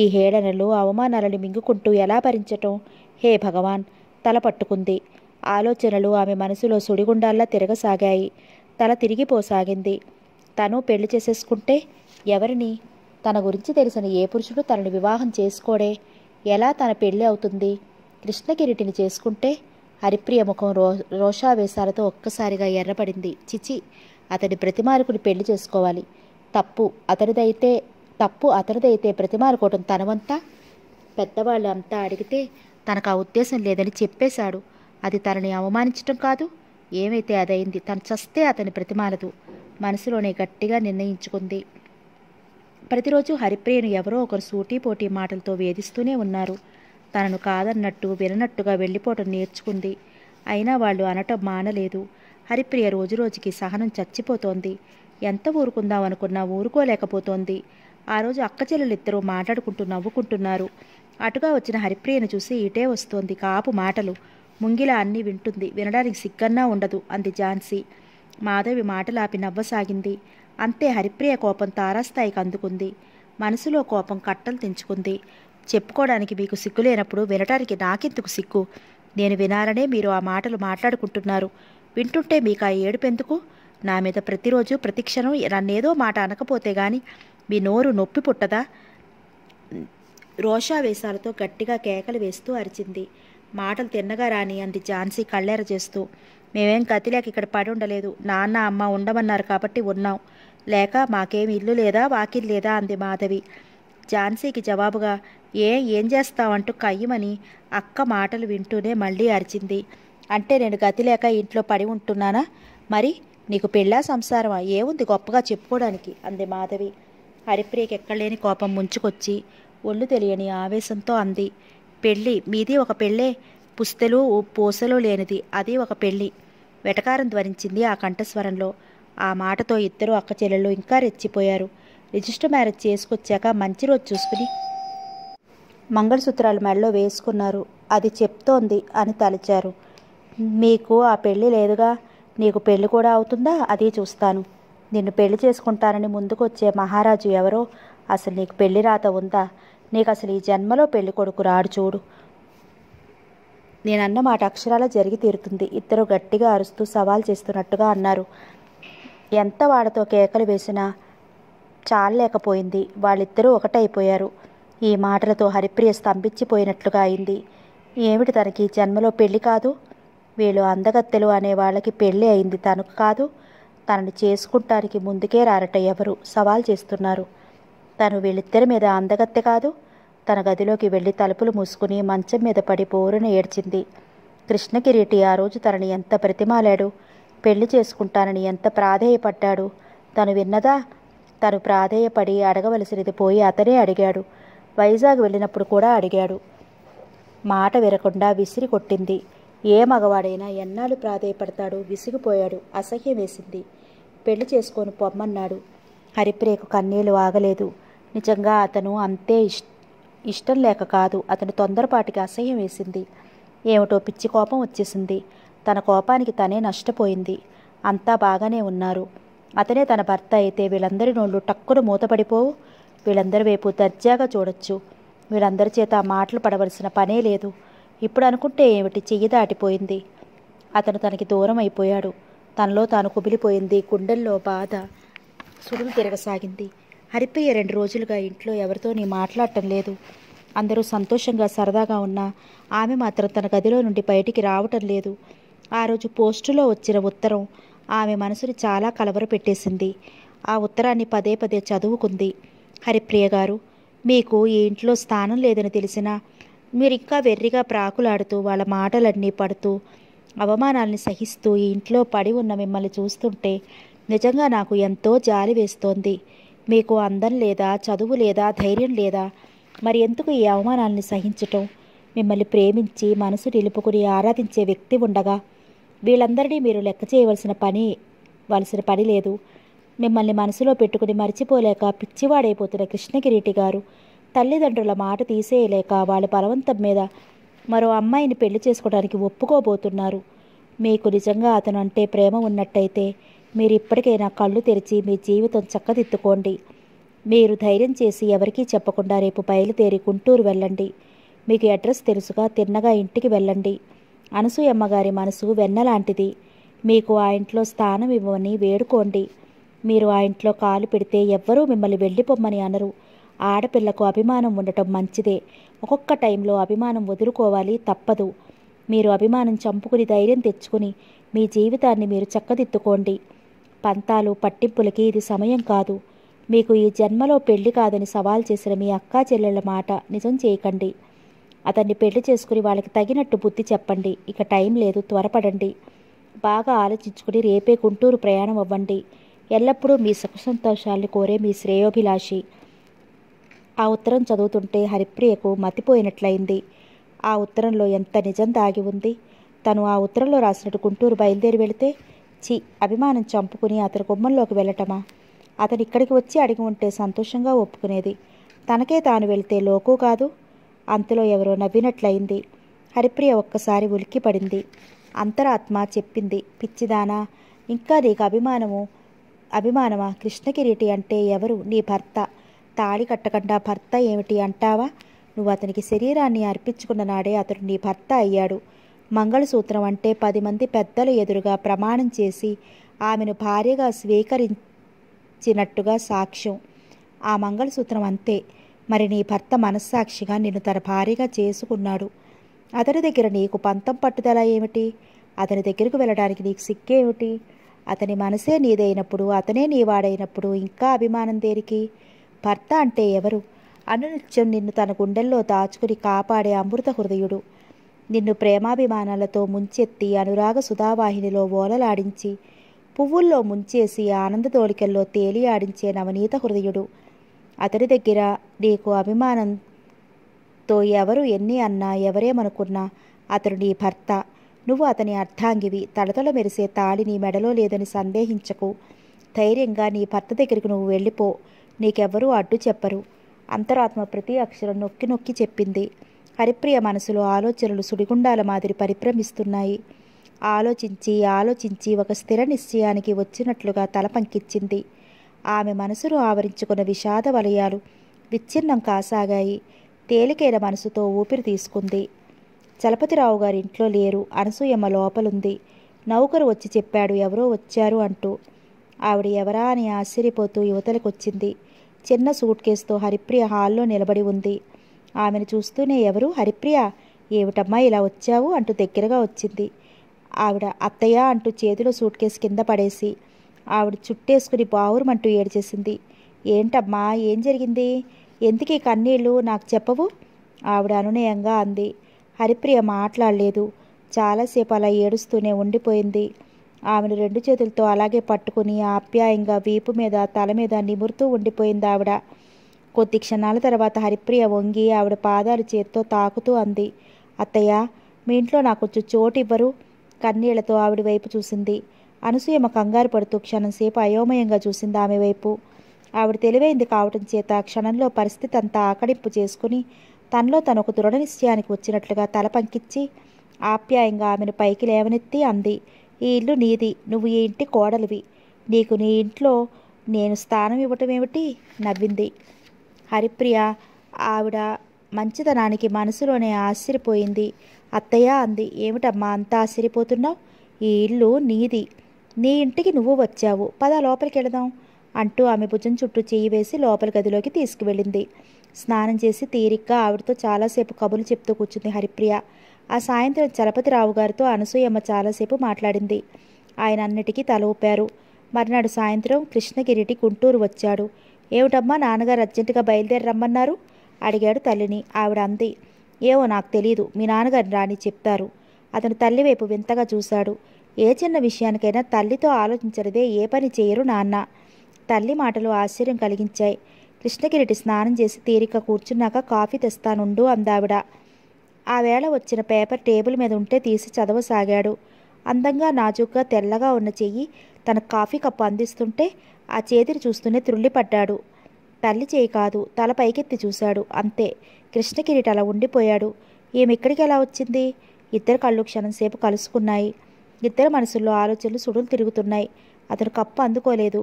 ఈ హేళనలు అవమానాలను మింగుకుంటూ ఎలా భరించటం హే భగవాన్ తల పట్టుకుంది ఆలోచనలు ఆమె మనసులో సుడిగుండాల్లా తిరగసాగాయి తల తిరిగిపోసాగింది తను పెళ్లి చేసేసుకుంటే ఎవరిని తన గురించి తెలిసిన ఏ పురుషుడు తనని వివాహం చేసుకోడే ఎలా తన పెళ్లి అవుతుంది కృష్ణకిరీటిని చేసుకుంటే హరిప్రియ ముఖం రో రోషావేశాలతో ఒక్కసారిగా ఎర్రపడింది చిచి అతడి ప్రతిమారకుని పెళ్లి చేసుకోవాలి తప్పు అతనిదైతే తప్పు అతనిదైతే ప్రతిమారుకోవటం తనవంతా పెద్దవాళ్ళు అంతా అడిగితే తనకు ఆ ఉద్దేశం లేదని చెప్పేశాడు అది తనని అవమానించటం కాదు ఏమైతే అదైంది తను చస్తే అతని ప్రతిమాలదు మనసులోనే గట్టిగా నిర్ణయించుకుంది ప్రతిరోజు హరిప్రియను ఎవరో ఒకరు సూటీపోటీ మాటలతో వేధిస్తూనే ఉన్నారు తనను కాదన్నట్టు వినట్టుగా వెళ్ళిపోవటం నేర్చుకుంది అయినా వాళ్ళు అనటం మానలేదు హరిప్రియ రోజురోజుకి సహనం చచ్చిపోతోంది ఎంత ఊరుకుందాం అనుకున్నా ఊరుకోలేకపోతోంది ఆ రోజు అక్క చెల్లెలిద్దరూ మాట్లాడుకుంటూ నవ్వుకుంటున్నారు అటుగా వచ్చిన హరిప్రియను చూసి ఇటే వస్తోంది కాపు మాటలు ముంగిలా అన్నీ వింటుంది వినడానికి సిగ్గన్నా ఉండదు అంది ఝాన్సీ మాధవి మాటలాపి నవ్వసాగింది అంతే హరిప్రియ కోపం తారాస్థాయికి అందుకుంది మనసులో కోపం కట్టలు తెంచుకుంది చెప్పుకోవడానికి మీకు సిగ్గు లేనప్పుడు వినటానికి నాకెందుకు సిగ్గు నేను వినాలనే మీరు ఆ మాటలు మాట్లాడుకుంటున్నారు వింటుంటే మీకు ఆ ఏడుపెందుకు నా మీద ప్రతిరోజు ప్రతిక్షణం నన్నేదో మాట అనకపోతే గాని మీ నోరు నొప్పి పుట్టదా రోషావేశాలతో గట్టిగా కేకలు వేస్తూ అరిచింది మాటలు తిన్నగా రాని అంది ఝాన్సీ కళ్ళేర చేస్తూ మేమేం గతిలేక ఇక్కడ పడి ఉండలేదు నాన్న అమ్మ ఉండమన్నారు కాబట్టి ఉన్నాం లేక మాకేమి ఇల్లు లేదా వాకిల్ లేదా అంది మాధవి ఝాన్సీకి జవాబుగా ఏ ఏం చేస్తావంటూ కయ్యమని అక్క మాటలు వింటూనే మళ్ళీ అరిచింది అంటే నేను గతి లేక ఇంట్లో పడి ఉంటున్నానా మరి నీకు పెళ్ళా సంసారమా ఏముంది గొప్పగా చెప్పుకోవడానికి అంది మాధవి హరిప్రియకి ఎక్కడలేని కోపం ముంచుకొచ్చి ఒళ్ళు తెలియని ఆవేశంతో అంది పెళ్ళి మీది ఒక పెళ్ళే పుస్తెలు పూసలు లేనిది అది ఒక పెళ్ళి వెటకారం ధ్వనించింది ఆ కంఠస్వరంలో ఆ మాటతో ఇద్దరు అక్క చెల్లెళ్ళు ఇంకా రెచ్చిపోయారు రిజిస్టర్ మ్యారేజ్ చేసుకొచ్చాక మంచి రోజు చూసుకుని మంగళసూత్రాలు మెడలో వేసుకున్నారు అది చెప్తోంది అని తలిచారు మీకు ఆ పెళ్ళి లేదుగా నీకు పెళ్ళి కూడా అవుతుందా అది చూస్తాను నిన్ను పెళ్లి చేసుకుంటానని ముందుకొచ్చే మహారాజు ఎవరో అసలు నీకు పెళ్లి రాత ఉందా నీకు అసలు ఈ జన్మలో పెళ్లి కొడుకు రాడు చూడు నేనన్న మాట అక్షరాల జరిగి తీరుతుంది ఇద్దరు గట్టిగా అరుస్తూ సవాల్ చేస్తున్నట్టుగా అన్నారు ఎంత వాడితో కేకలు వేసినా చాలలేకపోయింది వాళ్ళిద్దరూ ఒకటైపోయారు ఈ మాటలతో హరిప్రియ స్తంభించిపోయినట్లుగా అయింది ఏమిటి తనకి జన్మలో పెళ్లి కాదు వీళ్ళు అందగత్తెలు అనే వాళ్ళకి పెళ్ళి అయింది తనకు కాదు తనని చేసుకుంటానికి ముందుకే రారట ఎవరు సవాల్ చేస్తున్నారు తను వీళ్ళిద్దరి మీద అందగత్తె కాదు తన గదిలోకి వెళ్ళి తలుపులు మూసుకుని మంచం మీద పడి బోరును ఏడ్చింది కృష్ణకిరీటి ఆ రోజు తనని ఎంత ప్రతిమాలాడు పెళ్లి చేసుకుంటానని ఎంత ప్రాధేయపడ్డాడు తను విన్నదా తను ప్రాధేయపడి అడగవలసినది పోయి అతనే అడిగాడు వైజాగ్ వెళ్ళినప్పుడు కూడా అడిగాడు మాట విరకుండా విసిరి కొట్టింది ఏ మగవాడైనా ఎన్నాళ్ళు ప్రాధేయపడతాడు విసిగిపోయాడు అసహ్యం వేసింది పెళ్లి చేసుకొని పొమ్మన్నాడు హరిప్రియకు కన్నీళ్లు ఆగలేదు నిజంగా అతను అంతే ఇష్ ఇష్టం లేక కాదు అతను తొందరపాటికి అసహ్యం వేసింది ఏమిటో పిచ్చి కోపం వచ్చేసింది తన కోపానికి తనే నష్టపోయింది అంతా బాగానే ఉన్నారు అతనే తన భర్త అయితే వీళ్ళందరి నోళ్ళు టక్కున మూతపడిపోవు వీళ్ళందరి వైపు దర్జాగా చూడొచ్చు వీళ్ళందరి చేత మాటలు పడవలసిన పనే లేదు ఇప్పుడు అనుకుంటే ఏమిటి చెయ్యి దాటిపోయింది అతను తనకి దూరం అయిపోయాడు తనలో తాను కుబిలిపోయింది గుండెల్లో బాధ సుడులు తిరగసాగింది హరిప్రియ రెండు రోజులుగా ఇంట్లో ఎవరితో నీ మాట్లాడటం లేదు అందరూ సంతోషంగా సరదాగా ఉన్నా ఆమె మాత్రం తన గదిలో నుండి బయటికి రావటం లేదు ఆ రోజు పోస్టులో వచ్చిన ఉత్తరం ఆమె మనసుని చాలా కలవరపెట్టేసింది ఆ ఉత్తరాన్ని పదే పదే చదువుకుంది హరిప్రియ గారు మీకు ఈ ఇంట్లో స్థానం లేదని తెలిసినా మీరు ఇంకా వెర్రిగా ప్రాకులాడుతూ వాళ్ళ మాటలన్నీ పడుతూ అవమానాల్ని సహిస్తూ ఈ ఇంట్లో పడి ఉన్న మిమ్మల్ని చూస్తుంటే నిజంగా నాకు ఎంతో జాలి వేస్తోంది మీకు అందం లేదా చదువు లేదా ధైర్యం లేదా మరి ఎందుకు ఈ అవమానాల్ని సహించటం మిమ్మల్ని ప్రేమించి మనసు నిలుపుకుని ఆరాధించే వ్యక్తి ఉండగా వీళ్ళందరినీ మీరు లెక్క చేయవలసిన పని వలసిన పని లేదు మిమ్మల్ని మనసులో పెట్టుకుని మర్చిపోలేక పిచ్చివాడైపోతున్న కృష్ణగిరిటి గారు తల్లిదండ్రుల మాట తీసేయలేక వాళ్ళ బలవంతం మీద మరో అమ్మాయిని పెళ్లి చేసుకోవడానికి ఒప్పుకోబోతున్నారు మీకు నిజంగా అతను అంటే ప్రేమ ఉన్నట్టయితే మీరు ఇప్పటికైనా కళ్ళు తెరిచి మీ జీవితం చక్కదిద్దుకోండి మీరు ధైర్యం చేసి ఎవరికీ చెప్పకుండా రేపు బయలుదేరి గుంటూరు వెళ్ళండి మీకు అడ్రస్ తెలుసుగా తిన్నగా ఇంటికి వెళ్ళండి అనసూయమ్మగారి మనసు వెన్నలాంటిది మీకు ఆ ఇంట్లో స్థానం ఇవ్వమని వేడుకోండి మీరు ఆ ఇంట్లో కాలు పెడితే ఎవ్వరూ మిమ్మల్ని వెళ్ళిపోమ్మని అనరు ఆడపిల్లకు అభిమానం ఉండటం మంచిదే ఒక్కొక్క టైంలో అభిమానం వదులుకోవాలి తప్పదు మీరు అభిమానం చంపుకుని ధైర్యం తెచ్చుకుని మీ జీవితాన్ని మీరు చక్కదిద్దుకోండి పంతాలు పట్టింపులకి ఇది సమయం కాదు మీకు ఈ జన్మలో పెళ్లి కాదని సవాల్ చేసిన మీ అక్కా చెల్లెళ్ళ మాట నిజం చేయకండి అతన్ని పెళ్లి చేసుకుని వాళ్ళకి తగినట్టు బుద్ధి చెప్పండి ఇక టైం లేదు త్వరపడండి బాగా ఆలోచించుకుని రేపే గుంటూరు ప్రయాణం అవ్వండి ఎల్లప్పుడూ మీ సుఖ సంతోషాలను కోరే మీ శ్రేయోభిలాషి ఆ ఉత్తరం చదువుతుంటే హరిప్రియకు మతిపోయినట్లయింది ఆ ఉత్తరంలో ఎంత నిజం దాగి ఉంది తను ఆ ఉత్తరంలో రాసినట్టు గుంటూరు బయలుదేరి వెళితే చి అభిమానం చంపుకుని అతని గుమ్మంలోకి వెళ్ళటమా అతను ఇక్కడికి వచ్చి అడిగి ఉంటే సంతోషంగా ఒప్పుకునేది తనకే తాను వెళితే లోకు కాదు అంతలో ఎవరో నవ్వినట్లయింది హరిప్రియ ఒక్కసారి ఉలిక్కిపడింది అంతరాత్మ చెప్పింది పిచ్చిదానా ఇంకా నీకు అభిమానము అభిమానమా కృష్ణకిరీటి అంటే ఎవరు నీ భర్త తాళి కట్టకుండా భర్త ఏమిటి అంటావా నువ్వు అతనికి శరీరాన్ని అర్పించుకున్న నాడే అతడు నీ భర్త అయ్యాడు మంగళసూత్రం అంటే పది మంది పెద్దలు ఎదురుగా ప్రమాణం చేసి ఆమెను భార్యగా స్వీకరించినట్టుగా సాక్ష్యం ఆ మంగళసూత్రం అంతే మరి నీ భర్త మనస్సాక్షిగా నిన్ను తన భార్యగా చేసుకున్నాడు అతని దగ్గర నీకు పంతం పట్టుదల ఏమిటి అతని దగ్గరకు వెళ్ళడానికి నీకు సిక్కేమిటి అతని మనసే నీదైనప్పుడు అతనే నీవాడైనప్పుడు ఇంకా అభిమానం దేనికి భర్త అంటే ఎవరు అనునిత్యం నిన్ను తన గుండెల్లో దాచుకుని కాపాడే అమృత హృదయుడు నిన్ను ప్రేమాభిమానాలతో ముంచెత్తి అనురాగ సుధావాహినిలో ఓలలాడించి పువ్వుల్లో ముంచేసి తేలి ఆడించే నవనీత హృదయుడు అతడి దగ్గర నీకు అభిమానంతో ఎవరు ఎన్ని అన్నా ఎవరేమనుకున్నా అతడు నీ భర్త నువ్వు అతని అర్థాంగివి తడతల మెరిసే తాళి నీ మెడలో లేదని సందేహించకు ధైర్యంగా నీ భర్త దగ్గరికి నువ్వు వెళ్ళిపో నీకెవ్వరూ అడ్డు చెప్పరు అంతరాత్మ ప్రతి అక్షరం నొక్కి నొక్కి చెప్పింది హరిప్రియ మనసులో ఆలోచనలు సుడిగుండాల మాదిరి పరిభ్రమిస్తున్నాయి ఆలోచించి ఆలోచించి ఒక స్థిర నిశ్చయానికి వచ్చినట్లుగా తల పంకిచ్చింది ఆమె మనసును ఆవరించుకున్న విషాద వలయాలు విచ్ఛిన్నం కాసాగాయి తేలికైన మనసుతో ఊపిరి తీసుకుంది చలపతిరావు గారి ఇంట్లో లేరు అనసూయమ్మ లోపలుంది నౌకరు వచ్చి చెప్పాడు ఎవరో వచ్చారు అంటూ ఆవిడ ఎవరా అని ఆశ్చర్యపోతూ యువతలకొచ్చింది చిన్న సూట్ కేసుతో హరిప్రియ హాల్లో నిలబడి ఉంది ఆమెను చూస్తూనే ఎవరు హరిప్రియ ఏమిటమ్మా ఇలా వచ్చావు అంటూ దగ్గరగా వచ్చింది ఆవిడ అత్తయ్య అంటూ చేతిలో సూట్ కేసు కింద పడేసి ఆవిడ చుట్టేసుకుని బావురమంటూ ఏడ్చేసింది ఏంటమ్మా ఏం జరిగింది ఎందుకీ కన్నీళ్ళు నాకు చెప్పవు ఆవిడ అనునయంగా అంది హరిప్రియ మాట్లాడలేదు చాలాసేపు అలా ఏడుస్తూనే ఉండిపోయింది ఆమెను రెండు చేతులతో అలాగే పట్టుకుని ఆప్యాయంగా వీపు మీద తల మీద నిమురుతూ ఉండిపోయింది ఆవిడ కొద్ది క్షణాల తర్వాత హరిప్రియ వంగి ఆవిడ పాదాలు చేత్తో తాకుతూ అంది అత్తయ్య మీ ఇంట్లో నాకు కొంచెం చోటు ఇవ్వరు కన్నీళ్లతో ఆవిడ వైపు చూసింది అనసూయమ కంగారు పడుతూ క్షణంసేపు అయోమయంగా చూసింది ఆమె వైపు ఆవిడ తెలివైంది కావటం చేత క్షణంలో పరిస్థితి అంతా ఆకడింపు చేసుకుని తనలో తనకు దృఢ నిశ్చయానికి వచ్చినట్లుగా తల పంకిచ్చి ఆప్యాయంగా ఆమెను పైకి లేవనెత్తి అంది ఈ ఇల్లు నీది నువ్వు ఈ ఇంటి కోడలివి నీకు నీ ఇంట్లో నేను స్థానం ఇవ్వటం ఏమిటి నవ్వింది హరిప్రియ ఆవిడ మంచితనానికి మనసులోనే ఆశ్చర్యపోయింది అత్తయ్య అంది ఏమిటమ్మా అంతా ఆశ్చర్యపోతున్నావు ఈ ఇల్లు నీది నీ ఇంటికి నువ్వు వచ్చావు పద లోపలికి వెళదాం అంటూ ఆమె భుజం చుట్టూ చేయి వేసి లోపలి గదిలోకి తీసుకువెళ్ళింది స్నానం చేసి తీరిగ్గా ఆవిడతో చాలాసేపు కబులు చెప్తూ కూర్చుంది హరిప్రియ ఆ సాయంత్రం చలపతిరావు గారితో అనసూయమ్మ చాలాసేపు మాట్లాడింది ఆయన అన్నిటికీ తల ఊపారు మర్నాడు సాయంత్రం కృష్ణగిరిటి గుంటూరు వచ్చాడు ఏమిటమ్మా నాన్నగారు అర్జెంటుగా బయలుదేరి రమ్మన్నారు అడిగాడు తల్లిని ఆవిడ అంది ఏవో నాకు తెలియదు మీ నాన్నగారిని రాని చెప్తారు అతను తల్లి వైపు వింతగా చూశాడు ఏ చిన్న విషయానికైనా తల్లితో ఆలోచించరిదే ఏ పని చేయరు నాన్న తల్లి మాటలు ఆశ్చర్యం కలిగించాయి కృష్ణగిరిటి స్నానం చేసి తీరిక కూర్చున్నాక కాఫీ తెస్తానుండు అందావిడ ఆ వేళ వచ్చిన పేపర్ టేబుల్ మీద ఉంటే తీసి చదవసాగాడు అందంగా నాజూగ్గా తెల్లగా ఉన్న చెయ్యి తన కాఫీ కప్పు అందిస్తుంటే ఆ చేతిని చూస్తూనే త్రుళ్ళిపడ్డాడు తల్లి చేయి కాదు తల పైకెత్తి చూశాడు అంతే కృష్ణకిరీట అలా ఉండిపోయాడు ఏమిక్కడికి ఎలా వచ్చింది ఇద్దరు కళ్ళు క్షణంసేపు కలుసుకున్నాయి ఇద్దరు మనసుల్లో ఆలోచనలు సుడులు తిరుగుతున్నాయి అతను కప్పు అందుకోలేదు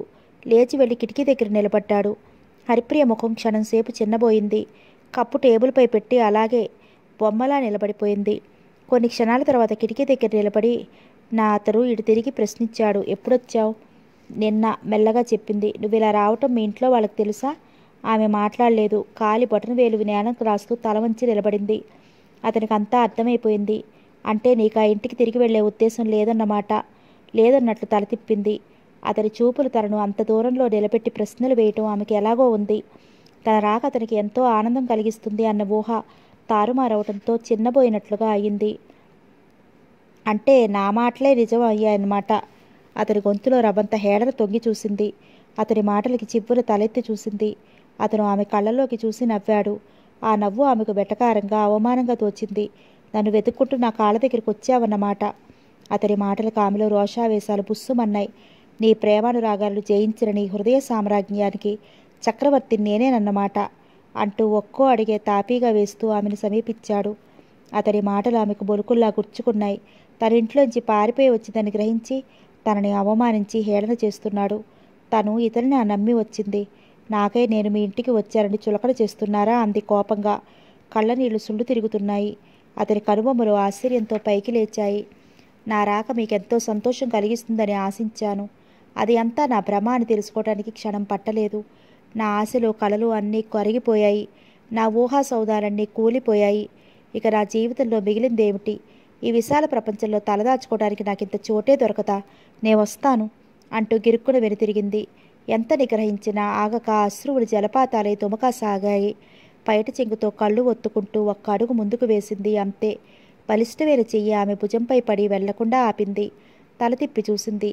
లేచి వెళ్ళి కిటికీ దగ్గర నిలబడ్డాడు హరిప్రియ ముఖం క్షణంసేపు చిన్నబోయింది కప్పు టేబుల్పై పెట్టి అలాగే బొమ్మలా నిలబడిపోయింది కొన్ని క్షణాల తర్వాత కిటికీ దగ్గర నిలబడి నా అతను ఇటు తిరిగి ప్రశ్నించాడు ఎప్పుడొచ్చావు నిన్న మెల్లగా చెప్పింది నువ్వు ఇలా రావటం మీ ఇంట్లో వాళ్ళకి తెలుసా ఆమె మాట్లాడలేదు కాలి బటన్ వేలు జ్ఞానం రాస్తూ తల వంచి నిలబడింది అతనికి అంతా అర్థమైపోయింది అంటే నీకు ఆ ఇంటికి తిరిగి వెళ్లే ఉద్దేశం లేదన్నమాట లేదన్నట్లు తల తిప్పింది అతని చూపులు తనను అంత దూరంలో నిలబెట్టి ప్రశ్నలు వేయటం ఆమెకి ఎలాగో ఉంది తన రాక అతనికి ఎంతో ఆనందం కలిగిస్తుంది అన్న ఊహ తారుమారవటంతో చిన్నబోయినట్లుగా అయింది అంటే నా మాటలే నిజం అయ్యాయన్నమాట అతని గొంతులో రవంత హేడన తొంగి చూసింది అతని మాటలకి చివ్వులు తలెత్తి చూసింది అతను ఆమె కళ్ళల్లోకి చూసి నవ్వాడు ఆ నవ్వు ఆమెకు వెటకారంగా అవమానంగా తోచింది నన్ను వెతుక్కుంటూ నా కాళ్ళ దగ్గరికి వచ్చావన్నమాట అతని మాటలకు ఆమెలో రోషావేశాలు బుస్సుమన్నాయి నీ ప్రేమానురాగాలు జయించిన నీ హృదయ సామ్రాజ్యానికి చక్రవర్తి నేనేనన్నమాట అంటూ ఒక్కో అడిగే తాపీగా వేస్తూ ఆమెను సమీపించాడు అతడి మాటలు ఆమెకు బొలుకుల్లా గుర్చుకున్నాయి తన ఇంట్లోంచి పారిపోయి వచ్చిందని గ్రహించి తనని అవమానించి హేళన చేస్తున్నాడు తను ఇతనిని నమ్మి వచ్చింది నాకై నేను మీ ఇంటికి వచ్చారని చులకన చేస్తున్నారా అంది కోపంగా కళ్ళనీళ్లు సుళ్ళు తిరుగుతున్నాయి అతని కనుబొమ్మలు ఆశ్చర్యంతో పైకి లేచాయి నా రాక మీకెంతో సంతోషం కలిగిస్తుందని ఆశించాను అది అంతా నా భ్రమ అని తెలుసుకోవడానికి క్షణం పట్టలేదు నా ఆశలు కలలు అన్నీ కరిగిపోయాయి నా ఊహా సౌదాలన్నీ కూలిపోయాయి ఇక నా జీవితంలో మిగిలిందేమిటి ఈ విశాల ప్రపంచంలో తలదాచుకోవడానికి ఇంత చోటే దొరకదా నేను వస్తాను అంటూ గిరుక్కున వెనుతిరిగింది ఎంత నిగ్రహించినా ఆగక అశ్రువులు జలపాతాలై సాగాయి పైట చెంగుతో కళ్ళు ఒత్తుకుంటూ ఒక్క అడుగు ముందుకు వేసింది అంతే బలిష్టమైన చెయ్యి ఆమె భుజంపై పడి వెళ్లకుండా ఆపింది తల తిప్పి చూసింది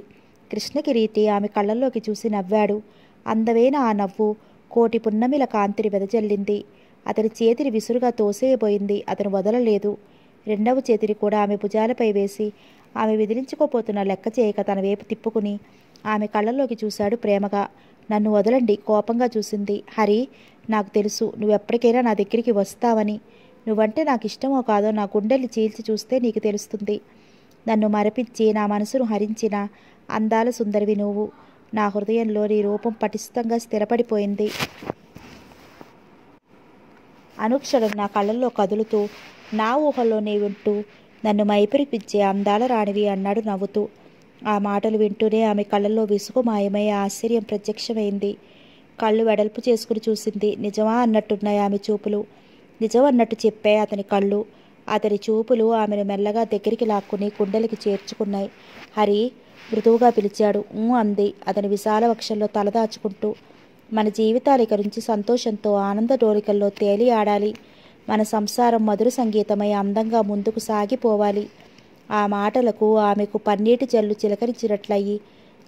కృష్ణకి రీతి ఆమె కళ్ళల్లోకి చూసి నవ్వాడు అందమైన ఆ నవ్వు కోటి పున్నమిల కాంతిని వెదజల్లింది అతని చేతిని విసురుగా తోసేయబోయింది అతను వదలలేదు రెండవ చేతిని కూడా ఆమె భుజాలపై వేసి ఆమె విదిలించుకోపోతున్న లెక్క చేయక తన వైపు తిప్పుకుని ఆమె కళ్ళల్లోకి చూశాడు ప్రేమగా నన్ను వదలండి కోపంగా చూసింది హరి నాకు తెలుసు నువ్వెప్పటికైనా నా దగ్గరికి వస్తావని నువ్వంటే నాకు ఇష్టమో కాదో నా గుండెల్ని చీల్చి చూస్తే నీకు తెలుస్తుంది నన్ను మరపించి నా మనసును హరించిన అందాల సుందరివి నువ్వు నా హృదయంలో నీ రూపం పటిష్టంగా స్థిరపడిపోయింది అనుక్షణం నా కళ్ళల్లో కదులుతూ నా ఊహల్లోనే వింటూ నన్ను మైపురిపించే అందాల రాణివి అన్నాడు నవ్వుతూ ఆ మాటలు వింటూనే ఆమె కళ్ళల్లో విసుగు మాయమై ఆశ్చర్యం ప్రత్యక్షమైంది కళ్ళు వెడల్పు చేసుకుని చూసింది నిజమా అన్నట్టున్నాయి ఆమె చూపులు నిజం అన్నట్టు చెప్పాయి అతని కళ్ళు అతని చూపులు ఆమెను మెల్లగా దగ్గరికి లాక్కుని కుండలికి చేర్చుకున్నాయి హరి మృదువుగా పిలిచాడు ఊ అంది అతని విశాల వక్షంలో తలదాచుకుంటూ మన జీవితాల గురించి సంతోషంతో ఆనంద డోలికల్లో తేలి ఆడాలి మన సంసారం మధుర సంగీతమై అందంగా ముందుకు సాగిపోవాలి ఆ మాటలకు ఆమెకు పన్నీటి జల్లు చిలకరించినట్లయి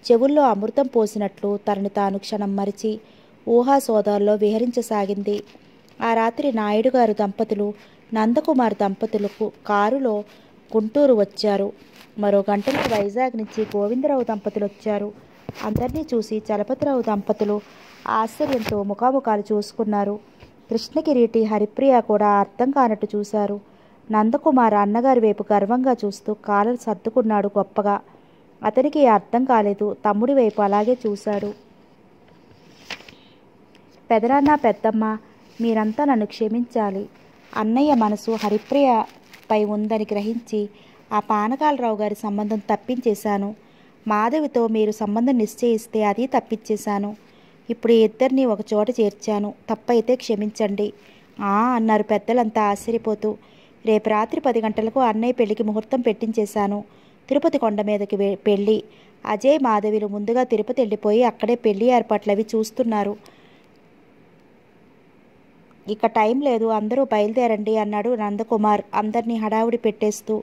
చెవుల్లో అమృతం పోసినట్లు తనని తాను క్షణం మరిచి ఊహాసోదాల్లో విహరించసాగింది ఆ రాత్రి నాయుడు గారు దంపతులు నందకుమార్ దంపతులకు కారులో గుంటూరు వచ్చారు మరో గంటలో వైజాగ్ నుంచి గోవిందరావు దంపతులు వచ్చారు అందరినీ చూసి చలపతిరావు దంపతులు ఆశ్చర్యంతో ముఖాముఖాలు చూసుకున్నారు కృష్ణకిరీటి హరిప్రియ కూడా అర్థం కానట్టు చూశారు నందకుమార్ అన్నగారి వైపు గర్వంగా చూస్తూ కాలర్ సర్దుకున్నాడు గొప్పగా అతనికి అర్థం కాలేదు తమ్ముడి వైపు అలాగే చూశాడు పెదరాన్న పెద్దమ్మ మీరంతా నన్ను క్షమించాలి అన్నయ్య మనసు హరిప్రియపై ఉందని గ్రహించి ఆ పానకాలరావు గారి సంబంధం తప్పించేశాను మాధవితో మీరు సంబంధం నిశ్చయిస్తే అది తప్పించేశాను ఇప్పుడు ఇద్దరిని ఒక చోట చేర్చాను తప్పైతే క్షమించండి ఆ అన్నారు పెద్దలంతా ఆశ్చర్యపోతూ రేపు రాత్రి పది గంటలకు అన్నయ్య పెళ్లికి ముహూర్తం పెట్టించేశాను తిరుపతి కొండ మీదకి పెళ్ళి అజయ్ మాధవిలు ముందుగా తిరుపతి వెళ్ళిపోయి అక్కడే పెళ్లి ఏర్పాట్లు అవి చూస్తున్నారు ఇక టైం లేదు అందరూ బయలుదేరండి అన్నాడు నందకుమార్ అందరినీ హడావుడి పెట్టేస్తూ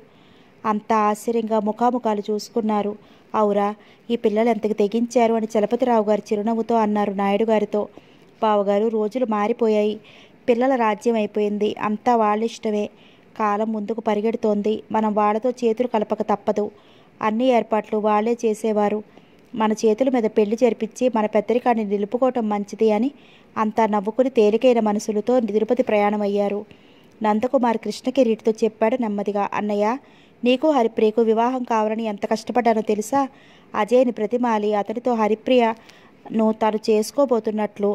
అంతా ఆశ్చర్యంగా ముఖాముఖాలు చూసుకున్నారు అవురా ఈ పిల్లలు ఎంతకు తెగించారు అని చలపతిరావు గారు చిరునవ్వుతో అన్నారు నాయుడు గారితో బావగారు రోజులు మారిపోయాయి పిల్లల రాజ్యం అయిపోయింది అంతా వాళ్ళ ఇష్టమే కాలం ముందుకు పరిగెడుతోంది మనం వాళ్ళతో చేతులు కలపక తప్పదు అన్ని ఏర్పాట్లు వాళ్లే చేసేవారు మన చేతుల మీద పెళ్లి జరిపించి మన పెద్దరికాన్ని నిలుపుకోవటం మంచిది అని అంతా నవ్వుకుని తేలికైన మనసులతో తిరుపతి ప్రయాణమయ్యారు నందకుమార్ కృష్ణ కిరీటితో చెప్పాడు నెమ్మదిగా అన్నయ్య నీకు హరిప్రియకు వివాహం కావాలని ఎంత కష్టపడ్డానో తెలుసా అజయ్ని ప్రతిమాలి అతనితో హరిప్రియను తను చేసుకోబోతున్నట్లు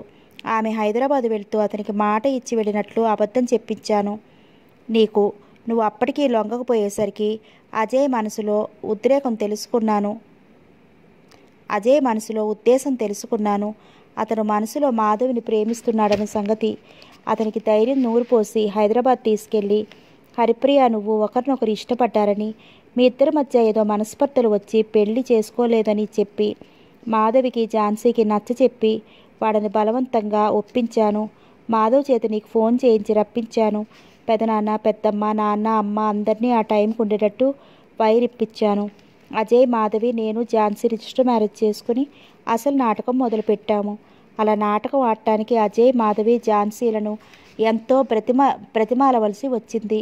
ఆమె హైదరాబాద్ వెళుతూ అతనికి మాట ఇచ్చి వెళ్ళినట్లు అబద్ధం చెప్పించాను నీకు నువ్వు అప్పటికీ లొంగకపోయేసరికి అజయ్ మనసులో ఉద్రేకం తెలుసుకున్నాను అజయ్ మనసులో ఉద్దేశం తెలుసుకున్నాను అతను మనసులో మాధవిని ప్రేమిస్తున్నాడనే సంగతి అతనికి ధైర్యం నూరు పోసి హైదరాబాద్ తీసుకెళ్ళి హరిప్రియ నువ్వు ఒకరినొకరు ఇష్టపడ్డారని మీ ఇద్దరి మధ్య ఏదో మనస్పర్ధలు వచ్చి పెళ్లి చేసుకోలేదని చెప్పి మాధవికి ఝాన్సీకి నచ్చ చెప్పి వాడిని బలవంతంగా ఒప్పించాను మాధవ్ చేత నీకు ఫోన్ చేయించి రప్పించాను పెదనాన్న పెద్దమ్మ నాన్న అమ్మ అందరినీ ఆ టైంకి ఉండేటట్టు వైర్ ఇప్పించాను అజయ్ మాధవి నేను ఝాన్సీ రిజిస్టర్ మ్యారేజ్ చేసుకుని అసలు నాటకం మొదలుపెట్టాము అలా నాటకం ఆడటానికి అజయ్ మాధవి ఝాన్సీలను ఎంతో ప్రతిమ ప్రతిమాలవలసి వచ్చింది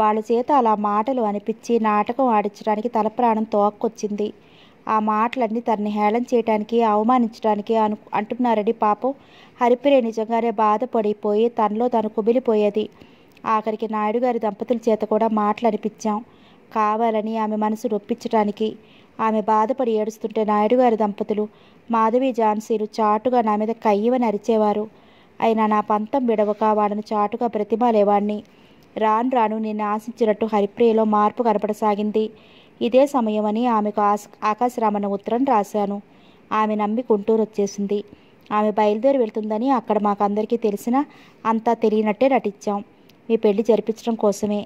వాళ్ళ చేత అలా మాటలు అనిపించి నాటకం ఆడించడానికి తల ప్రాణం తోక్కొచ్చింది ఆ మాటలన్నీ తనని హేళన చేయడానికి అవమానించడానికి అను అంటున్నారని పాపం హరిప్రియ నిజంగానే బాధపడిపోయి తనలో తను కుమిలిపోయేది ఆఖరికి నాయుడు గారి దంపతుల చేత కూడా మాటలు అనిపించాం కావాలని ఆమె మనసు రొప్పించడానికి ఆమె బాధపడి ఏడుస్తుంటే నాయుడు గారి దంపతులు మాధవి ఝాన్సీలు చాటుగా నా మీద కయ్యవని అరిచేవారు అయినా నా పంతం విడవక వాళ్ళను చాటుగా బ్రతిమాలేవాణ్ణి రాను రాను నేను ఆశించినట్టు హరిప్రియలో మార్పు కనపడసాగింది ఇదే సమయమని ఆమెకు ఆకాశ రమణ ఉత్తరం రాశాను ఆమె నమ్మి గుంటూరు వచ్చేసింది ఆమె బయలుదేరి వెళ్తుందని అక్కడ మాకందరికీ తెలిసిన అంతా తెలియనట్టే నటించాం మీ పెళ్లి జరిపించడం కోసమే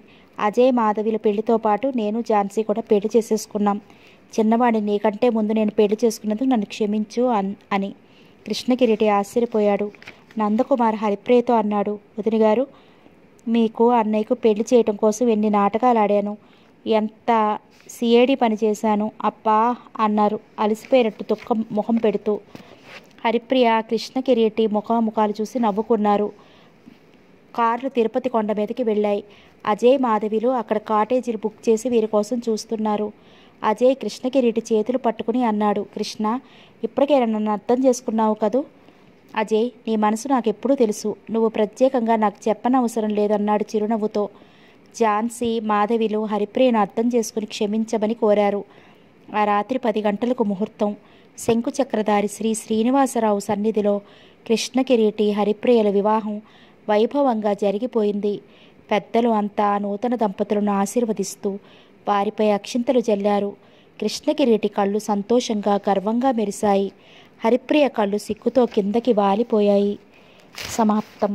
అజయ్ మాధవిల పెళ్లితో పాటు నేను ఝాన్సీ కూడా పెళ్లి చేసేసుకున్నాం చిన్నవాడిని నీకంటే ముందు నేను పెళ్లి చేసుకున్నందుకు నన్ను క్షమించు అని కృష్ణకిరీటి ఆశ్చర్యపోయాడు నందకుమార్ హరిప్రియతో అన్నాడు వదినగారు గారు మీకు అన్నయ్యకు పెళ్లి చేయటం కోసం ఎన్ని నాటకాలు ఆడాను ఎంత సిఐడి పని చేశాను అప్పా అన్నారు అలసిపోయినట్టు దుఃఖం ముఖం పెడుతూ హరిప్రియ కృష్ణ కిరీటి ముఖాముఖాలు చూసి నవ్వుకున్నారు కార్లు తిరుపతి కొండ మీదకి వెళ్ళాయి అజయ్ మాధవిలు అక్కడ కాటేజీలు బుక్ చేసి వీరి కోసం చూస్తున్నారు అజయ్ కృష్ణ కిరీటి చేతులు పట్టుకుని అన్నాడు కృష్ణ ఇప్పటికే నన్ను అర్థం చేసుకున్నావు కదూ అజయ్ నీ మనసు నాకెప్పుడూ తెలుసు నువ్వు ప్రత్యేకంగా నాకు చెప్పనవసరం లేదన్నాడు చిరునవ్వుతో ఝాన్సీ మాధవిలు హరిప్రియను అర్థం చేసుకుని క్షమించమని కోరారు ఆ రాత్రి పది గంటలకు ముహూర్తం శంకుచక్రధారి శ్రీ శ్రీనివాసరావు సన్నిధిలో కృష్ణకిరీటి హరిప్రియల వివాహం వైభవంగా జరిగిపోయింది పెద్దలు అంతా నూతన దంపతులను ఆశీర్వదిస్తూ వారిపై అక్షింతలు జల్లారు కృష్ణకిరీటి కళ్ళు సంతోషంగా గర్వంగా మెరిశాయి హరిప్రియ కళ్ళు సిక్కుతో కిందకి వాలిపోయాయి సమాప్తం